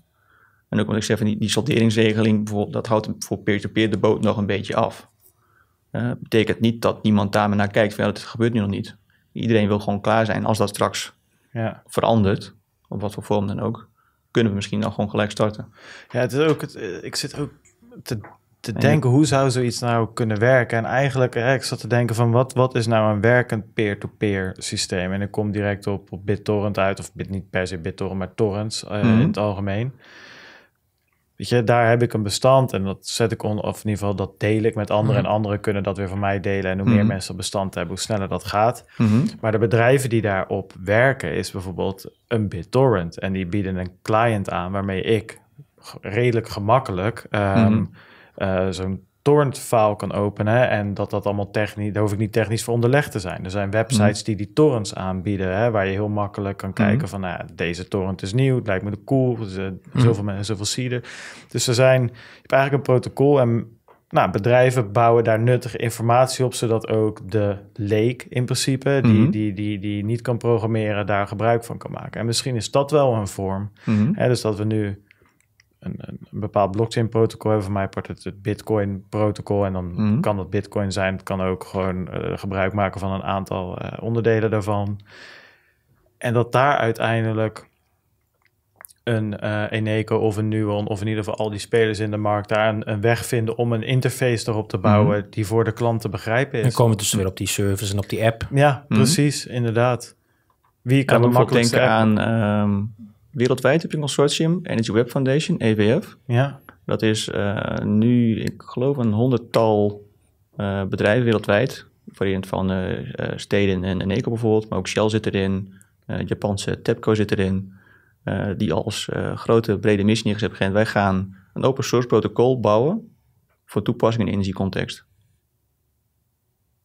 En ook wat ik zeg van die, die bijvoorbeeld, dat houdt voor peer-to-peer de boot nog een beetje af. Uh, betekent niet dat niemand daar naar kijkt van ja, dat gebeurt nu nog niet. Iedereen wil gewoon klaar zijn als dat straks ja. verandert, op wat voor vorm dan ook, kunnen we misschien dan gewoon gelijk starten. Ja, het is ook, het, eh, ik zit ook te, te denken, hoe zou zoiets nou kunnen werken? En eigenlijk, hè, eh, ik zat te denken van, wat, wat is nou een werkend peer-to-peer systeem? En ik kom direct op, op BitTorrent uit, of niet per se BitTorrent, maar torrents mhm. in het algemeen je, daar heb ik een bestand en dat zet ik on, of in ieder geval dat deel ik met anderen. En mhm. anderen kunnen dat weer van mij delen. En hoe meer mhm. mensen bestand hebben, hoe sneller dat gaat. Mhm. Maar de bedrijven die daarop werken, is bijvoorbeeld een BitTorrent. En die bieden een client aan waarmee ik redelijk gemakkelijk ehm, eh, zo'n torrent-file kan openen en dat dat allemaal technisch, daar hoef ik niet technisch voor onderlegd te zijn. Er zijn mhm. websites die die torrents aanbieden, hè, waar je heel makkelijk kan mhm. kijken van, nou, deze torrent is nieuw, het lijkt me cool, dus, uh, zoveel mensen, zoveel seeden. Dus er zijn, je hebt eigenlijk een protocol en nou, bedrijven bouwen daar nuttige informatie op, zodat ook de leek in principe, die, die, die, die niet kan programmeren, daar gebruik van kan maken. En misschien is dat wel een vorm. Hè, dus dat we nu een, een bepaald blockchain protocol hebben. Voor mij part het het Bitcoin protocol. En dan mhm. kan dat Bitcoin zijn. Het kan ook gewoon eh, gebruik maken van een aantal eh, onderdelen daarvan. En dat daar uiteindelijk een uh, Eneco of een Nuon of in ieder geval al die spelers in de markt daar een, weg vinden om een interface erop te bouwen mhm. die voor de klant te begrijpen is. En komen we dus weer op die service en op die app. Ja, mhm. precies, inderdaad. Wie kan er makkelijk denken aan ehm, wereldwijd heb je een consortium, Energy Web Foundation, EWF. Ja. Dat is eh, nu, ik geloof, een honderdtal eh, bedrijven wereldwijd. variërend van eh, steden en, en bijvoorbeeld, maar ook Shell zit erin. Japanse TEPCO zit erin. die als grote brede missie neergezet hebben. Wij gaan een open source protocol bouwen voor toepassing in energiecontext.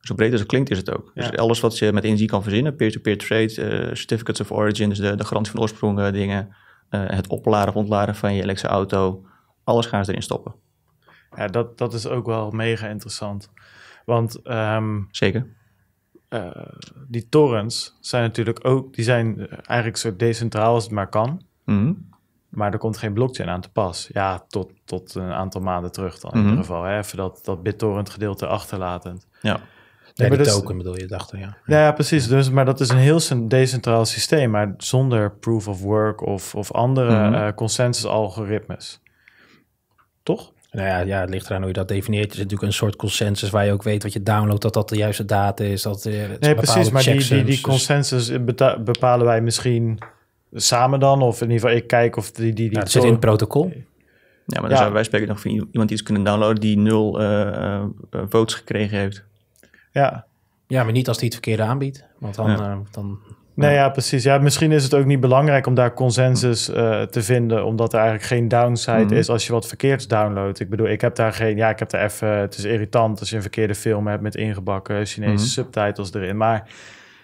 Zo breed als het klinkt is het ook. Dus alles wat je met inzien kan verzinnen, peer-to-peer trade, eh, certificates of origin, dus de, de garantie van oorsprong eh, dingen, eh, het opladen of ontladen van je elektrische auto, alles gaan ze erin stoppen. Ja, dat, dat is ook wel mega interessant. Want... Ehm, Zeker. die torrents zijn natuurlijk ook, die zijn eigenlijk zo decentraal als het maar kan. Mhm. Maar er komt geen blockchain aan te pas. Ja, tot, tot een aantal maanden terug dan in ieder mhm. geval. Hè? Even dat, dat BitTorrent gedeelte achterlatend. Ja. Nee, maar de token bedoel je, dacht ja. ja. Ja, precies. Dus, maar dat is een heel decentraal systeem, maar zonder proof of work of, of andere mm eh, consensus-algoritmes. Toch? Nou ja, ja, het ligt eraan hoe je dat definieert. Er is natuurlijk een soort consensus waar je ook weet wat je downloadt, dat dat de juiste data is. Dat, eh, nee, precies. Maar die, die, die consensus bepalen wij misschien samen dan, of in ieder geval ik kijk of die... die, die nou, zit in het protocol. Ja, maar dan ja. zouden wij spreken nog van iemand die iets kunnen downloaden die nul uh, votes gekregen heeft. Ja. Ja, maar niet als die het verkeerde aanbiedt. Want dan. Eh, dan Nee, nou ja, precies. Ja, misschien is het ook niet belangrijk om daar consensus eh, te vinden, omdat er eigenlijk geen downside mhm. is als je wat verkeerds downloadt. Ik bedoel, ik heb daar geen, ja, ik heb er even, het is irritant als je een verkeerde film hebt met ingebakken Chinese mhm. subtitles erin. Maar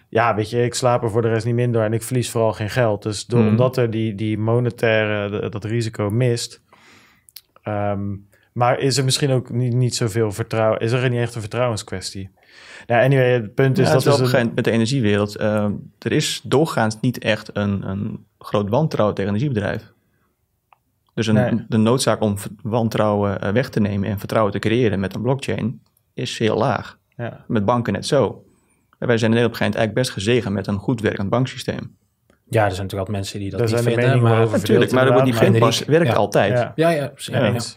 ja, weet je, ik slaap er voor de rest niet minder en ik verlies vooral geen geld. Dus door, mhm. omdat er die, die monetaire, dat risico mist, ehm, maar is er misschien ook niet, niet zoveel vertrouwen, is er niet echt een vertrouwenskwestie? Nou, anyway, het punt is dat... is met de energiewereld. Ehm, er is doorgaans niet echt een, een groot wantrouwen tegen energiebedrijf Dus een, de noodzaak om wantrouwen eh, weg te nemen en vertrouwen te creëren met een blockchain is heel laag. Ja. Met banken net zo. wij zijn in Nederland eigenlijk best gezegend met een goed werkend banksysteem. Ja, er zijn natuurlijk altijd mensen die dat, dat niet vinden. Maar natuurlijk, maar, die fanbase werkt ja. altijd. Ja, ja,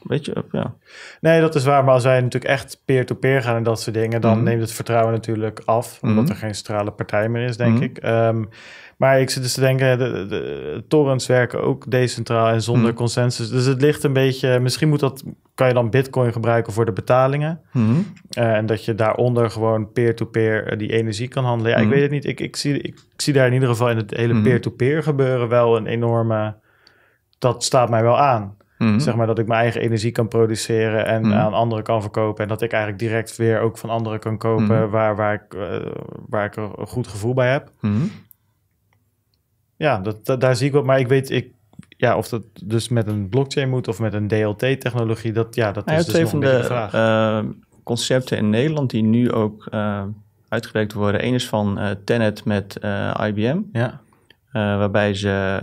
Weet je, ja. Nee, dat is waar. Maar als wij natuurlijk echt peer-to-peer gaan en dat soort dingen... dan mhm. neemt het vertrouwen natuurlijk af. Omdat mhm. er geen centrale partij meer is, denk mhm. ik. Um, maar ik zit dus te denken, de, de torrents werken ook decentraal en zonder hmm. consensus. Dus het ligt een beetje, misschien moet dat, kan je dan bitcoin gebruiken voor de betalingen. Hmm. Eh, en dat je daaronder gewoon peer-to-peer eh, die energie kan handelen. Ja, ik hmm. weet het niet. Ik, ik, zie, ik, zie daar in ieder geval in het hele peer-to-peer gebeuren wel een enorme, dat staat mij wel aan. Zeg maar dat ik mijn eigen energie kan produceren en aan anderen kan verkopen. En dat ik eigenlijk direct weer ook van anderen kan kopen waar, waar, ik, eh, waar ik een goed gevoel bij heb ja, dat, daar zie ik wel. Maar ik weet, ik, ja, of dat dus met een blockchain moet of met een DLT-technologie, dat, ja, dat nou is dus nog een de, vraag. Eh, concepten in Nederland die nu ook uh, uitgewerkt worden. Eén is van eh, Tenet met IBM. Ja. waarbij ze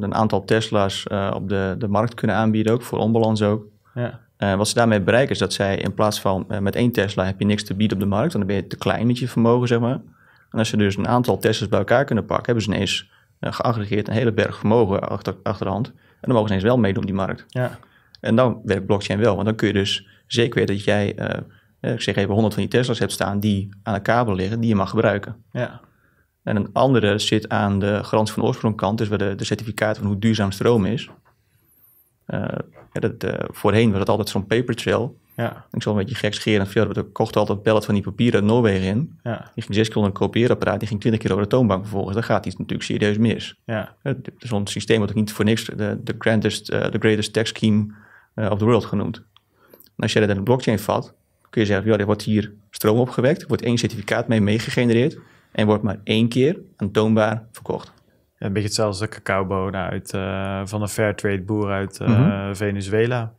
een aantal Tesla's op de, de markt kunnen aanbieden, ook voor onbalans ook. Ja. wat ze daarmee bereiken is dat zij in plaats van met één Tesla heb je niks te bieden op de markt, dan ben je te klein met je vermogen, zeg maar. En als ze dus een aantal Tesla's bij elkaar kunnen pakken, hebben ze ineens geaggregeerd een hele berg vermogen achter, achter de hand. En dan mogen ze eens wel meedoen op die markt. Ja. En dan werkt blockchain wel, want dan kun je dus zeker weten dat jij, eh, eh, ik zeg even, 100 van die Teslas hebt staan die aan een kabel liggen, die je mag gebruiken. Ja. En een andere zit aan de garantie van oorsprong kant, dus waar de, certificaat van hoe duurzaam stroom is. Eh, dat, voorheen was het altijd zo'n paper trail. Ja. Ik zal een beetje gek veel. Ik kocht altijd pallet van die papieren uit Noorwegen in. Ja. Die ging zes keer onder een kopieerapparaat. Die ging twintig keer over de toonbank vervolgens. dan gaat iets natuurlijk serieus mis. Ja. Zo'n eh, systeem wordt ook niet voor niks de, de grandest, the eh, greatest tax scheme eh, of the world genoemd. En als je dat in de blockchain vat, kun je zeggen, ja, er wordt hier stroom opgewekt. Er wordt één certificaat mee meegegenereerd. En wordt maar één keer aantoonbaar verkocht. een beetje hetzelfde als de cacaobonen uit, uh, van een fairtrade boer uit mhm. Venezuela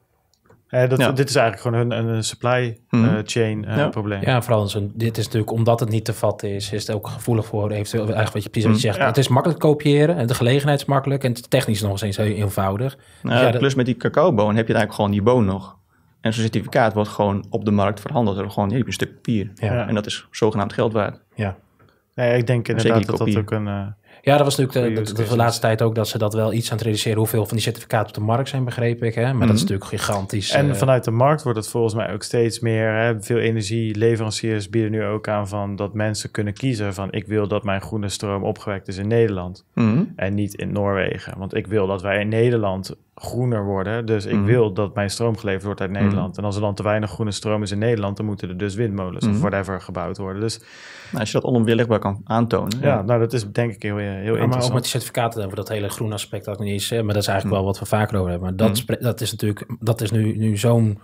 dat, ja. Dit is eigenlijk gewoon hun, een supply eh, mhm. chain eh, probleem. Ja, vooral een dit is natuurlijk omdat het niet te vatten is, is het ook gevoelig voor eventueel eigenlijk wat je precies mhm. zegt. Het is makkelijk kopiëren en de gelegenheid is makkelijk en technisch nog eens heel eenvoudig. plus met die cacaoboon heb je eigenlijk gewoon die boon nog. En zo'n certificaat wordt gewoon op de markt verhandeld. Er gewoon je hebt een stuk papier. En dat is zogenaamd geld waard. Ja. Nee, ik denk inderdaad dat dat ook een, eh, ja, dat was natuurlijk de, de, laatste tijd ook dat ze dat wel iets aan het reduceren. Hoeveel van die certificaten op de markt zijn, begreep ik. Hè? Maar dat is mhm. natuurlijk gigantisch. En eh. vanuit de markt wordt het volgens mij ook steeds meer. Hè? Veel energieleveranciers bieden nu ook aan van dat mensen kunnen kiezen van ik wil dat mijn groene stroom opgewekt is in Nederland. Mhm. En niet in Noorwegen. Want ik wil dat wij in Nederland groener worden. Dus ik mhm. wil dat mijn stroom geleverd wordt uit mhm. Nederland. En als er dan te weinig groene stroom is in Nederland, dan moeten er dus windmolens of mhm. whatever gebouwd worden. Dus nou, als je dat onwilligbaar kan aantonen. Ja, nou dat is denk ik heel, eh, heel interessant. Maar ook met die certificaten over dat hele groene aspect dat niet is, eh, maar dat is eigenlijk wel wat we vaker over hebben. Maar dat, dat is natuurlijk, dat is nu, nu zo'n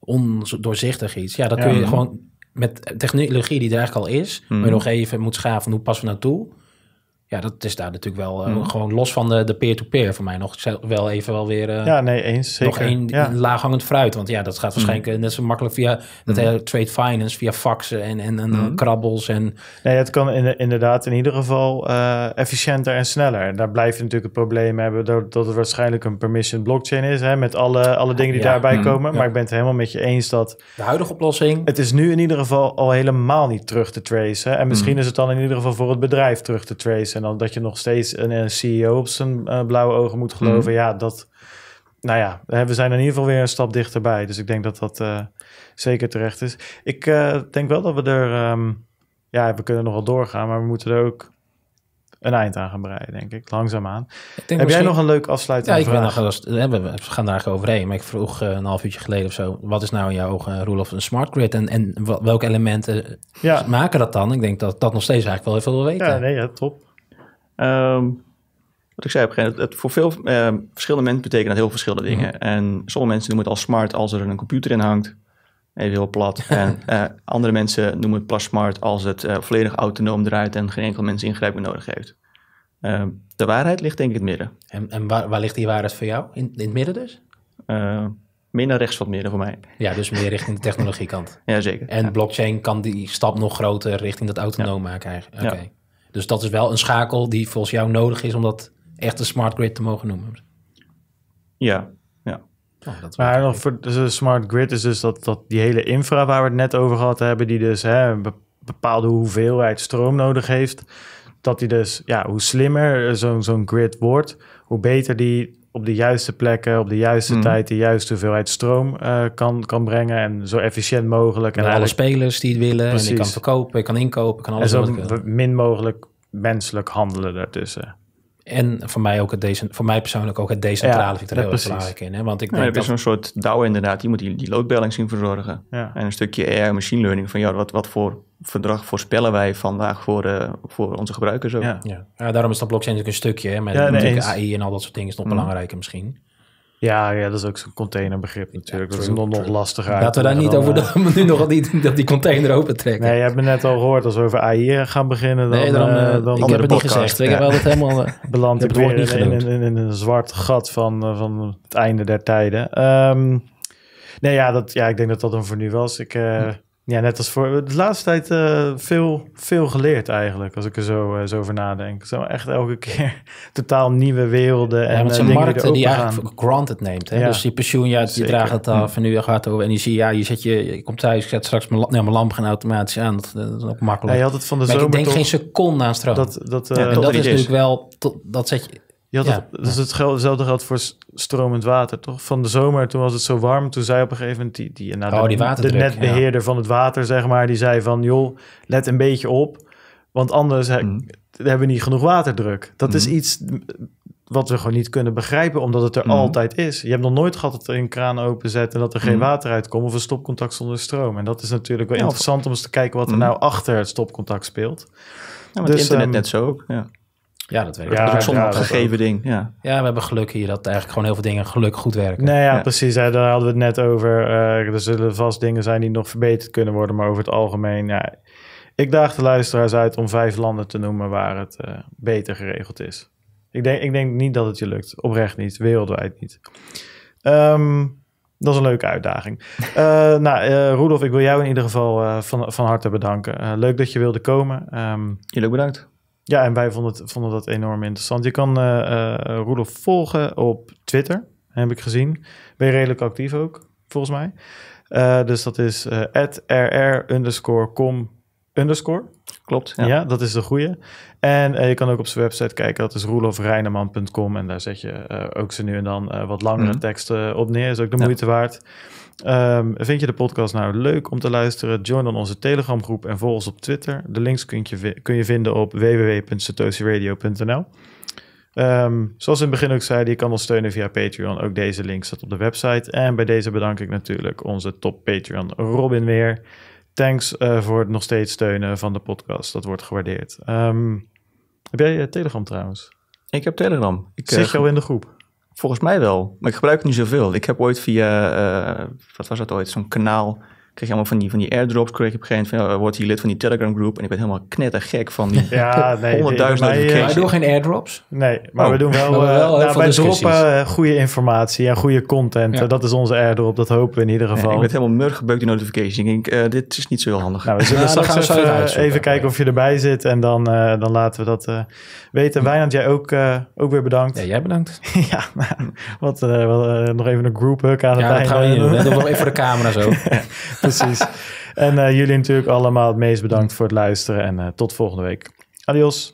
ondoorzichtig iets. Ja, dat kun je gewoon met technologie die er eigenlijk al is, maar nog even moet schaven hoe passen we naartoe. Nou ja, dat is daar natuurlijk wel eh, mhm. gewoon los van de, peer-to-peer voor mij nog wel even wel weer. Eh, ja, nee, eens. Zeker. Nog één laaghangend fruit. Want ja, dat gaat mhm. waarschijnlijk eh, net zo makkelijk via dat mhm. hele trade finance, via faxen en, en, en krabbels. En... Nee, het kan inderdaad in ieder geval efficiënter en sneller. Daar blijf je natuurlijk het probleem hebben dat het waarschijnlijk een permission blockchain is. Hè, met alle, alle dingen die daarbij komen. Maar ik ben het helemaal met je eens dat. De huidige oplossing. Het is nu in ieder geval al helemaal niet terug te tracen. En misschien is het dan in ieder geval voor het bedrijf terug te tracen. En dan dat je nog steeds een, een CEO op zijn eh, blauwe ogen moet geloven. Mhm. Ja, dat. Nou ja, we zijn in ieder geval weer een stap dichterbij. Dus ik denk dat dat eh, zeker terecht is. Ik eh, denk wel dat we er. Ehm, ja, we kunnen nogal doorgaan, maar we moeten er ook een eind aan gaan breien, denk ik. Langzaamaan. Ik Heb jij nog een leuk afsluitend ja, ik vraag? Ben we gaan daar overheen. Maar ik vroeg een half uurtje geleden of zo... wat is nou in jouw ogen, of een smart grid? En, en welke elementen maken dat dan? Ik denk dat dat nog steeds eigenlijk wel even wil weten. Ja, nee, ja, top. Ehm, wat ik zei op een gegeven moment, het, voor veel ehm, verschillende mensen betekent dat heel verschillende dingen. En sommige mensen noemen het al smart als er een computer in hangt. Even heel plat. en eh, andere mensen noemen het pas smart als het eh, volledig autonoom draait en geen enkel mens ingrijp nodig heeft. Ehm, de waarheid ligt denk ik in het midden. En, en waar, waar, ligt die waarheid voor jou? In, in het midden dus? meer naar rechts van het midden voor mij. Ja, dus meer richting de technologiekant. ja, zeker. En blockchain kan die stap nog groter richting dat autonoom maken eigenlijk. Okay. Ja. Dus dat is wel een schakel die volgens jou nodig is om dat echt een smart grid te mogen noemen. Ja, ja. Oh, dat maar nog voor de smart grid is dus dat, dat die hele infra waar we het net over gehad hebben, die dus hè, een bepaalde hoeveelheid stroom nodig heeft. Dat die dus, ja, hoe slimmer zo'n zo'n grid wordt, hoe beter die op de juiste plekken, op de juiste mhm. tijd, de juiste hoeveelheid stroom eh, kan, kan brengen. En zo efficiënt mogelijk. En, alle spelers die het willen. En ik kan verkopen, ik kan inkopen, ik kan alles. min mogelijk menselijk handelen daartussen. En voor mij, ook het deze, voor mij persoonlijk ook het decentrale ja, vind ik er heel erg in. Hè? Want ik denk zo'n soort DAO inderdaad. Die moet die, die load balancing verzorgen. En een stukje AI, machine learning. Van ja, wat, wat voor verdrag voorspellen wij vandaag voor, eh, voor onze gebruikers ook. Ja. ja. daarom is dat blockchain natuurlijk een stukje. Hè, met AI en al dat soort dingen is nog mhm. belangrijker misschien. Ja, ja, dat is ook zo'n containerbegrip natuurlijk. dat is nog, nog lastiger. Laten we daar niet over uh, nu nog niet dat die container open trekken. Nee, je hebt me net al gehoord als we over AI gaan beginnen. Dan, nee, dan, uh, dan ik heb het niet gezegd. Ik heb wel het helemaal beland. Ik weer niet in, in, in, een zwart gat van, van het einde der tijden. Ehm, nee, ja, dat, ja, ik denk dat dat dan voor nu was. Ik. Ja, net als voor de laatste tijd eh, veel, veel geleerd eigenlijk, als ik er zo, eh, zo over nadenk. Zo echt elke keer totaal nieuwe werelden. en markten eh, die, eigenlijk voor granted neemt. Hè? dus die pensioen, ja, je draagt het af mm. en nu gaat het over energie. Ja, je, zet je, je komt thuis, ik zet straks mijn, ja, mijn lamp gaan automatisch aan. Dat, is ook makkelijk. Ja, je had het van de maar zomer ik denk geen seconde aan stroom. Dat, dat, en dat is natuurlijk wel, tot, dat zet je je dus ja, het, dus hetzelfde geldt voor stromend water, toch? Van de zomer, toen was het zo warm, toen zei op een gegeven moment die, die, nou, oh, de, netbeheerder van het water, zeg maar, die zei van, joh, let een beetje op, want anders mm. hebben we niet genoeg waterdruk. Dat is mm. iets wat we gewoon niet kunnen begrijpen, omdat het er mm. altijd is. Je hebt nog nooit gehad dat er een kraan openzet en dat er geen water uitkomt of een stopcontact zonder stroom. En dat is natuurlijk wel interessant om eens te kijken wat er nou achter het stopcontact speelt. Ja, dus, het internet ehm, net zo ook, ja. Ja, dat werkt. Ja, dat is ook gegeven ding. Ja. ja, we hebben geluk hier dat eigenlijk gewoon heel veel dingen geluk goed werken. Nee, ja, precies. daar hadden we het net over. Eh, er zullen vast dingen zijn die nog verbeterd kunnen worden. Maar over het algemeen, ja, ik daag de luisteraars uit om vijf landen te noemen waar het eh, beter geregeld is. Ik denk, ik denk niet dat het je lukt. Oprecht niet. Wereldwijd niet. Ehm, dat is een leuke uitdaging. Uh, nou, Rudolf, ik wil jou in ieder geval van, van harte bedanken. leuk dat je wilde komen. Um, Jullie ook bedankt. Ja, en wij vonden, dat enorm interessant. Je kan eh, eh, Roelof volgen op Twitter, heb ik gezien. Ben je redelijk actief ook, volgens mij. Eh, dus dat is uh, rr underscore com underscore. Klopt. Ja. ja. dat is de goede. En je kan ook op zijn website kijken. Dat is roelofreineman.com. En daar zet je ook ze nu en dan wat langere mhm. teksten op neer. Is ook de moeite waard. Ehm, vind je de podcast nou leuk om te luisteren? Join dan onze Telegram groep en volg ons op Twitter. De links kun je, kun je vinden op www.satosiradio.nl ehm, zoals in het begin ook zei, je kan ons steunen via Patreon. Ook deze link staat op de website. En bij deze bedank ik natuurlijk onze top Patreon Robin weer. Thanks eh, voor het nog steeds steunen van de podcast. Dat wordt gewaardeerd. Um, heb jij eh, Telegram trouwens? Ik heb Telegram. Ik, Zit eh, je al in de groep? Volgens mij wel. Maar ik gebruik het niet zoveel. Ik heb ooit via, eh, wat was dat ooit, zo'n kanaal kreeg je allemaal van die, van die airdrops. Kreeg op een gegeven moment van, wordt hier lid van die Telegram groep. En ik werd helemaal knettergek van die ja, nee, honderdduizend eh, doen geen airdrops. Nee, maar oh. we doen wel, we uh, wij droppen goede informatie en goede content. dat is onze airdrop, dat hopen we in ieder geval. Ja, ik werd helemaal murgebeukt die notification. Ik denk, eh, dit is niet zo heel handig. Nou, we zullen nou, straks even, kijken of je erbij zit en dan, dan laten we dat weten. Wijnand, jij ook, ook weer bedankt. Ja, jij bedankt. ja, nou, wat, nog even een group hug aan het ja, dat gaan we doen. even voor de camera zo. precies. En eh, jullie natuurlijk allemaal het meest bedankt voor het luisteren. En eh, tot volgende week. Adios.